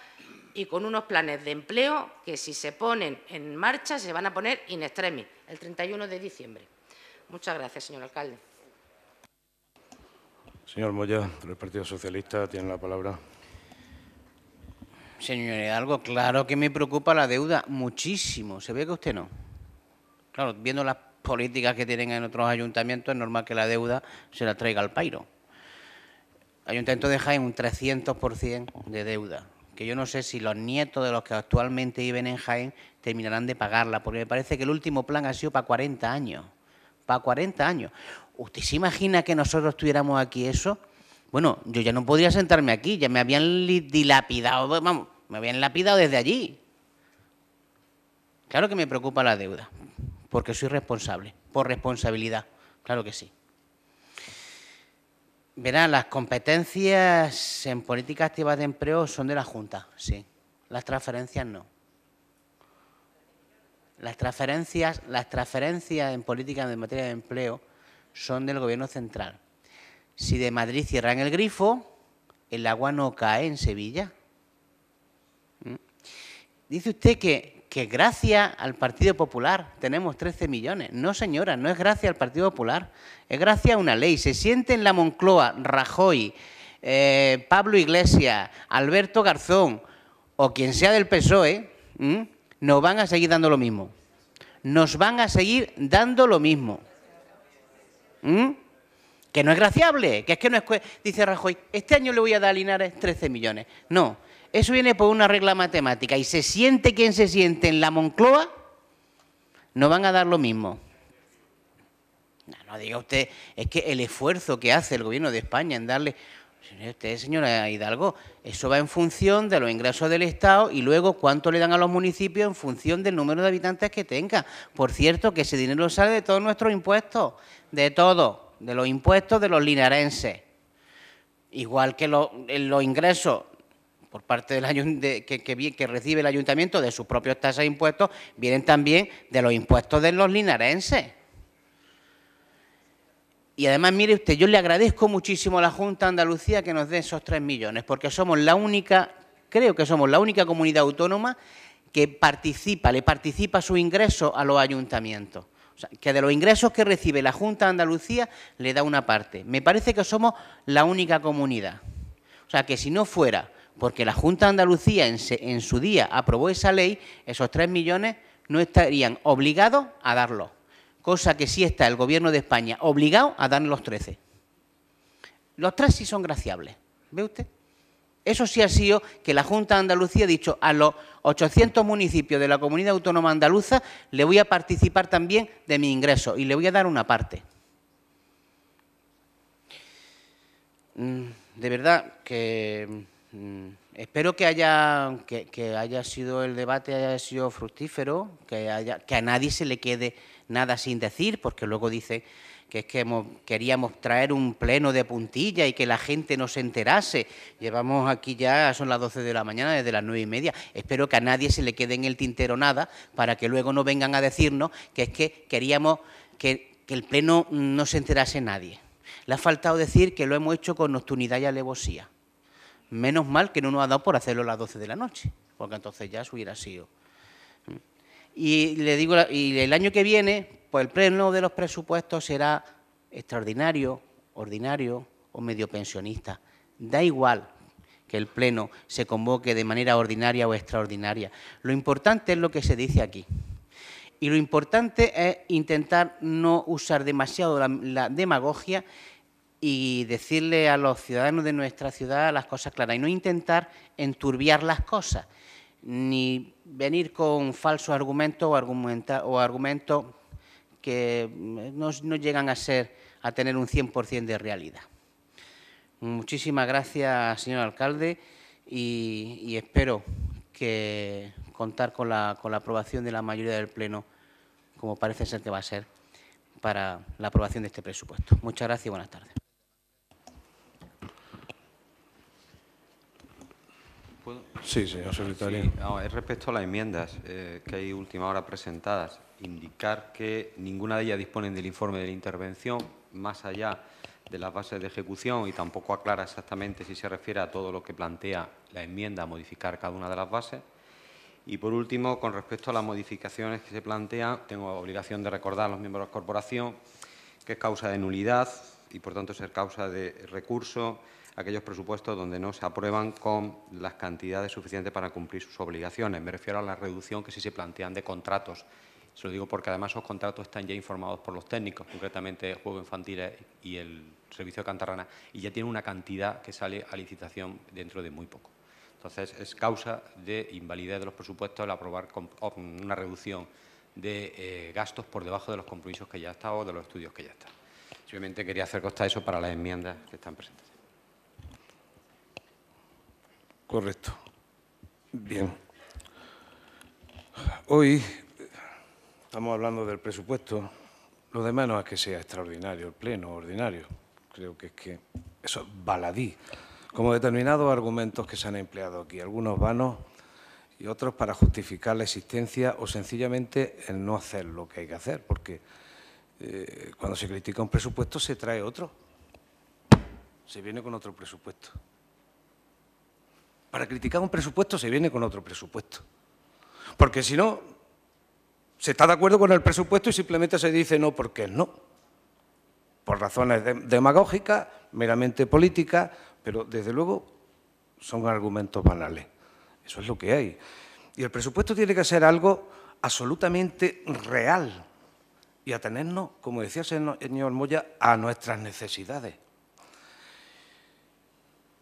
y con unos planes de empleo que, si se ponen en marcha, se van a poner in extremis el 31 de diciembre. Muchas gracias, señor alcalde.
Señor Moya, del Partido Socialista, tiene la palabra.
Señor Hidalgo, claro que me preocupa la deuda muchísimo. Se ve que usted no. Claro, viendo las políticas que tienen en otros ayuntamientos, es normal que la deuda se la traiga al pairo. Ayuntamiento de Jaén un 300% de deuda, que yo no sé si los nietos de los que actualmente viven en Jaén terminarán de pagarla, porque me parece que el último plan ha sido para 40 años. Para 40 años. ¿Usted se imagina que nosotros tuviéramos aquí eso? Bueno, yo ya no podría sentarme aquí, ya me habían dilapidado, vamos, me habían lapidado desde allí. Claro que me preocupa la deuda, porque soy responsable, por responsabilidad, claro que sí. Verán, las competencias en políticas activas de empleo son de la Junta, sí. Las transferencias no. Las transferencias, las transferencias en políticas en materia de empleo son del Gobierno central. Si de Madrid cierran el grifo, el agua no cae en Sevilla. ¿Mm? Dice usted que, que gracias al Partido Popular tenemos 13 millones. No, señora, no es gracias al Partido Popular, es gracias a una ley. Se siente en la Moncloa Rajoy, eh, Pablo Iglesias, Alberto Garzón o quien sea del PSOE, nos van a seguir dando lo mismo. Nos van a seguir dando lo mismo que no es graciable, que es que no es... Dice Rajoy, este año le voy a dar a Linares 13 millones. No, eso viene por una regla matemática y se siente quien se siente en la Moncloa, no van a dar lo mismo. No, diga usted, es que el esfuerzo que hace el gobierno de España en darle... señora Hidalgo, eso va en función de los ingresos del Estado y luego cuánto le dan a los municipios en función del número de habitantes que tenga. Por cierto, que ese dinero sale de todos nuestros impuestos, de todo de los impuestos de los linarenses, igual que los, ingresos por parte del de, que, que, recibe el ayuntamiento de sus propios tasas de impuestos, vienen también de los impuestos de los linarenses. Y además, mire usted, yo le agradezco muchísimo a la Junta de Andalucía que nos dé esos tres millones, porque somos la única, creo que somos la única comunidad autónoma que participa, le participa su ingreso a los ayuntamientos. O sea, que de los ingresos que recibe la Junta de Andalucía le da una parte. Me parece que somos la única comunidad. O sea, que si no fuera porque la Junta de Andalucía en, su día aprobó esa ley, esos tres millones no estarían obligados a darlo. Cosa que sí está el Gobierno de España obligado a dar los 13. Los tres sí son graciables. ¿Ve usted? Eso sí ha sido que la Junta de Andalucía ha dicho a los 800 municipios de la comunidad autónoma andaluza le voy a participar también de mi ingreso y le voy a dar una parte. Mm, de verdad que mm, espero que haya, que, haya sido el debate, haya sido fructífero, que, que a nadie se le quede nada sin decir, porque luego dice que es que queríamos traer un pleno de puntilla y que la gente nos enterase. Llevamos aquí ya, son las 12 de la mañana, desde las nueve y media. Espero que a nadie se le quede en el tintero nada para que luego no vengan a decirnos que es que queríamos que, el pleno no se enterase nadie. Le ha faltado decir que lo hemos hecho con nocturnidad y alevosía. Menos mal que no nos ha dado por hacerlo a las 12 de la noche, porque entonces ya se hubiera sido. Y le digo, y el año que viene, pues el pleno de los presupuestos será extraordinario, ordinario o medio pensionista. Da igual que el pleno se convoque de manera ordinaria o extraordinaria. Lo importante es lo que se dice aquí. Y lo importante es intentar no usar demasiado la, demagogia y decirle a los ciudadanos de nuestra ciudad las cosas claras y no intentar enturbiar las cosas, ni venir con falsos argumentos o, argumentos que mm, no, llegan a, ser, a tener un 100% de realidad. Muchísimas gracias, señor alcalde, y, espero que contar con la, con la aprobación de la mayoría del Pleno, como parece ser que va a ser, para la aprobación de este presupuesto. Muchas gracias y buenas tardes.
Sí, señor secretario. Sí,
es respecto a las
enmiendas eh, que hay última hora presentadas indicar que ninguna de ellas disponen del informe de la intervención, más allá de las bases de ejecución y tampoco aclara exactamente si se refiere a todo lo que plantea la enmienda, a modificar cada una de las bases. Y, por último, con respecto a las modificaciones que se plantean, tengo obligación de recordar a los miembros de la corporación que es causa de nulidad y, por tanto, ser causa de recurso aquellos presupuestos donde no se aprueban con las cantidades suficientes para cumplir sus obligaciones. Me refiero a la reducción que sí se plantean de contratos se lo digo porque además esos contratos están ya informados por los técnicos, concretamente Juego Infantil y el Servicio de Cantarrana, y ya tiene una cantidad que sale a licitación dentro de muy poco. Entonces, es causa de invalidez de los presupuestos el aprobar oh, una reducción de eh, gastos por debajo de los compromisos que ya está o de los estudios que ya están. Simplemente quería hacer constar eso para las enmiendas que están presentes.
Correcto. Bien. Hoy estamos hablando del presupuesto, lo demás no es que sea extraordinario, el pleno, ordinario. Creo que es que eso es baladí. Como determinados argumentos que se han empleado aquí, algunos vanos y otros para justificar la existencia o sencillamente el no hacer lo que hay que hacer, porque eh, cuando se critica un presupuesto se trae otro, se viene con otro presupuesto. Para criticar un presupuesto se viene con otro presupuesto, porque si no, se está de acuerdo con el presupuesto y simplemente se dice no porque no. Por razones demagógicas, meramente políticas, pero desde luego son argumentos banales. Eso es lo que hay. Y el presupuesto tiene que ser algo absolutamente real y atenernos, como decía el señor Moya, a nuestras necesidades.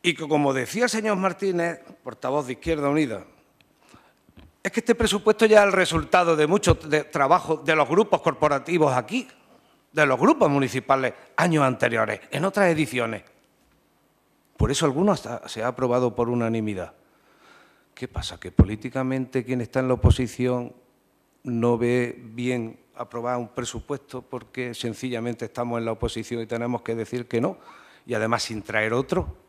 Y que, como decía el señor Martínez, portavoz de Izquierda Unida, es que este presupuesto ya es el resultado de mucho trabajo de los grupos corporativos aquí, de los grupos municipales años anteriores, en otras ediciones. Por eso algunos se ha aprobado por unanimidad. ¿Qué pasa? ¿Que políticamente quien está en la oposición no ve bien aprobar un presupuesto porque sencillamente estamos en la oposición y tenemos que decir que no? Y además sin traer otro.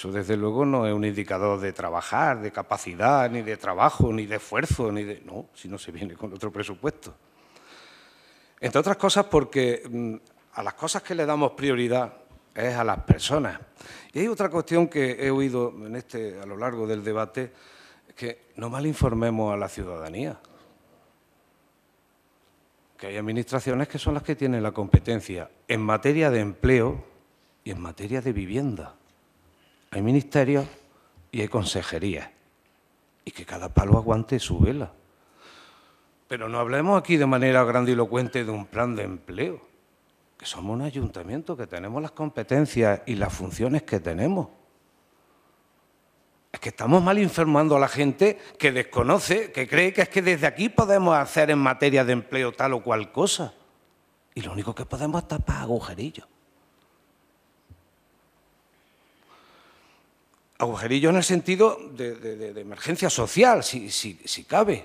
Eso desde luego no es un indicador de trabajar, de capacidad, ni de trabajo, ni de esfuerzo, ni de... No, si no se viene con otro presupuesto. Entre otras cosas porque mm, a las cosas que le damos prioridad es a las personas. Y hay otra cuestión que he oído en este, a lo largo del debate, que no mal informemos a la ciudadanía. Que hay administraciones que son las que tienen la competencia en materia de empleo y en materia de vivienda hay ministerios y hay consejerías. Y que cada palo aguante su vela. Pero no hablemos aquí de manera grandilocuente de un plan de empleo, que somos un ayuntamiento, que tenemos las competencias y las funciones que tenemos. Es que estamos mal informando a la gente que desconoce, que cree que es que desde aquí podemos hacer en materia de empleo tal o cual cosa. Y lo único que podemos es tapar agujerillos. Agujerillo en el sentido de, emergencia social, si, cabe,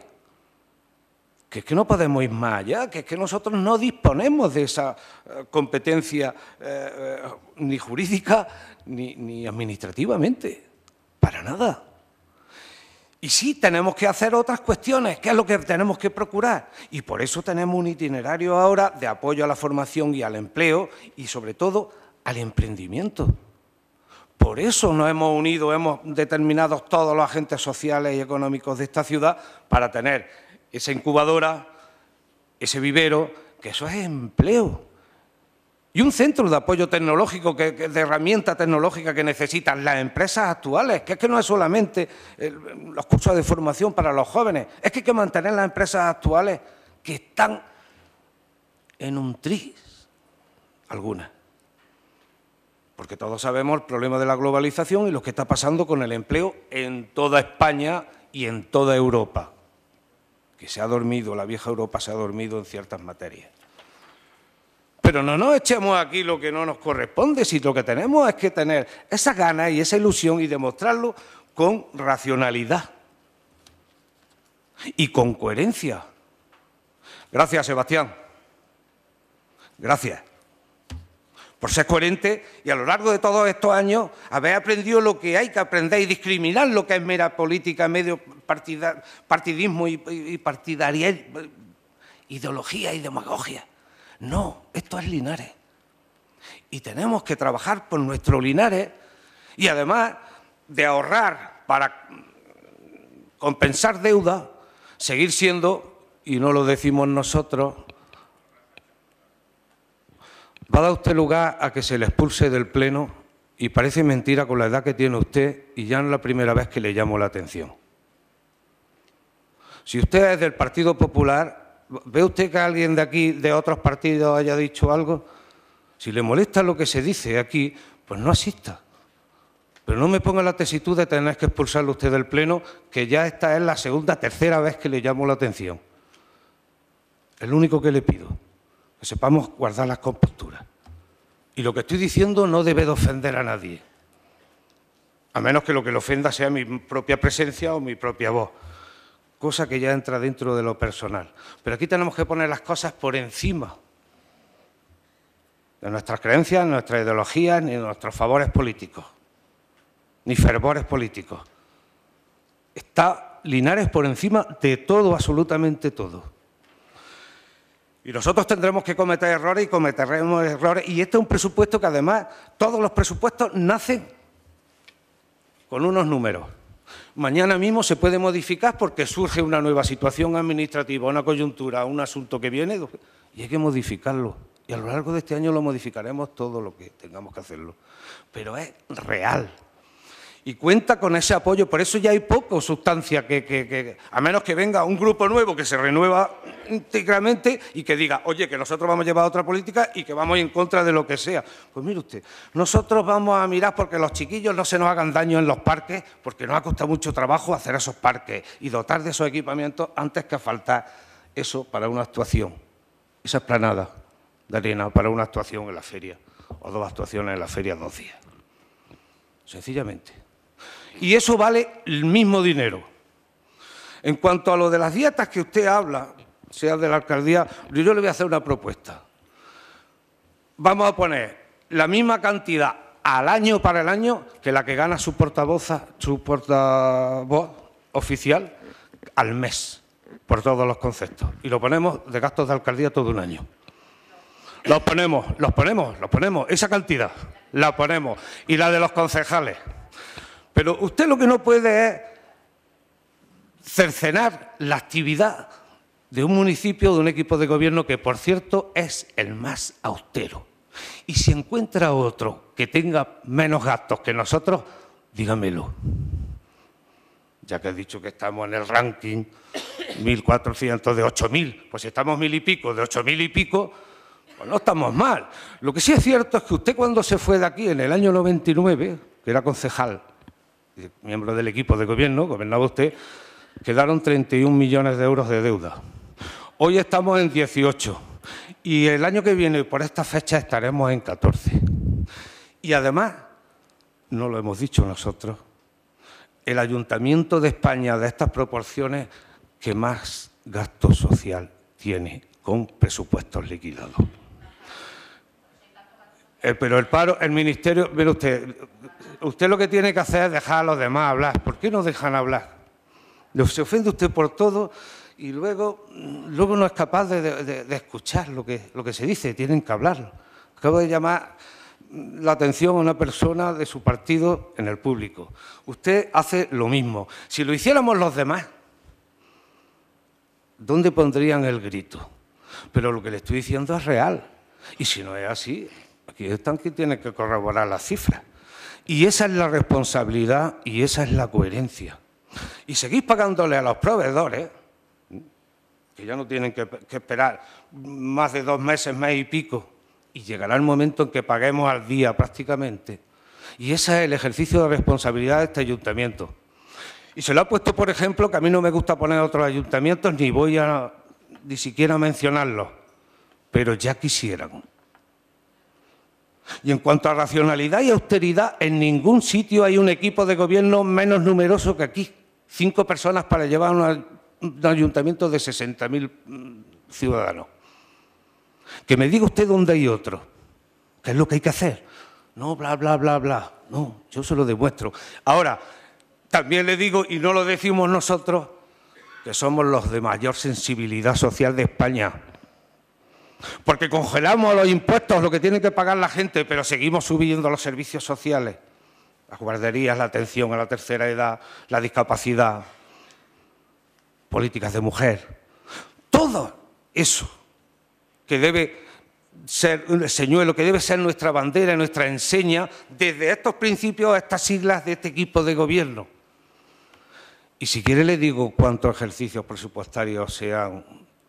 que es que no podemos ir más allá, que es que nosotros no disponemos de esa eh, competencia eh, eh, ni jurídica ni, administrativamente, para nada. Y sí tenemos que hacer otras cuestiones, que es lo que tenemos que procurar. Y por eso tenemos un itinerario ahora de apoyo a la formación y al empleo y sobre todo al emprendimiento. Por eso nos hemos unido, hemos determinado todos los agentes sociales y económicos de esta ciudad para tener esa incubadora, ese vivero, que eso es empleo. Y un centro de apoyo tecnológico, de herramienta tecnológica que necesitan las empresas actuales, que es que no es solamente eh, los cursos de formación para los jóvenes, es que hay que mantener las empresas actuales que están en un tris, algunas porque todos sabemos el problema de la globalización y lo que está pasando con el empleo en toda España y en toda Europa, que se ha dormido, la vieja Europa se ha dormido en ciertas materias. Pero no nos echemos aquí lo que no nos corresponde, si lo que tenemos es que tener esa gana y esa ilusión y demostrarlo con racionalidad y con coherencia. Gracias, Sebastián. Gracias por ser coherente y a lo largo de todos estos años haber aprendido lo que hay que aprender y discriminar lo que es mera política, medio partidismo y, y partidaria, ideología y demagogia. No, esto es Linares. Y tenemos que trabajar por nuestro Linares y además de ahorrar para compensar deuda, seguir siendo, y no lo decimos nosotros, ¿Va a dar usted lugar a que se le expulse del Pleno? Y parece mentira con la edad que tiene usted y ya no es la primera vez que le llamo la atención. Si usted es del Partido Popular, ¿ve usted que alguien de aquí, de otros partidos, haya dicho algo? Si le molesta lo que se dice aquí, pues no asista. Pero no me ponga la tesitud de tener que expulsarle usted del Pleno, que ya esta es la segunda, tercera vez que le llamo la atención. Es lo único que le pido sepamos guardar las composturas. Y lo que estoy diciendo no debe de ofender a nadie, a menos que lo que le ofenda sea mi propia presencia o mi propia voz, cosa que ya entra dentro de lo personal. Pero aquí tenemos que poner las cosas por encima de nuestras creencias, nuestras ideologías, ni de nuestros favores políticos, ni fervores políticos. Está Linares por encima de todo, absolutamente todo. Y nosotros tendremos que cometer errores y cometeremos errores. Y este es un presupuesto que además todos los presupuestos nacen con unos números. Mañana mismo se puede modificar porque surge una nueva situación administrativa, una coyuntura, un asunto que viene y hay que modificarlo. Y a lo largo de este año lo modificaremos todo lo que tengamos que hacerlo. Pero es real y cuenta con ese apoyo. Por eso ya hay poco sustancia que, a menos que venga un grupo nuevo que se renueva íntegramente y que diga, oye, que nosotros vamos a llevar otra política y que vamos en contra de lo que sea. Pues mire usted, nosotros vamos a mirar porque los chiquillos no se nos hagan daño en los parques, porque nos ha costado mucho trabajo hacer esos parques y dotar de esos equipamientos antes que faltar eso para una actuación, esa esplanada de arena para una actuación en la feria o dos actuaciones en la feria dos días. Sencillamente. Y eso vale el mismo dinero. En cuanto a lo de las dietas que usted habla, sea de la alcaldía, yo le voy a hacer una propuesta. Vamos a poner la misma cantidad al año para el año que la que gana su portavoz, su portavoz oficial al mes, por todos los conceptos. Y lo ponemos de gastos de alcaldía todo un año. Los ponemos, los ponemos, los ponemos, esa cantidad, la ponemos. Y la de los concejales. Pero usted lo que no puede es cercenar la actividad de un municipio, de un equipo de gobierno que, por cierto, es el más austero. Y si encuentra otro que tenga menos gastos que nosotros, dígamelo. Ya que he dicho que estamos en el ranking 1.400 de 8.000, pues si estamos mil y pico, de 8.000 y pico, pues no estamos mal. Lo que sí es cierto es que usted cuando se fue de aquí en el año 99, que era concejal, miembro del equipo de gobierno, gobernaba usted, quedaron 31 millones de euros de deuda. Hoy estamos en 18 y el año que viene, por esta fecha, estaremos en 14. Y además, no lo hemos dicho nosotros, el ayuntamiento de España de estas proporciones que más gasto social tiene con presupuestos liquidados. Eh, pero el paro, el ministerio, mire usted, usted lo que tiene que hacer es dejar a los demás hablar. ¿Por qué no dejan hablar? Se ofende usted por todo y luego, mm, luego no es capaz de, escuchar lo que, lo que se dice, tienen que hablarlo. Acabo de llamar mm, la atención a una persona de su partido en el público. Usted hace lo mismo. Si lo hiciéramos los demás, ¿dónde pondrían el grito? Pero lo que le estoy diciendo es real. Y si no es así, Aquí están que tienen que corroborar las cifras. Y esa es la responsabilidad y esa es la coherencia. Y seguís pagándole a los proveedores, que ya no tienen que, esperar más de dos meses, mes y pico, y llegará el momento en que paguemos al día prácticamente. Y ese es el ejercicio de responsabilidad de este ayuntamiento. Y se lo ha puesto, por ejemplo, que a mí no me gusta poner otros ayuntamientos, ni voy a ni siquiera mencionarlos, pero ya quisieran. Y en cuanto a racionalidad y austeridad, en ningún sitio hay un equipo de gobierno menos numeroso que aquí. Cinco personas para llevar un ayuntamiento de 60.000 mm, ciudadanos. Que me diga usted dónde hay otro. ¿Qué es lo que hay que hacer? No, bla, bla, bla, bla. No, yo se lo demuestro. Ahora, también le digo, y no lo decimos nosotros, que somos los de mayor sensibilidad social de España porque congelamos los impuestos, lo que tiene que pagar la gente, pero seguimos subiendo los servicios sociales, las guarderías, la atención a la tercera edad, la discapacidad, políticas de mujer, todo eso que debe ser señuelo, que debe ser nuestra bandera, nuestra enseña, desde estos principios a estas siglas de este equipo de gobierno. Y si quiere le digo cuántos ejercicios presupuestarios se han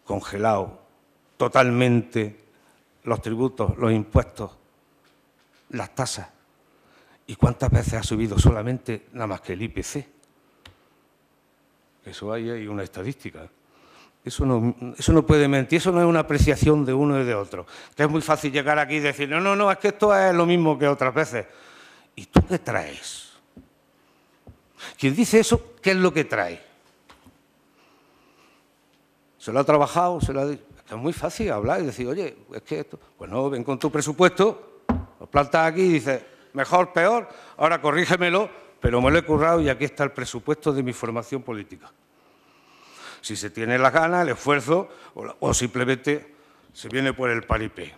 congelado totalmente los tributos, los impuestos, las tasas. ¿Y cuántas veces ha subido solamente nada más que el IPC? Eso ahí hay una estadística. Eso no, eso no puede mentir, eso no es una apreciación de uno y de otro. Que es muy fácil llegar aquí y decir, no, no, no, es que esto es lo mismo que otras veces. ¿Y tú qué traes? ¿Quién dice eso, ¿qué es lo que trae? ¿Se lo ha trabajado? ¿Se lo ha dicho? es muy fácil hablar y decir, oye, es que esto, pues no, ven con tu presupuesto, lo plantas aquí y dices, mejor, peor, ahora corrígemelo, pero me lo he currado y aquí está el presupuesto de mi formación política. Si se tiene las ganas, el esfuerzo, o, simplemente se viene por el paripé,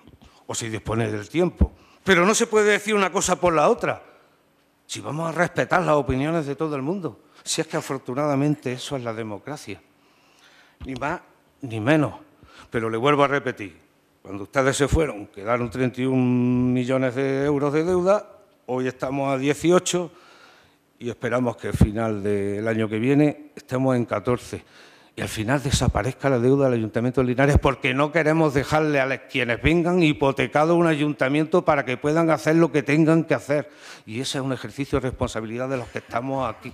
o si dispone del tiempo. Pero no se puede decir una cosa por la otra. Si vamos a respetar las opiniones de todo el mundo, si es que afortunadamente eso es la democracia. Ni más ni menos. Pero le vuelvo a repetir, cuando ustedes se fueron quedaron 31 millones de euros de deuda, hoy estamos a 18 y esperamos que al final del año que viene estemos en 14 y al final desaparezca la deuda del Ayuntamiento de Linares porque no queremos dejarle a quienes vengan hipotecado un ayuntamiento para que puedan hacer lo que tengan que hacer. Y ese es un ejercicio de responsabilidad de los que estamos aquí.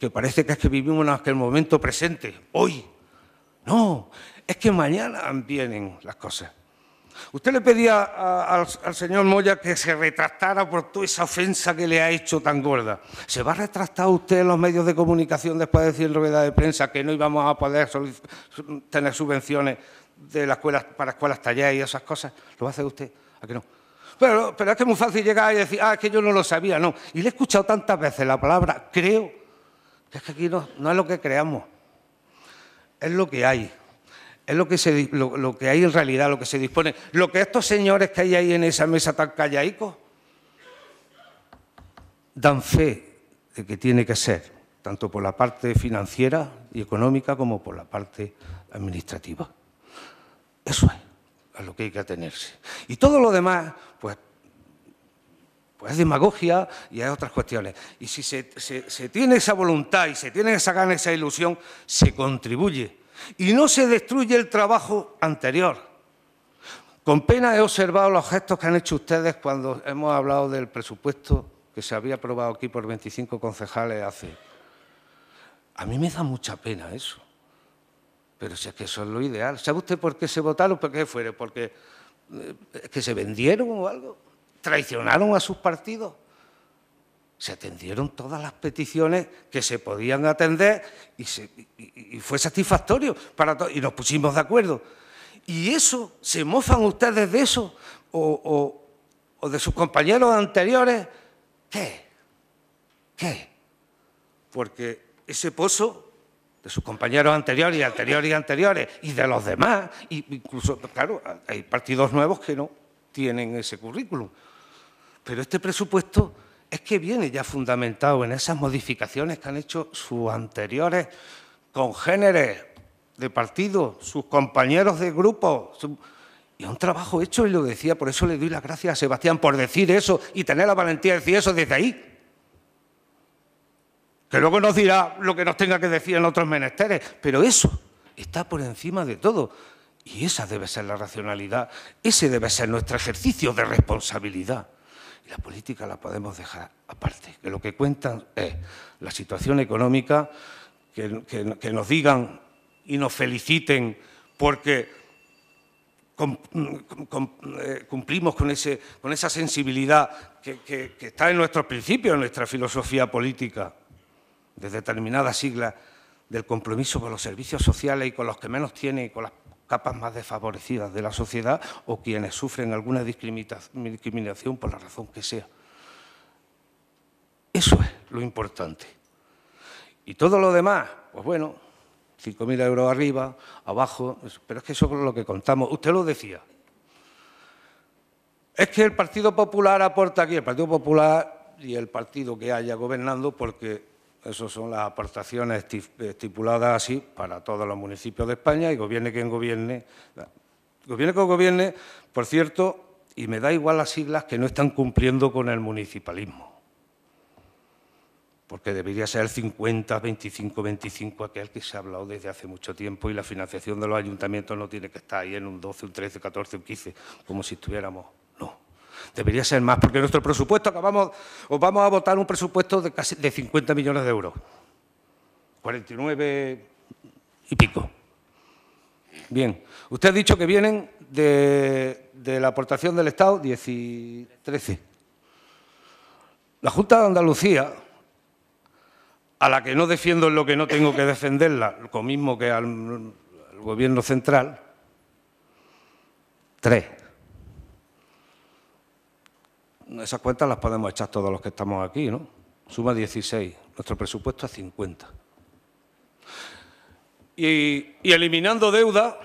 Que parece que es que vivimos en aquel momento presente, hoy. No, es que mañana vienen las cosas. Usted le pedía al, señor Moya que se retractara por toda esa ofensa que le ha hecho tan gorda. ¿Se va a retractar usted en los medios de comunicación después de decir en rueda de prensa que no íbamos a poder tener subvenciones de las para escuelas talleres y esas cosas? ¿Lo va a hacer usted? ¿A que no? Pero, pero es que es muy fácil llegar y decir, ah, es que yo no lo sabía, no. Y le he escuchado tantas veces la palabra creo, que es que aquí no es lo que creamos, es lo que hay es lo que, hay en realidad, lo que se dispone. Lo que estos señores que hay ahí en esa mesa tan callaicos dan fe de que tiene que ser, tanto por la parte financiera y económica como por la parte administrativa. Eso es a lo que hay que atenerse. Y todo lo demás, pues, pues es demagogia y hay otras cuestiones. Y si se, se tiene esa voluntad y se tiene esa gana, esa ilusión, se contribuye y no se destruye el trabajo anterior. Con pena he observado los gestos que han hecho ustedes cuando hemos hablado del presupuesto que se había aprobado aquí por 25 concejales hace. A mí me da mucha pena eso. Pero si es que eso es lo ideal. ¿Sabe usted por qué se votaron? ¿Por qué fuere? ¿Porque eh, que se vendieron o algo? ¿Traicionaron a sus partidos? se atendieron todas las peticiones que se podían atender y, fue satisfactorio para todos y nos pusimos de acuerdo. ¿Y eso? ¿Se mofan ustedes de eso? ¿O, de sus compañeros anteriores? ¿Qué? ¿Qué? Porque ese pozo de sus compañeros anteriores y anteriores y anteriores y de los demás, incluso, claro, hay partidos nuevos que no tienen ese currículum. Pero este presupuesto es que viene ya fundamentado en esas modificaciones que han hecho sus anteriores congéneres de partido, sus compañeros de grupo. y Y un trabajo hecho, y lo decía, por eso le doy las gracias a Sebastián por decir eso y tener la valentía de decir eso desde ahí. Que luego nos dirá lo que nos tenga que decir en otros menesteres, pero eso está por encima de todo. Y esa debe ser la racionalidad, ese debe ser nuestro ejercicio de responsabilidad. La política la podemos dejar aparte, que lo que cuentan es la situación económica, que, nos digan y nos feliciten porque eh, cumplimos con, ese, con, esa sensibilidad que, está en nuestros principios, en nuestra filosofía política, de determinadas siglas del compromiso con los servicios sociales y con los que menos tienen y con las capas más desfavorecidas de la sociedad o quienes sufren alguna discriminación por la razón que sea. Eso es lo importante. Y todo lo demás, pues bueno, 5.000 euros arriba, abajo, pero es que eso es lo que contamos. Usted lo decía. Es que el Partido Popular aporta aquí, el Partido Popular y el partido que haya gobernando, porque esas son las aportaciones estipuladas así para todos los municipios de España y gobierne quien gobierne. Gobierne quien gobierne, por cierto, y me da igual las siglas que no están cumpliendo con el municipalismo. Porque debería ser el 50, 25, 25, aquel que se ha hablado desde hace mucho tiempo y la financiación de los ayuntamientos no tiene que estar ahí en un 12, un 13, 14, un 15, como si estuviéramos Debería ser más, porque nuestro presupuesto acabamos, os vamos a votar un presupuesto de casi de 50 millones de euros. 49 y pico. Bien, usted ha dicho que vienen de, la aportación del Estado 13. La Junta de Andalucía, a la que no defiendo en lo que no tengo que defenderla, lo mismo que al, al Gobierno central, tres esas cuentas las podemos echar todos los que estamos aquí, ¿no? Suma 16, nuestro presupuesto es 50. Y, eliminando deuda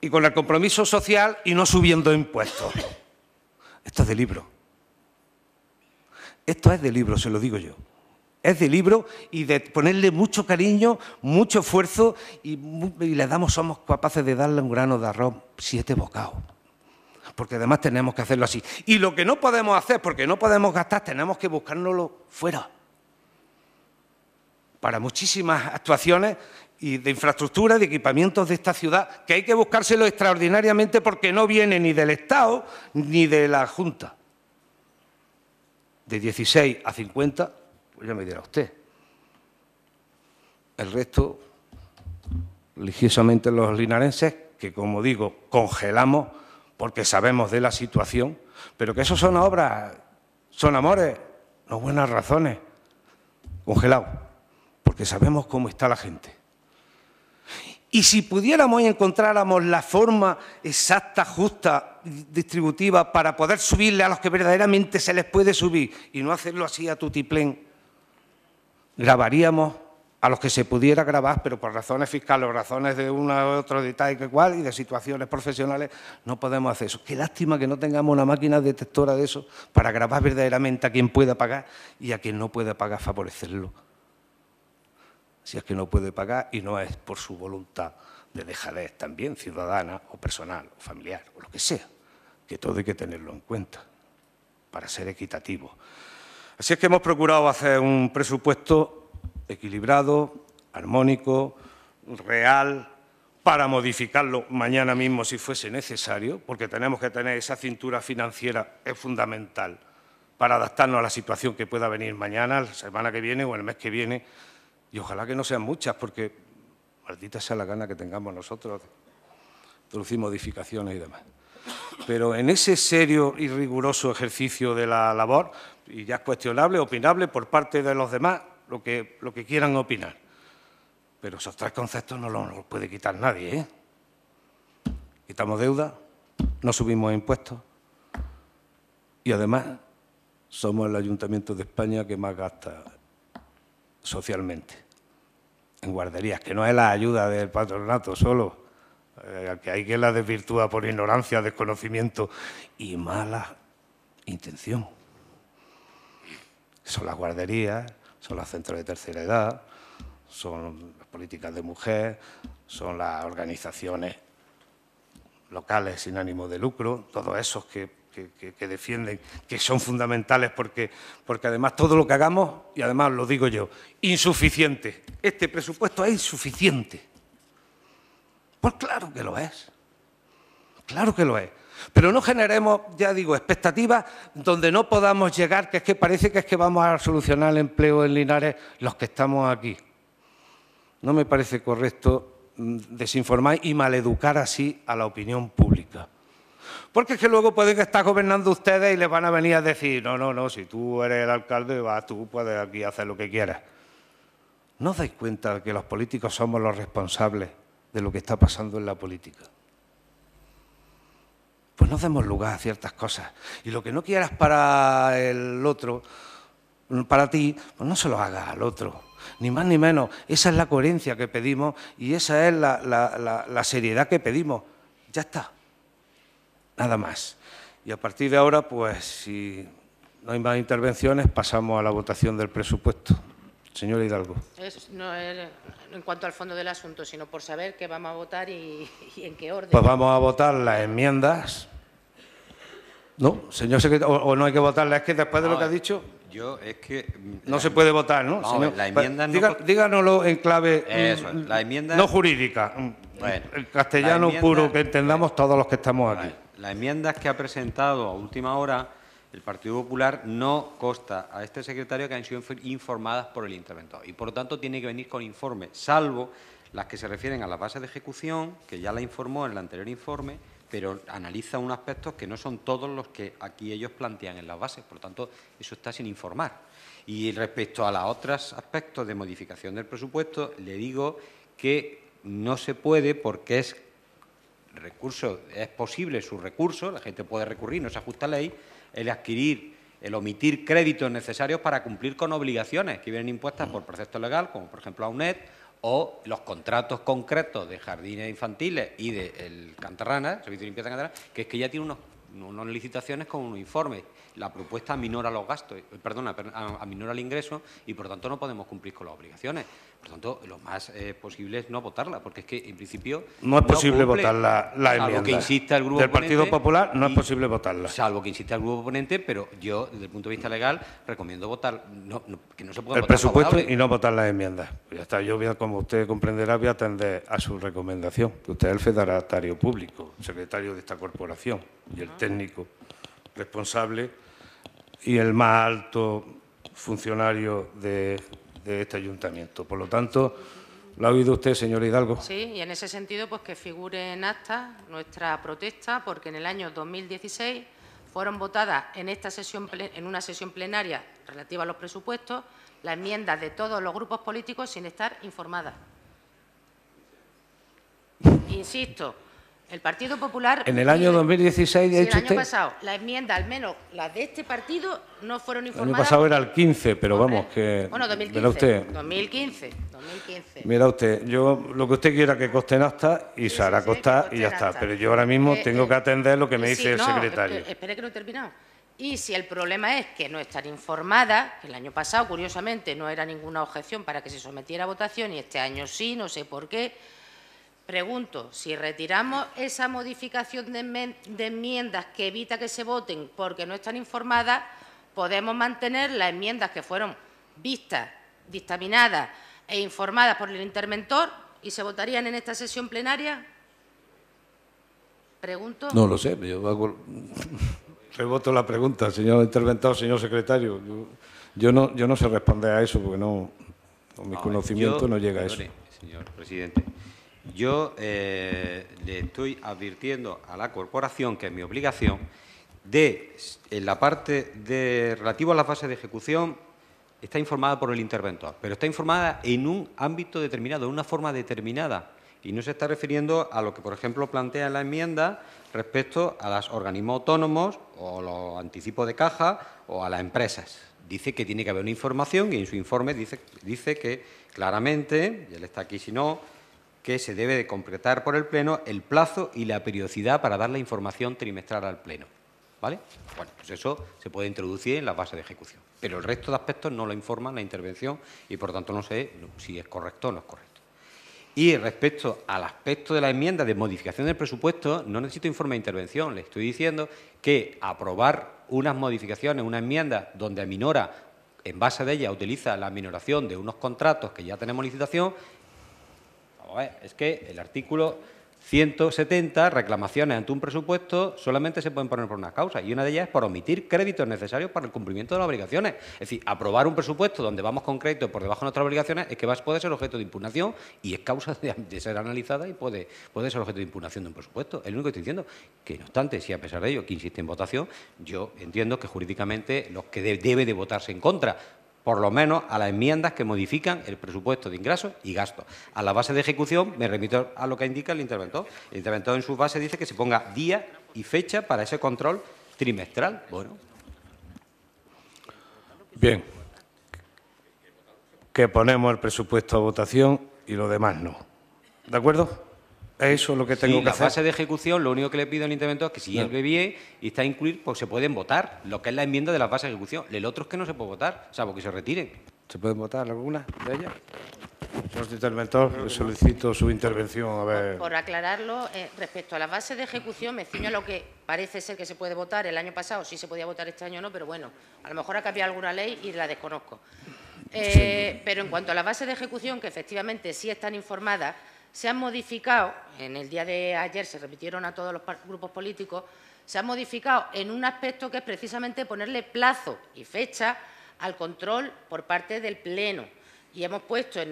y con el compromiso social y no subiendo impuestos. Esto es de libro. Esto es de libro, se lo digo yo. Es de libro y de ponerle mucho cariño, mucho esfuerzo y, le damos, somos capaces de darle un grano de arroz siete bocados porque además tenemos que hacerlo así. Y lo que no podemos hacer, porque no podemos gastar, tenemos que buscárnoslo fuera. Para muchísimas actuaciones y de infraestructura, de equipamientos de esta ciudad, que hay que buscárselo extraordinariamente porque no viene ni del Estado ni de la Junta. De 16 a 50, pues ya me dirá usted. El resto, religiosamente los linarenses, que como digo, congelamos porque sabemos de la situación, pero que eso son obras, son amores, no buenas razones, congelado, porque sabemos cómo está la gente. Y si pudiéramos y encontráramos la forma exacta, justa, distributiva para poder subirle a los que verdaderamente se les puede subir y no hacerlo así a tutiplén, grabaríamos a los que se pudiera grabar, pero por razones fiscales o razones de una u otro detalle que cual y de situaciones profesionales, no podemos hacer eso. Qué lástima que no tengamos una máquina detectora de eso para grabar verdaderamente a quien pueda pagar y a quien no pueda pagar favorecerlo. Si es que no puede pagar y no es por su voluntad de dejadez también ciudadana o personal o familiar o lo que sea, que todo hay que tenerlo en cuenta para ser equitativo. Así es que hemos procurado hacer un presupuesto equilibrado, armónico, real, para modificarlo mañana mismo si fuese necesario, porque tenemos que tener esa cintura financiera, es fundamental para adaptarnos a la situación que pueda venir mañana, la semana que viene o el mes que viene, y ojalá que no sean muchas, porque maldita sea la gana que tengamos nosotros de modificaciones y demás. Pero en ese serio y riguroso ejercicio de la labor, y ya es cuestionable, opinable por parte de los demás, lo que, lo que quieran opinar. Pero esos tres conceptos no los, puede quitar nadie. ¿eh? Quitamos deuda, no subimos impuestos y además somos el ayuntamiento de España que más gasta socialmente en guarderías, que no es la ayuda del patronato solo, eh, que hay que la desvirtúa por ignorancia, desconocimiento y mala intención. Son las guarderías, son los centros de tercera edad, son las políticas de mujer, son las organizaciones locales sin ánimo de lucro, todos esos que, defienden, que son fundamentales porque, porque además todo lo que hagamos, y además lo digo yo, insuficiente. Este presupuesto es insuficiente. Pues claro que lo es. Claro que lo es. Pero no generemos, ya digo, expectativas donde no podamos llegar, que es que parece que es que vamos a solucionar el empleo en Linares los que estamos aquí. No me parece correcto mm, desinformar y maleducar así a la opinión pública. Porque es que luego pueden estar gobernando ustedes y les van a venir a decir, no, no, no, si tú eres el alcalde, vas, tú puedes aquí hacer lo que quieras. ¿No os dais cuenta de que los políticos somos los responsables de lo que está pasando en la política? pues no demos lugar a ciertas cosas. Y lo que no quieras para el otro, para ti, pues no se lo hagas al otro. Ni más ni menos. Esa es la coherencia que pedimos y esa es la, la seriedad que pedimos. Ya está. Nada más. Y a partir de ahora, pues si no hay más intervenciones, pasamos a la votación del presupuesto. Señor Hidalgo.
Es, no, eh, en cuanto al fondo del asunto, sino por saber qué vamos a votar y, en qué orden.
Pues vamos a votar las enmiendas. ¿No, señor secretario? ¿O, no hay que votarlas? Es que después de lo que ha dicho... Yo es que... Mm, no se puede votar, ¿no? la pues, enmienda díganoslo en clave... Mm, la
No jurídica. Mm, bueno, el castellano puro que entendamos
todos los que estamos
aquí. Las enmiendas que ha presentado a última hora el Partido Popular no consta a este secretario que han sido informadas por el interventor y, por lo tanto, tiene que venir con informe, salvo las que se refieren a las bases de ejecución, que ya la informó en el anterior informe, pero analiza unos aspectos que no son todos los que aquí ellos plantean en las bases. Por lo tanto, eso está sin informar. Y respecto a los otros aspectos de modificación del presupuesto, le digo que no se puede porque es recurso, es posible su recurso, la gente puede recurrir, no se ajusta ley, el adquirir, el omitir créditos necesarios para cumplir con obligaciones que vienen impuestas por precepto legal, como por ejemplo a UNED, o los contratos concretos de jardines infantiles y del el Cantarrana, Servicio de Limpieza Cantarrana, que es que ya tiene unos, unas licitaciones con un informe. La propuesta aminora los gastos, eh, perdona, aminora el ingreso y por lo tanto no podemos cumplir con las obligaciones. Por tanto, lo más eh, posible es no votarla, porque es que, en principio... No es posible votar la, la salvo que insista el grupo del Partido Popular, no es posible votarla. Salvo que insista el grupo oponente, pero yo, desde el punto de vista legal, recomiendo votar... El presupuesto y
no votar las enmiendas. Pues ya está, yo, como usted comprenderá, voy a atender a su recomendación, que usted es el federatario público, secretario de esta corporación y el ah. técnico responsable y el más alto funcionario de de este ayuntamiento. Por lo tanto, ¿lo ha oído usted, señor Hidalgo? Sí,
y en ese sentido, pues que figure en acta nuestra protesta, porque en el año 2016 fueron votadas en, esta sesión, en una sesión plenaria relativa a los presupuestos las enmiendas de todos los grupos políticos sin estar informadas. Insisto, el Partido Popular... En el año
2016... Sí, el año pasado.
La enmienda, al menos la de este partido, no fueron informadas... El año pasado era
el 15, pero vamos, que... Bueno, 2015. Mira usted,
2015,
2015. Mira usted, yo lo que usted quiera que coste en acta y se hará costar y ya está. Pero yo ahora mismo eh, tengo eh, que atender lo que me dice el secretario. Espere,
espere que no he terminado. Y si el problema es que no están informadas, que el año pasado, curiosamente, no era ninguna objeción para que se sometiera a votación y este año sí, no sé por qué Pregunto, si retiramos esa modificación de enmiendas que evita que se voten porque no están informadas, podemos mantener las enmiendas que fueron vistas, dictaminadas e informadas por el interventor y se votarían en esta sesión plenaria. Pregunto. No lo
sé, yo [laughs] la pregunta, señor interventor, señor secretario. Yo, no, yo no sé responder a eso porque no, con mi conocimiento no llega a eso.
Señor presidente. Yo eh, le estoy advirtiendo a la corporación, que es mi obligación, de en la parte de a la fase de ejecución está informada por el interventor, pero está informada en un ámbito determinado, en una forma determinada. Y no se está refiriendo a lo que, por ejemplo, plantea la enmienda respecto a los organismos autónomos o los anticipos de caja o a las empresas. Dice que tiene que haber una información y en su informe dice, dice que claramente, y él está aquí si no, que se debe de completar por el Pleno el plazo y la periodicidad para dar la información trimestral al Pleno. ¿Vale? Bueno, pues eso se puede introducir en la base de ejecución. Pero el resto de aspectos no lo informa la intervención y, por tanto, no sé si es correcto o no es correcto. Y respecto al aspecto de la enmienda de modificación del presupuesto, no necesito informe de intervención. Le estoy diciendo que aprobar unas modificaciones, una enmienda donde aminora, en base de ella, utiliza la minoración de unos contratos que ya tenemos licitación, es que el artículo 170, reclamaciones ante un presupuesto, solamente se pueden poner por una causa y una de ellas es por omitir créditos necesarios para el cumplimiento de las obligaciones. Es decir, aprobar un presupuesto donde vamos con crédito por debajo de nuestras obligaciones es que puede ser objeto de impugnación y es causa de, ser analizada y puede, ser objeto de impugnación de un presupuesto. Es lo único que estoy diciendo. Que no obstante, si a pesar de ello que insiste en votación, yo entiendo que jurídicamente los que debe de votarse en contra por lo menos a las enmiendas que modifican el presupuesto de ingresos y gastos. A la base de ejecución me remito a lo que indica el interventor. El interventor en su base dice que se ponga día y fecha para ese control trimestral. Bueno.
Bien. Que ponemos el presupuesto a votación y lo demás no. ¿De acuerdo? Eso es lo que tengo que la hacer. La fase
de ejecución, lo único que le pido al interventor es que si el no. y está a incluir, pues se pueden votar lo que es la enmienda de la fase de ejecución. El otro es que no se puede votar, salvo que se retiren.
¿Se pueden votar alguna
de ellas? Señor pues, interventor,
solicito su intervención. A ver. Por,
aclararlo, eh, respecto a la base de ejecución, me ciño a lo que parece ser que se puede votar. El año pasado sí se podía votar, este año no, pero bueno, a lo mejor ha cambiado alguna ley y la desconozco. Eh, pero en cuanto a la base de ejecución, que efectivamente sí están informadas, se han modificado, en el día de ayer se repitieron a todos los grupos políticos, se han modificado en un aspecto que es precisamente ponerle plazo y fecha al control por parte del Pleno. Y hemos puesto en,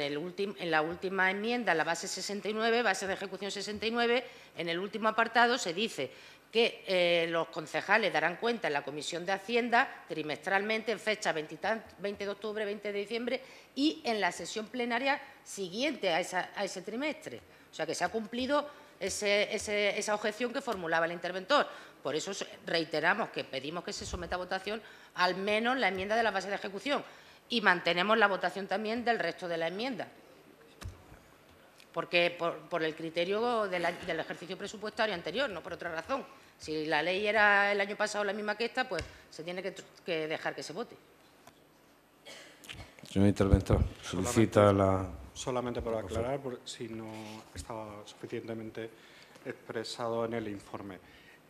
la última enmienda, la base 69, base de ejecución 69, en el último apartado se dice que eh, los concejales darán cuenta en la Comisión de Hacienda trimestralmente en fecha 20, de octubre, 20 de diciembre y en la sesión plenaria siguiente a, ese trimestre. O sea, que se ha cumplido esa objeción que formulaba el interventor. Por eso reiteramos que pedimos que se someta a votación al menos la enmienda de la base de ejecución y mantenemos la votación también del resto de la enmienda porque por, el criterio del ejercicio presupuestario anterior, no por otra razón. Si la ley era el año pasado la misma que esta, pues se tiene que, dejar que se vote.
Señor interventor, solicita solamente, la...
Solamente para aclarar, si no estaba suficientemente expresado en el informe.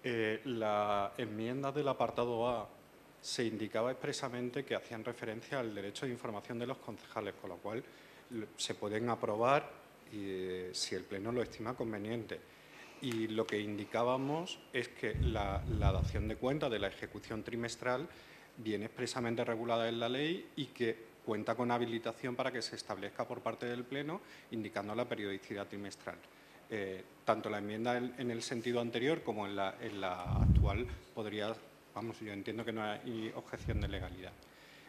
Eh, la enmienda del apartado A se indicaba expresamente que hacían referencia al derecho de información de los concejales, con lo cual se pueden aprobar y, eh, si el Pleno lo estima conveniente y lo que indicábamos es que la, la dación de cuenta de la ejecución trimestral viene expresamente regulada en la ley y que cuenta con habilitación para que se establezca por parte del Pleno, indicando la periodicidad trimestral. Eh, tanto la enmienda en, el sentido anterior como en la, en la actual podría, vamos, yo entiendo que no hay objeción de legalidad.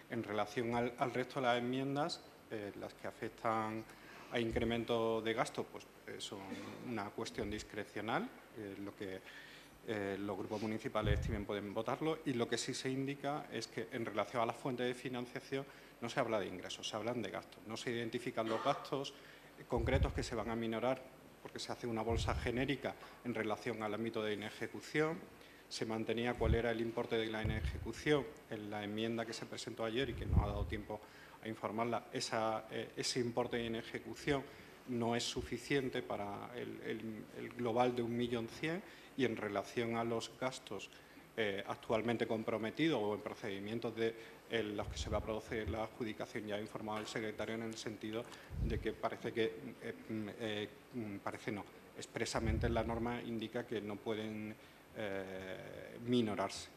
En relación al, resto de las enmiendas, eh, las que afectan a incremento de gasto, pues es una cuestión discrecional, eh, lo que eh, los grupos municipales también pueden votarlo y lo que sí se indica es que en relación a las fuentes de financiación no se habla de ingresos, se hablan de gastos, no se identifican los gastos concretos que se van a minorar porque se hace una bolsa genérica en relación al ámbito de inejecución, se mantenía cuál era el importe de la inejecución en la enmienda que se presentó ayer y que no ha dado tiempo a informarla, eh, ese importe de inejecución no es suficiente para el, global de global de 1.100.000 y en relación a los gastos eh, actualmente comprometidos o en procedimientos de los que se va a producir la adjudicación. Ya ha informado el secretario en el sentido de que parece que, eh, mm, eh, parece no, expresamente la norma indica que no pueden
minorarse.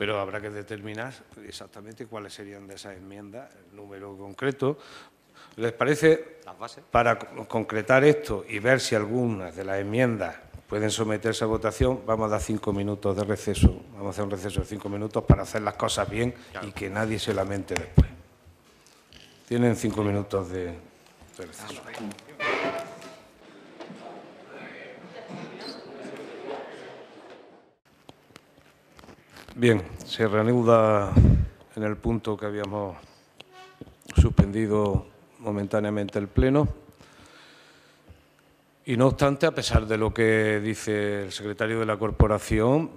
pero habrá que determinar exactamente cuáles serían de esas enmiendas, el número concreto. ¿Les parece, para concretar esto y ver si algunas de las enmiendas pueden someterse a votación, vamos a dar cinco minutos de receso, vamos a hacer un receso de cinco minutos para hacer las cosas bien y que nadie se lamente después. Tienen cinco minutos de, de receso. Bien, se reanuda en el punto que habíamos suspendido momentáneamente el Pleno. Y no obstante, a pesar de lo que dice el secretario de la Corporación,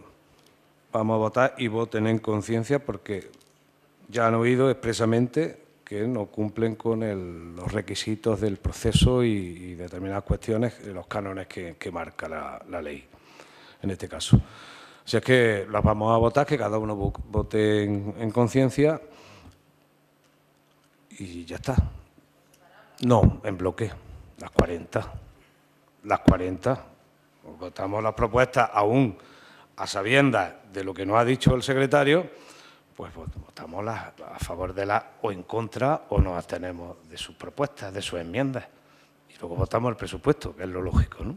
vamos a votar y voten en conciencia porque ya han oído expresamente que no cumplen con los requisitos del proceso y, determinadas cuestiones, los cánones que, marca la ley en este caso. Si es que las vamos a votar, que cada uno vote en, conciencia y ya está. No, en bloque, las 40. Las 40. Pues votamos las propuestas aún a sabiendas de lo que nos ha dicho el secretario, pues votamos las, a favor de las o en contra o nos abstenemos de sus propuestas, de sus enmiendas. Y luego votamos el presupuesto, que es lo lógico, ¿no?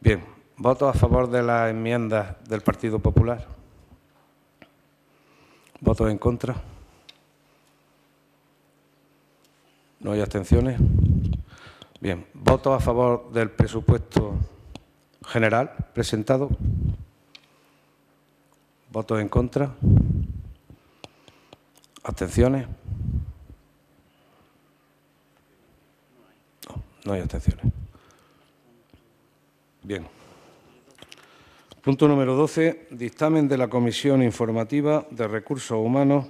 Bien, Votos a favor de la enmienda del Partido Popular. Votos en contra. No hay abstenciones. Bien, votos a favor del presupuesto general presentado. Votos en contra. Abstenciones. No, no hay abstenciones. Bien. Punto número 12. Dictamen de la Comisión Informativa de Recursos Humanos,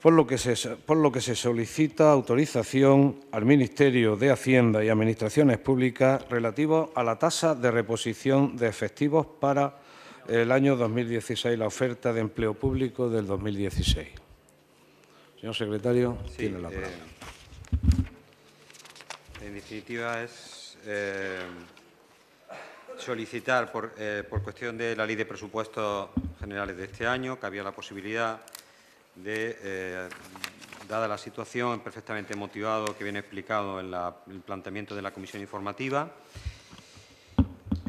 por lo que se, solicita autorización al Ministerio de Hacienda y Administraciones Públicas relativo a la tasa de reposición de efectivos para el año 2016, la oferta de empleo público del 2016. Señor secretario,
tiene la eh, palabra. en definitiva, es... Eh, solicitar por, eh, por, cuestión de la Ley de Presupuestos Generales de este año que había la posibilidad de, eh, dada la situación perfectamente motivado que viene explicado en el planteamiento de la Comisión Informativa,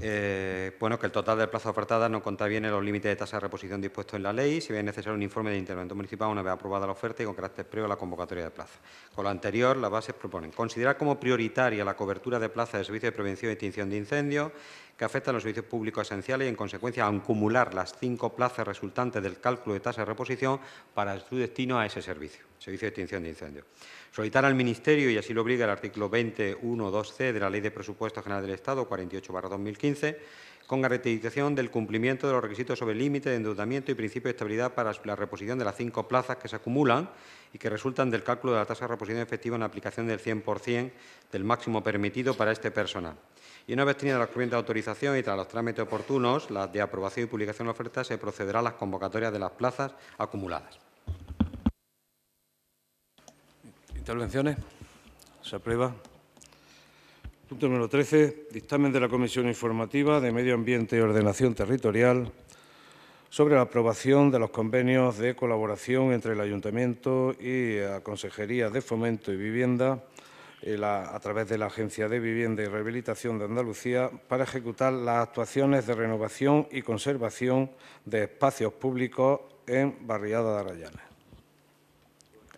eh, bueno, que el total de plazo ofertada no contraviene los límites de tasa de reposición dispuestos en la ley. Si bien es necesario un informe de intervento municipal una vez aprobada la oferta y con carácter previo a la convocatoria de plaza. Con lo anterior, las bases proponen considerar como prioritaria la cobertura de plazas de servicios de prevención y extinción de incendios que afectan a los servicios públicos esenciales y, en consecuencia, acumular las cinco plazas resultantes del cálculo de tasa de reposición para su destino a ese servicio. Servicio de Extinción de Incendios. Solicitar al Ministerio, y así lo obliga el artículo 20.1.2c de la Ley de Presupuestos General del Estado, 48-2015, con garantización del cumplimiento de los requisitos sobre límite de endeudamiento y principio de estabilidad para la reposición de las cinco plazas que se acumulan y que resultan del cálculo de la tasa de reposición efectiva en aplicación del 100% del máximo permitido para este personal. Y una vez teniendo la correspondiente de autorización y tras los trámites oportunos, las de aprobación y publicación de oferta, se procederá a las convocatorias de las plazas acumuladas. ¿Intervenciones? Se aprueba. Punto número
13. Dictamen de la Comisión Informativa de Medio Ambiente y Ordenación Territorial sobre la aprobación de los convenios de colaboración entre el Ayuntamiento y la Consejería de Fomento y Vivienda eh, a través de la Agencia de Vivienda y Rehabilitación de Andalucía para ejecutar las actuaciones de renovación y conservación de espacios públicos en Barriada de
Arrayanes.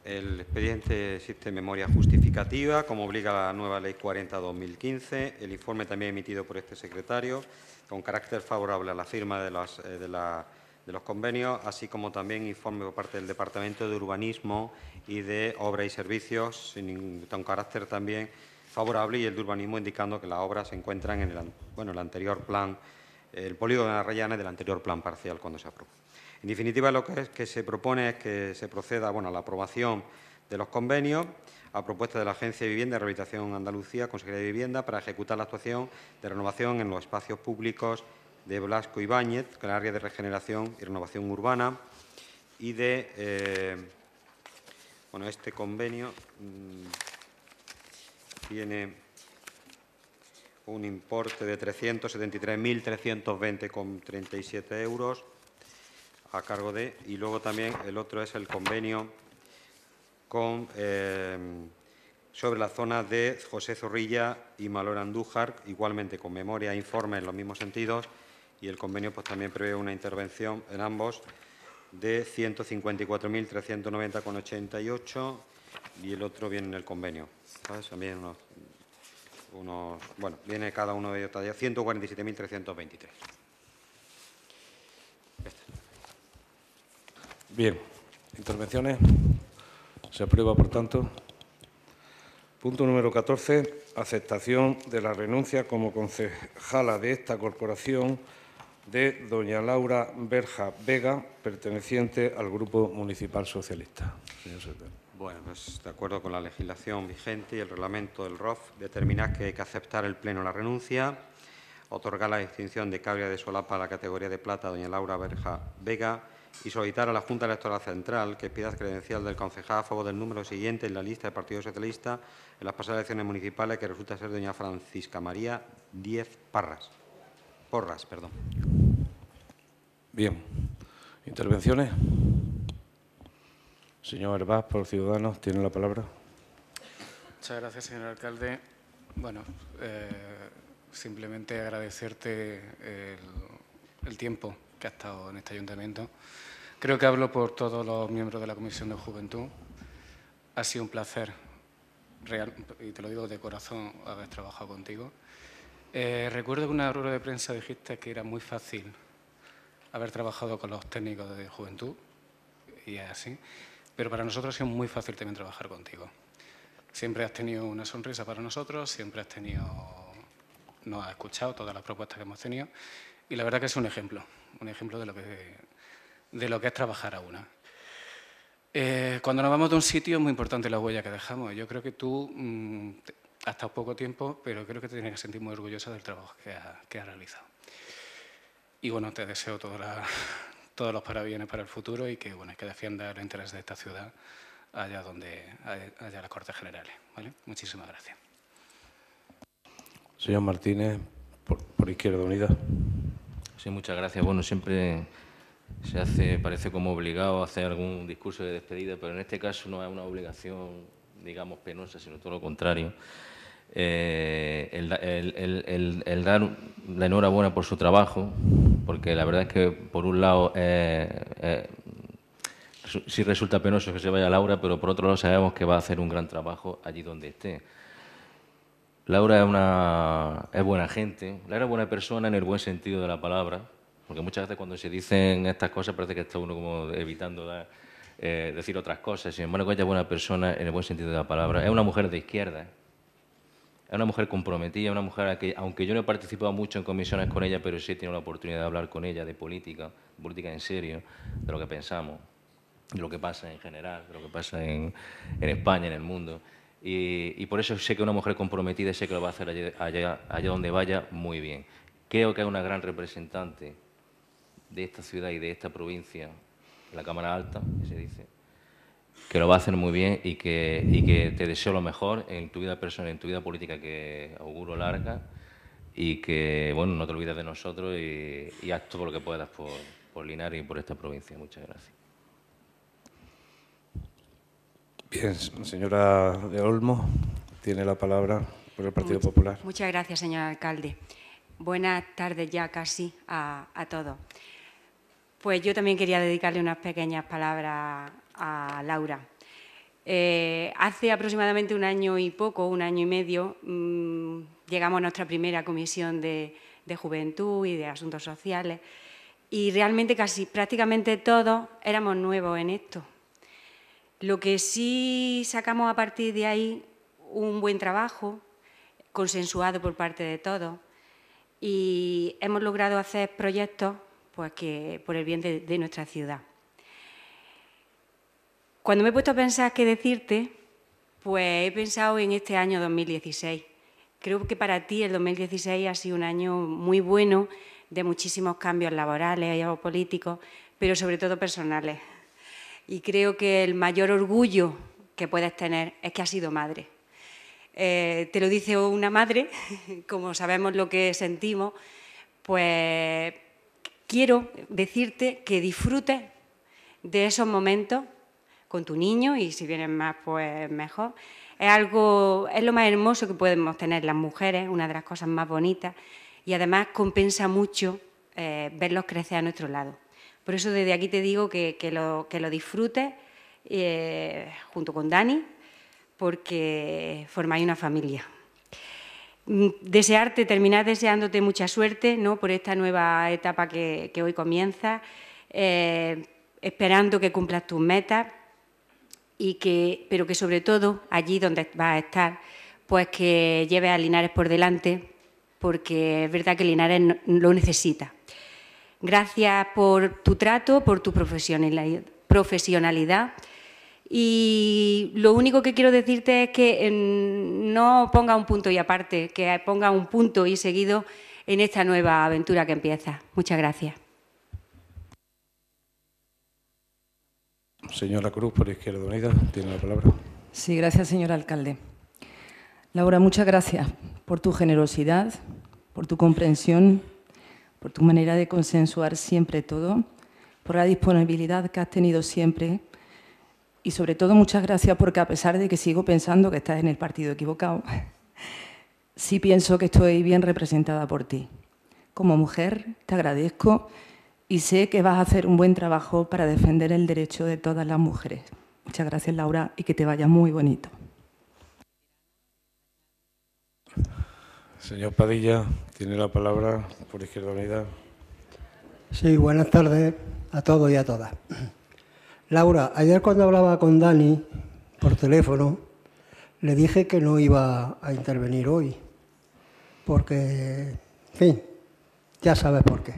El expediente existe en memoria justificativa, como obliga la nueva Ley 40-2015. El informe también emitido por este secretario, con carácter favorable a la firma eh, de, los convenios, así como también informe por parte del Departamento de Urbanismo y de Obras y Servicios, sin, con carácter también favorable, y el de Urbanismo indicando que las obras se encuentran en el, bueno, el anterior plan, el polígono de rayana del anterior plan parcial cuando se aprobó. En definitiva, lo que, se propone es que se proceda bueno, a la aprobación de los convenios a propuesta de la Agencia de Vivienda y Rehabilitación Andalucía, Consejería de Vivienda, para ejecutar la actuación de renovación en los espacios públicos de Blasco Báñez, con el área de regeneración y renovación urbana, y de eh, bueno, este convenio mm, tiene un importe de 373.320,37 euros a cargo de, y luego también el otro es el convenio con, eh, sobre la zona de José Zorrilla y Malor Andújar, igualmente con memoria e informe en los mismos sentidos, y el convenio pues, también prevé una intervención en ambos de 154.390,88 y el otro viene en el convenio. También unos, unos, bueno, viene cada uno de ellos 147.323. Bien, intervenciones. Se aprueba,
por tanto. Punto número 14. Aceptación de la renuncia como concejala de esta corporación de doña Laura Berja Vega, perteneciente al Grupo Municipal Socialista.
Señor Bueno, pues de acuerdo con la legislación vigente y el reglamento del ROF, determina que hay que aceptar el Pleno la renuncia, otorgar la extinción de cabria de solapa a la categoría de plata a doña Laura Berja Vega y solicitar a la Junta Electoral Central que pida credencial del concejado a favor del número siguiente en la lista del Partido Socialista en las pasadas elecciones municipales, que resulta ser doña Francisca María Diez Parras. Porras, perdón.
Bien. ¿Intervenciones? Señor Herbaz, por Ciudadanos, tiene la palabra.
Muchas gracias, señor alcalde. Bueno, eh, simplemente agradecerte el, el tiempo que ha estado en este ayuntamiento. Creo que hablo por todos los miembros de la Comisión de Juventud. Ha sido un placer, real, y te lo digo de corazón, haber trabajado contigo. Eh, recuerdo que en una rueda de prensa dijiste que era muy fácil haber trabajado con los técnicos de juventud, y es así, pero para nosotros ha sido muy fácil también trabajar contigo. Siempre has tenido una sonrisa para nosotros, siempre has tenido, nos has escuchado todas las propuestas que hemos tenido y la verdad que es un ejemplo, un ejemplo de lo que, de lo que es trabajar a una. Eh, cuando nos vamos de un sitio es muy importante la huella que dejamos. Yo creo que tú mm, hasta poco tiempo, pero creo que te tienes que sentir muy orgullosa del trabajo que has ha realizado. Y bueno, te deseo todos los parabienes para el futuro y que, bueno, que defienda el interés de esta ciudad allá donde haya las Cortes Generales. Muchísimas gracias.
Señor Martínez, por Izquierda Unida muchas gracias. Bueno, siempre se hace, parece como obligado a hacer algún discurso de despedida, pero en este caso no es una obligación, digamos, penosa, sino todo lo contrario. Eh, el, dar la enhorabuena por su trabajo, porque la verdad es que, por un lado, eh, eh, sí resulta penoso que se vaya Laura, pero por otro lado sabemos que va a hacer un gran trabajo allí donde esté. Laura es, una, buena gente, Laura es buena persona en el buen sentido de la palabra, porque muchas veces cuando se dicen estas cosas parece que está uno como evitando eh, decir otras cosas. Sin embargo, ella es buena persona en el buen sentido de la palabra. Es una mujer de izquierda, es una mujer comprometida, una mujer a que, aunque yo no he participado mucho en comisiones con ella, pero sí he tenido la oportunidad de hablar con ella de política, política en serio, de lo que pensamos, de lo que pasa en general, de lo que pasa en España, en el mundo. Y, por eso sé que una mujer comprometida sé que lo va a hacer allá, donde vaya muy bien. Creo que hay una gran representante de esta ciudad y de esta provincia, la Cámara Alta, que se dice, que lo va a hacer muy bien y que, que te deseo lo mejor en tu vida personal, en tu vida política, que auguro larga y que, bueno, no te olvides de nosotros y, y haz todo lo que puedas por, por Linares y por esta provincia. Muchas gracias.
Bien, señora de Olmo, tiene la palabra por el Partido Popular.
Muchas gracias, señor alcalde. Buenas tardes ya casi a, todos. Pues yo también quería dedicarle unas pequeñas palabras a Laura. Eh, hace aproximadamente un año y poco, un año y medio, mm, llegamos a nuestra primera comisión de, juventud y de asuntos sociales y realmente casi prácticamente todos éramos nuevos en esto. Lo que sí sacamos a partir de ahí, un buen trabajo, consensuado por parte de todos, y hemos logrado hacer proyectos pues, por el bien de, nuestra ciudad. Cuando me he puesto a pensar qué decirte, pues he pensado en este año 2016. Creo que para ti el 2016 ha sido un año muy bueno de muchísimos cambios laborales y políticos, pero sobre todo personales y creo que el mayor orgullo que puedes tener es que has sido madre. Eh, te lo dice una madre, [laughs] como sabemos lo que sentimos, pues quiero decirte que disfrutes de esos momentos con tu niño y si vienen más, pues mejor. Es algo, es lo más hermoso que podemos tener las mujeres, una de las cosas más bonitas y además compensa mucho eh, verlos crecer a nuestro lado. Por eso desde aquí te digo que, que, lo, disfrutes eh, junto con Dani, porque formáis una familia. Mm, desearte, terminar deseándote mucha suerte ¿no? por esta nueva etapa que, hoy comienza, eh, esperando que cumplas tus metas, y que, pero que sobre todo allí donde vas a estar, pues que lleves a Linares por delante, porque es verdad que Linares lo necesita. Gracias por tu trato, por tu profesionalidad. Y lo único que quiero decirte es que eh, no ponga un punto y aparte, que ponga un punto y seguido en esta nueva aventura que empieza. Muchas gracias.
Señora Cruz, por Izquierda Unida, tiene la palabra.
Sí, gracias, señor alcalde. Laura, muchas gracias por tu generosidad,
por tu comprensión por tu manera de consensuar siempre todo,
por la disponibilidad que has tenido siempre y sobre todo muchas gracias porque a pesar de que sigo pensando que estás en el partido equivocado, [laughs] sí pienso que estoy bien representada por ti. Como mujer te agradezco y sé que vas a hacer un buen trabajo para defender el derecho de todas las mujeres. Muchas gracias Laura y que te vaya muy bonito.
Señor Padilla, tiene la palabra por Izquierda Unida.
Sí, buenas tardes a todos y a todas. Laura, ayer cuando hablaba con Dani por teléfono, le dije que no iba a intervenir hoy, porque, en fin, ya sabes por qué.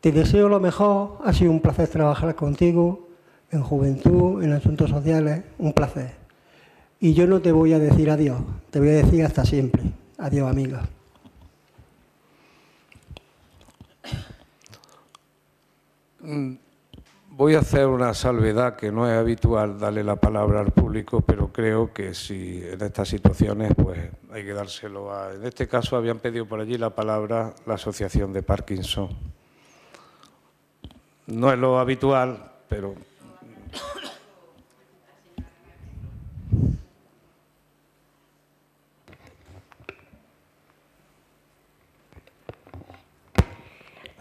Te deseo lo mejor, ha sido un placer trabajar contigo en juventud, en asuntos sociales, un placer. Y yo no te voy a decir adiós, te voy a decir hasta siempre. Adiós, amiga.
Mm, voy a hacer una salvedad que no es habitual darle la palabra al público, pero creo que si en estas situaciones pues hay que dárselo a... En este caso habían pedido por allí la palabra la Asociación de Parkinson. No es lo habitual, pero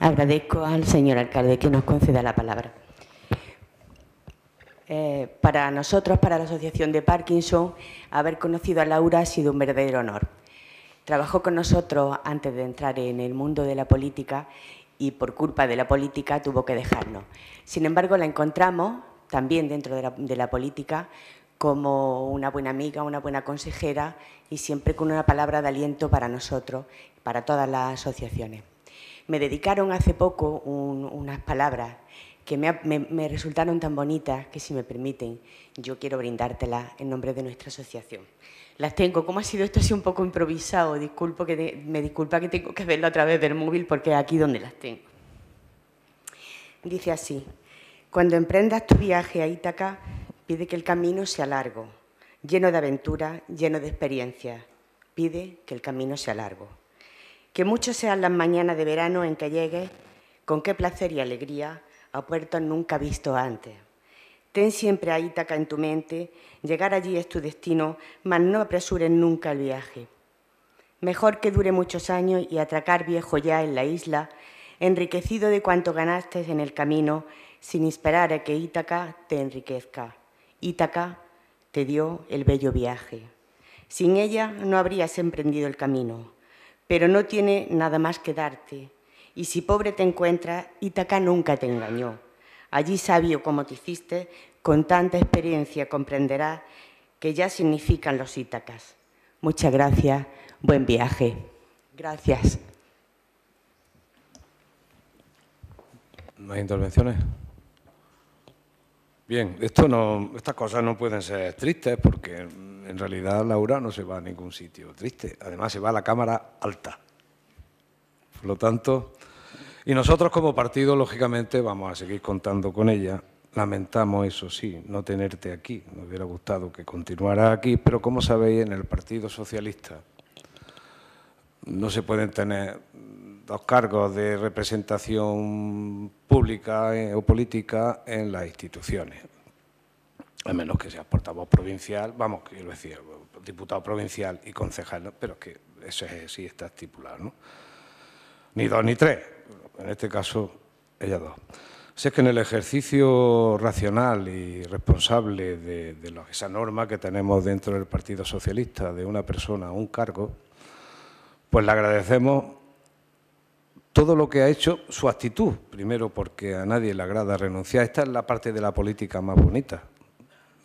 Agradezco al señor alcalde que nos conceda la palabra. Eh, para nosotros, para la Asociación de Parkinson, haber conocido a Laura ha sido un verdadero honor. Trabajó con nosotros antes de entrar en el mundo de la política y por culpa de la política tuvo que dejarnos. Sin embargo, la encontramos también dentro de la política como una buena amiga, una buena consejera y siempre con una palabra de aliento para nosotros, para todas las asociaciones me dedicaron hace poco unas palabras que me, resultaron tan bonitas que, si me permiten, yo quiero brindártelas en nombre de nuestra asociación. Las tengo. ¿Cómo ha sido esto? así un poco improvisado. Disculpo que me disculpa que tengo que verlo a través del móvil porque es aquí donde las tengo. Dice así, cuando emprendas tu viaje a Ítaca, pide que el camino sea largo, lleno de aventura, lleno de experiencias. Pide que el camino sea largo. Que muchos sean las mañanas de verano en que llegue, con qué placer y alegría, a puertos nunca visto antes. Ten siempre a Ítaca en tu mente, llegar allí es tu destino, mas no apresures nunca el viaje. Mejor que dure muchos años y atracar viejo ya en la isla, enriquecido de cuanto ganaste en el camino, sin esperar a que Ítaca te enriquezca. Ítaca te dio el bello viaje. Sin ella no habrías emprendido el camino pero no tiene nada más que darte. Y si pobre te encuentras, Ítaca nunca te engañó. Allí sabio como te hiciste, con tanta experiencia comprenderá que ya significan los Ítacas. Muchas gracias, buen viaje. Gracias.
¿Más intervenciones? Bien, estas cosas no pueden ser tristes porque en realidad Laura no se va a ningún sitio triste. Además, se va a la Cámara Alta. Por lo tanto, y nosotros como partido, lógicamente, vamos a seguir contando con ella. Lamentamos, eso sí, no tenerte aquí. Me hubiera gustado que continuara aquí, pero como sabéis, en el Partido Socialista no se pueden tener dos cargos de representación pública eh, o política en las instituciones a menos que sea portavoz provincial, vamos, lo decía, diputado provincial y concejal, pero pero que eso sí está estipulado, ¿no? Ni dos ni tres, en este caso, ella dos. Si es que en el ejercicio racional y responsable de, esa norma que tenemos dentro del Partido Socialista de una persona a un cargo, pues le agradecemos todo lo que ha hecho, su actitud, primero porque a nadie le agrada renunciar. Esta es la parte de la política más bonita,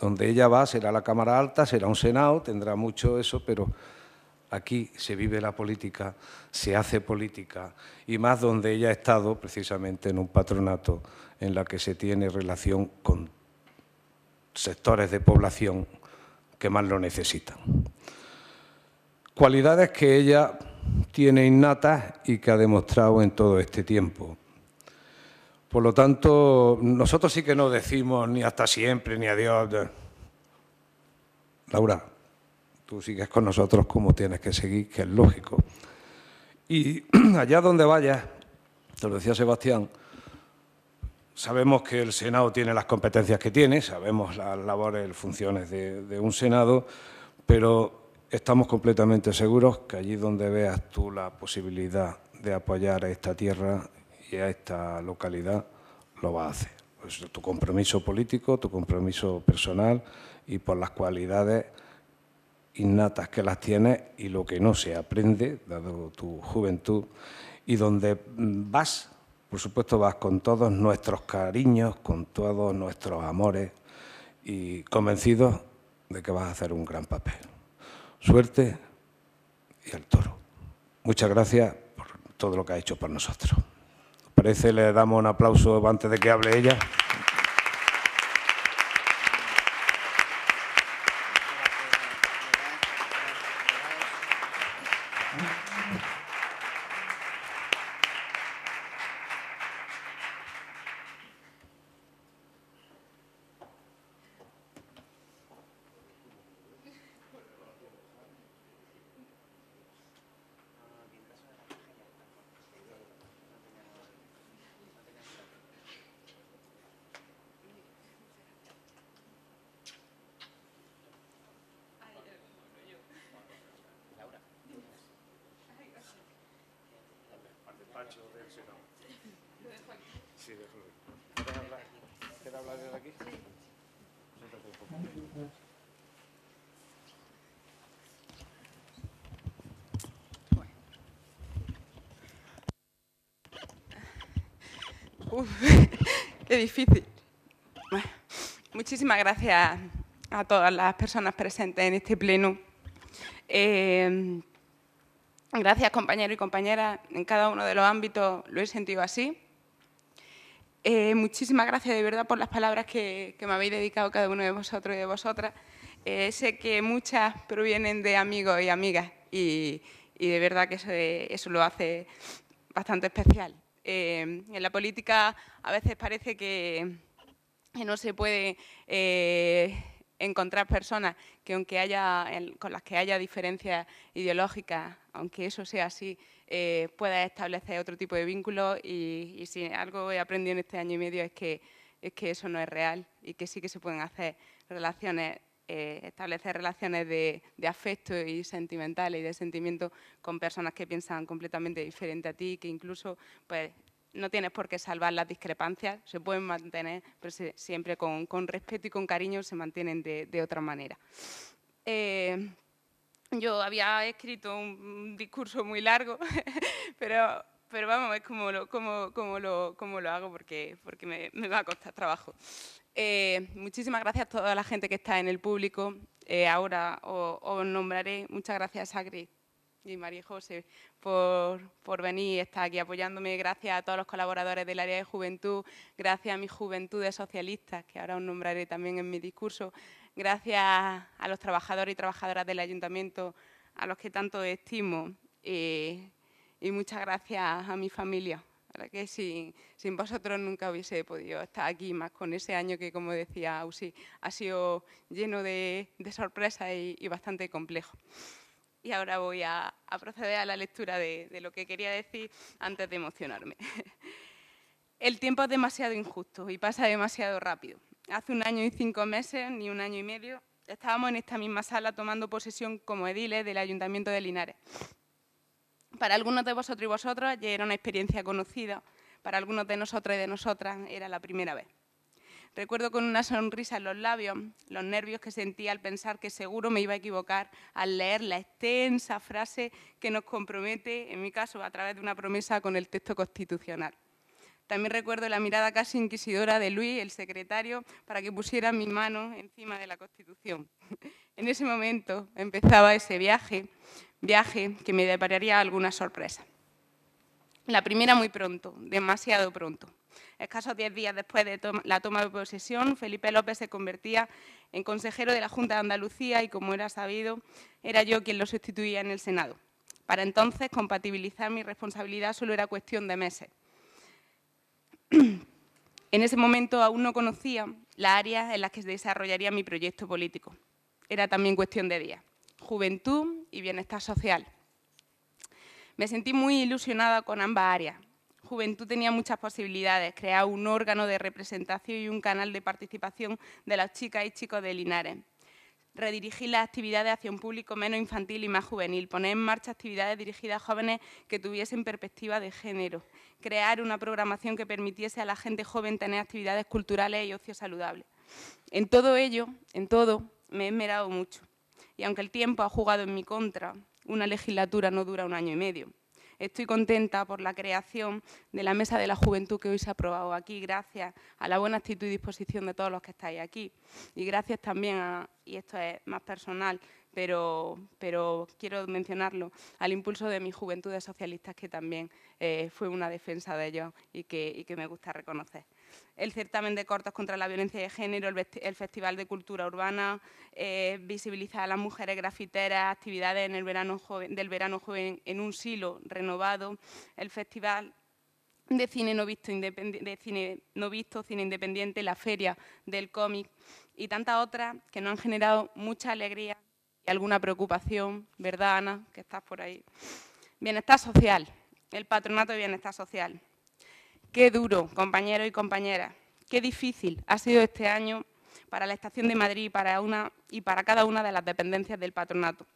donde ella va será la Cámara Alta, será un Senado, tendrá mucho eso, pero aquí se vive la política, se hace política, y más donde ella ha estado precisamente en un patronato en la que se tiene relación con sectores de población que más lo necesitan. Cualidades que ella tiene innatas y que ha demostrado en todo este tiempo. Por lo tanto, nosotros sí que no decimos ni hasta siempre, ni adiós. Laura, tú sigues con nosotros como tienes que seguir, que es lógico. Y [clears throat] allá donde vayas, te lo decía Sebastián, sabemos que el Senado tiene las competencias que tiene, sabemos las labores, y funciones de un Senado, pero estamos completamente seguros que allí donde veas tú la posibilidad de apoyar a esta tierra, y a esta localidad, lo va a hacer. Pues, tu compromiso político, tu compromiso personal y por las cualidades innatas que las tienes y lo que no se aprende, dado tu juventud, y donde vas, por supuesto, vas con todos nuestros cariños, con todos nuestros amores y convencidos de que vas a hacer un gran papel. Suerte y al toro. Muchas gracias por todo lo que has hecho por nosotros veces le damos un aplauso antes de que hable ella.
difícil. Muchísimas gracias a todas las personas presentes en este pleno. Eh, gracias, compañeros y compañeras. En cada uno de los ámbitos lo he sentido así. Eh, muchísimas gracias de verdad por las palabras que, me habéis dedicado cada uno de vosotros y de vosotras. Eh, sé que muchas provienen de amigos y amigas y, de verdad que eso, eso lo hace bastante especial. Eh, en la política a veces parece que, no se puede eh, encontrar personas que aunque haya con las que haya diferencias ideológicas, aunque eso sea así, eh, pueda establecer otro tipo de vínculos y, y, si algo he aprendido en este año y medio es que, es que eso no es real y que sí que se pueden hacer relaciones eh, establecer relaciones de, afecto y sentimentales y de sentimiento con personas que piensan completamente diferente a ti, que incluso pues, no tienes por qué salvar las discrepancias, se pueden mantener, pero siempre con, respeto y con cariño se mantienen de, otra manera. Eh, yo había escrito un, discurso muy largo, [laughs] pero, vamos, es como lo, lo, hago porque, me va a costar trabajo. Eh, muchísimas gracias a toda la gente que está en el público. Eh, ahora os, nombraré. Muchas gracias, a Agri y María José, por, venir y estar aquí apoyándome. Gracias a todos los colaboradores del área de juventud. Gracias a mi juventud de socialistas, que ahora os nombraré también en mi discurso. Gracias a los trabajadores y trabajadoras del ayuntamiento, a los que tanto estimo. Eh, y muchas gracias a mi familia que sin, sin vosotros nunca hubiese podido estar aquí, más con ese año que, como decía Ausi, ha sido lleno de, sorpresas y, bastante complejo. Y ahora voy a, proceder a la lectura de, de lo que quería decir antes de emocionarme. [laughs] El tiempo es demasiado injusto y pasa demasiado rápido. Hace un año y cinco meses, ni un año y medio, estábamos en esta misma sala tomando posesión como ediles del Ayuntamiento de Linares. Para algunos de vosotros y vosotras ya era una experiencia conocida, para algunos de nosotros y de nosotras era la primera vez. Recuerdo con una sonrisa en los labios los nervios que sentía al pensar que seguro me iba a equivocar al leer la extensa frase que nos compromete, en mi caso, a través de una promesa con el texto constitucional. También recuerdo la mirada casi inquisidora de Luis, el secretario, para que pusiera mi mano encima de la Constitución. [laughs] En ese momento empezaba ese viaje, viaje que me depararía alguna sorpresa. La primera muy pronto, demasiado pronto. Escasos diez días después de la toma de posesión, Felipe López se convertía en consejero de la Junta de Andalucía y, como era sabido, era yo quien lo sustituía en el Senado. Para entonces, compatibilizar mi responsabilidad solo era cuestión de meses. En ese momento aún no conocía las áreas en las que se desarrollaría mi proyecto político. Era también cuestión de días. Juventud y bienestar social. Me sentí muy ilusionada con ambas áreas. Juventud tenía muchas posibilidades, crear un órgano de representación y un canal de participación de las chicas y chicos de Linares. Redirigir las actividades hacia un público menos infantil y más juvenil. Poner en marcha actividades dirigidas a jóvenes que tuviesen perspectiva de género crear una programación que permitiese a la gente joven tener actividades culturales y ocio saludables. En todo ello, en todo, me he esmerado mucho. Y aunque el tiempo ha jugado en mi contra, una legislatura no dura un año y medio. Estoy contenta por la creación de la Mesa de la Juventud que hoy se ha aprobado aquí, gracias a la buena actitud y disposición de todos los que estáis aquí. Y gracias también, a, y esto es más personal, pero, quiero mencionarlo, al impulso de mi juventud de socialistas que también eh, fue una defensa de ellos y que, me gusta reconocer el certamen de cortos contra la violencia de género, el, Festival de Cultura Urbana, eh, visibilizar a las mujeres grafiteras, actividades en el verano del verano joven en un silo renovado, el Festival de cine no visto, de cine, no visto cine independiente, la Feria del Cómic y tantas otras que nos han generado mucha alegría, alguna preocupación, ¿verdad, Ana? Que estás por ahí. Bienestar social, el patronato de bienestar social. Qué duro, compañeros y compañeras. Qué difícil ha sido este año para la Estación de Madrid para, una, y para cada una de las dependencias del patronato.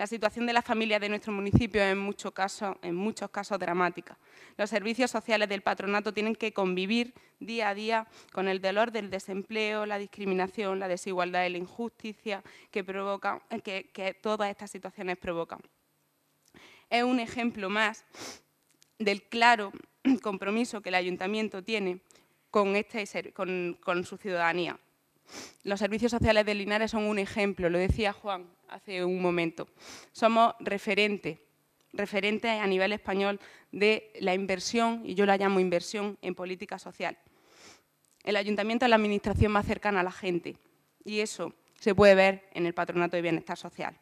La situación de las familias de nuestro municipio es en, en muchos casos dramática. Los servicios sociales del patronato tienen que convivir día a día con el dolor del desempleo, la discriminación, la desigualdad y la injusticia que, que, todas estas situaciones provocan. Es un ejemplo más del claro compromiso que el ayuntamiento tiene con este su ciudadanía los servicios sociales de Linares son un ejemplo, lo decía Juan hace un momento. Somos referentes referente a nivel español de la inversión, y yo la llamo inversión, en política social. El ayuntamiento es la administración más cercana a la gente y eso se puede ver en el Patronato de Bienestar Social.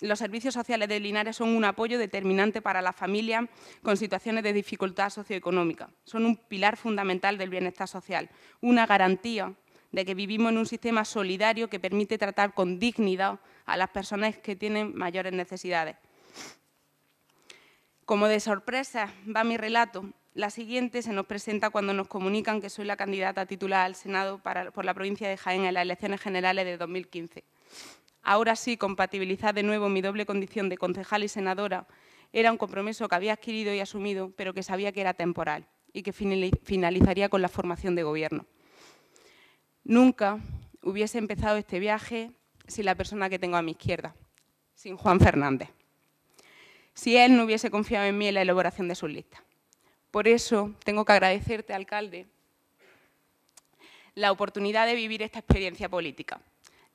Los servicios sociales de Linares son un apoyo determinante para las familias con situaciones de dificultad socioeconómica. Son un pilar fundamental del bienestar social, una garantía de que vivimos en un sistema solidario que permite tratar con dignidad a las personas que tienen mayores necesidades. Como de sorpresa va mi relato, la siguiente se nos presenta cuando nos comunican que soy la candidata titular al Senado por la provincia de Jaén en las elecciones generales de 2015. Ahora sí, compatibilizar de nuevo mi doble condición de concejal y senadora era un compromiso que había adquirido y asumido, pero que sabía que era temporal y que finalizaría con la formación de gobierno. Nunca hubiese empezado este viaje sin la persona que tengo a mi izquierda, sin Juan Fernández, si él no hubiese confiado en mí en la elaboración de sus listas. Por eso tengo que agradecerte, alcalde, la oportunidad de vivir esta experiencia política,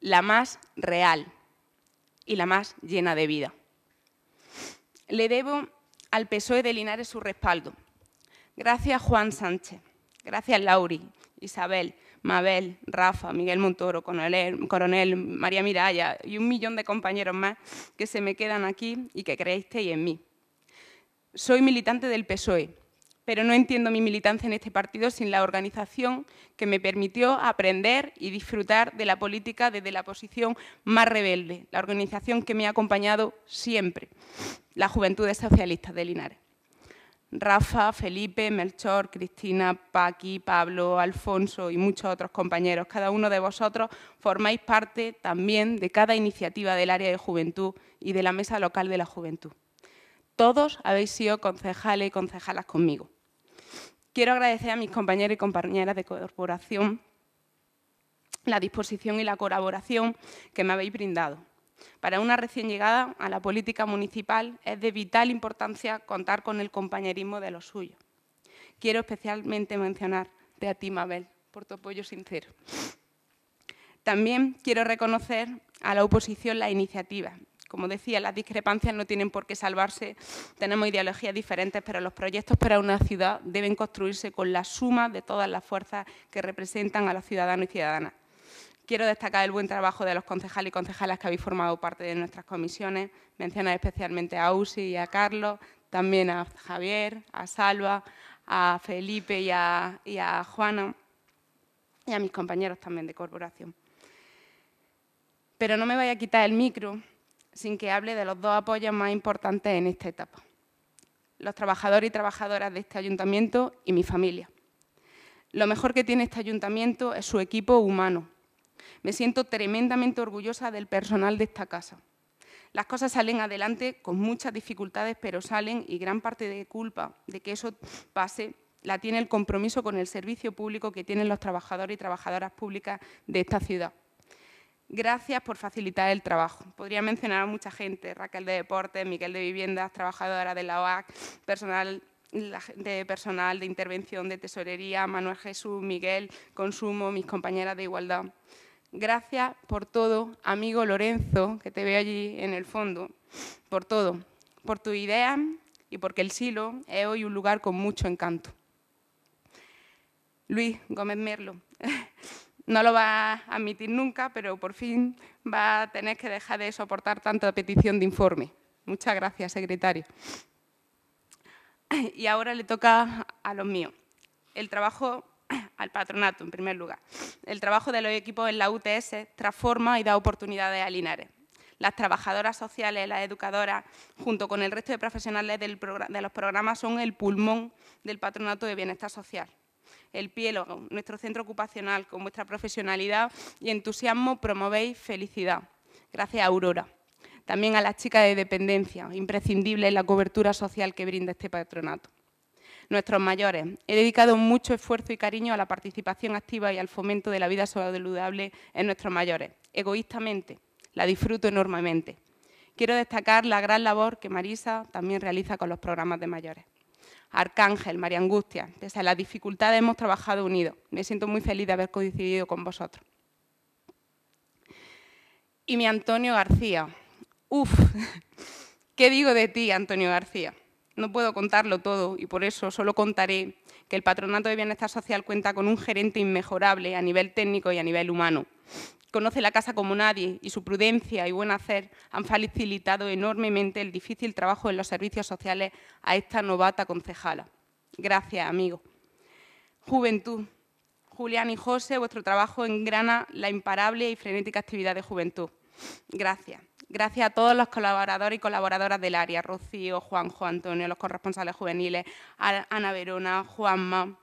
la más real y la más llena de vida. Le debo al PSOE de Linares su respaldo. Gracias, Juan Sánchez. Gracias, Lauri, Isabel, Mabel, Rafa, Miguel Montoro, Coronel, María Miraya y un millón de compañeros más que se me quedan aquí y que creísteis en mí. Soy militante del PSOE, pero no entiendo mi militancia en este partido sin la organización que me permitió aprender y disfrutar de la política desde la posición más rebelde, la organización que me ha acompañado siempre, las Juventudes Socialista de Linares. Rafa, Felipe, Melchor, Cristina, Paqui, Pablo, Alfonso y muchos otros compañeros. Cada uno de vosotros formáis parte también de cada iniciativa del área de juventud y de la mesa local de la juventud. Todos habéis sido concejales y concejalas conmigo. Quiero agradecer a mis compañeros y compañeras de corporación la disposición y la colaboración que me habéis brindado para una recién llegada a la política municipal es de vital importancia contar con el compañerismo de los suyos. Quiero especialmente mencionarte a ti, Mabel, por tu apoyo sincero. También quiero reconocer a la oposición la iniciativa. Como decía, las discrepancias no tienen por qué salvarse, tenemos ideologías diferentes, pero los proyectos para una ciudad deben construirse con la suma de todas las fuerzas que representan a los ciudadanos y ciudadanas. Quiero destacar el buen trabajo de los concejales y concejalas que habéis formado parte de nuestras comisiones, mencionar especialmente a Usi y a Carlos, también a Javier, a Salva, a Felipe y a, y Juana y a mis compañeros también de corporación. Pero no me vaya a quitar el micro sin que hable de los dos apoyos más importantes en esta etapa. Los trabajadores y trabajadoras de este ayuntamiento y mi familia. Lo mejor que tiene este ayuntamiento es su equipo humano, me siento tremendamente orgullosa del personal de esta casa. Las cosas salen adelante con muchas dificultades, pero salen y gran parte de culpa de que eso pase la tiene el compromiso con el servicio público que tienen los trabajadores y trabajadoras públicas de esta ciudad. Gracias por facilitar el trabajo. Podría mencionar a mucha gente, Raquel de Deportes, Miguel de Viviendas, trabajadora de la OAC, personal de personal de intervención de tesorería, Manuel Jesús, Miguel, Consumo, mis compañeras de igualdad. Gracias por todo, amigo Lorenzo, que te veo allí en el fondo, por todo, por tu idea y porque el silo es hoy un lugar con mucho encanto. Luis Gómez Merlo, [laughs] no lo va a admitir nunca, pero por fin va a tener que dejar de soportar tanta petición de informe. Muchas gracias, secretario. [sniffs] Y ahora le toca a los míos. El trabajo al patronato, en primer lugar. El trabajo de los equipos en la UTS transforma y da oportunidades a Linares. Las trabajadoras sociales, las educadoras, junto con el resto de profesionales de los programas, son el pulmón del patronato de bienestar social. El Pielo, nuestro centro ocupacional, con vuestra profesionalidad y entusiasmo promovéis felicidad. Gracias, a Aurora. También a las chicas de dependencia, imprescindible la cobertura social que brinda este patronato nuestros mayores. He dedicado mucho esfuerzo y cariño a la participación activa y al fomento de la vida saludable en nuestros mayores. Egoístamente, la disfruto enormemente. Quiero destacar la gran labor que Marisa también realiza con los programas de mayores. Arcángel, María Angustia, pese a las dificultades hemos trabajado unidos. Me siento muy feliz de haber coincidido con vosotros. Y mi Antonio García. Uf, [laughs] ¿qué digo de ti, Antonio García? No puedo contarlo todo y por eso solo contaré que el Patronato de Bienestar Social cuenta con un gerente inmejorable a nivel técnico y a nivel humano. Conoce la casa como nadie y su prudencia y buen hacer han facilitado enormemente el difícil trabajo en los servicios sociales a esta novata concejala. Gracias, amigo. Juventud. Julián y José, vuestro trabajo engrana la imparable y frenética actividad de juventud. Gracias. Gracias a todos los colaboradores y colaboradoras del área, Rocío, Juanjo, Antonio, los corresponsales juveniles, Ana Verona, Juanma,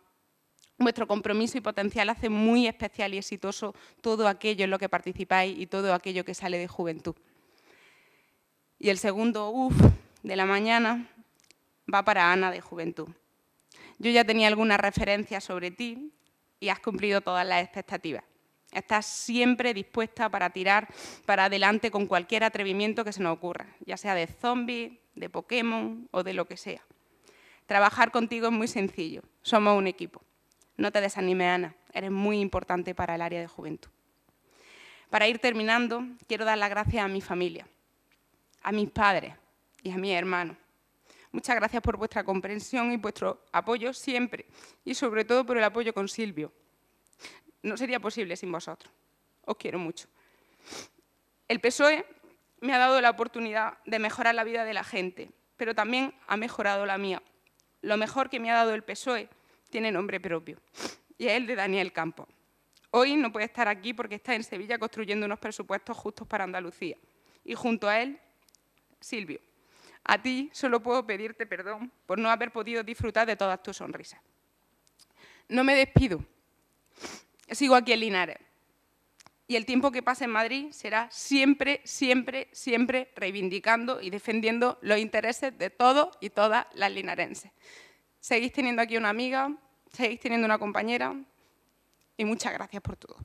Vuestro compromiso y potencial hace muy especial y exitoso todo aquello en lo que participáis y todo aquello que sale de juventud. Y el segundo uff de la mañana va para Ana de Juventud. Yo ya tenía algunas referencias sobre ti y has cumplido todas las expectativas. Estás siempre dispuesta para tirar para adelante con cualquier atrevimiento que se nos ocurra, ya sea de zombies, de Pokémon o de lo que sea. Trabajar contigo es muy sencillo, somos un equipo. No te desanime Ana, eres muy importante para el área de juventud. Para ir terminando, quiero dar las gracias a mi familia, a mis padres y a mi hermano Muchas gracias por vuestra comprensión y vuestro apoyo siempre, y sobre todo por el apoyo con Silvio, no sería posible sin vosotros. Os quiero mucho. El PSOE me ha dado la oportunidad de mejorar la vida de la gente, pero también ha mejorado la mía. Lo mejor que me ha dado el PSOE tiene nombre propio, y es el de Daniel Campo. Hoy no puede estar aquí porque está en Sevilla construyendo unos presupuestos justos para Andalucía. Y junto a él, Silvio, a ti solo puedo pedirte perdón por no haber podido disfrutar de todas tus sonrisas. No me despido, sigo aquí en Linares. Y el tiempo que pase en Madrid será siempre, siempre, siempre reivindicando y defendiendo los intereses de todos y todas las linarenses. Seguís teniendo aquí una amiga, seguís teniendo una compañera y muchas gracias por todo.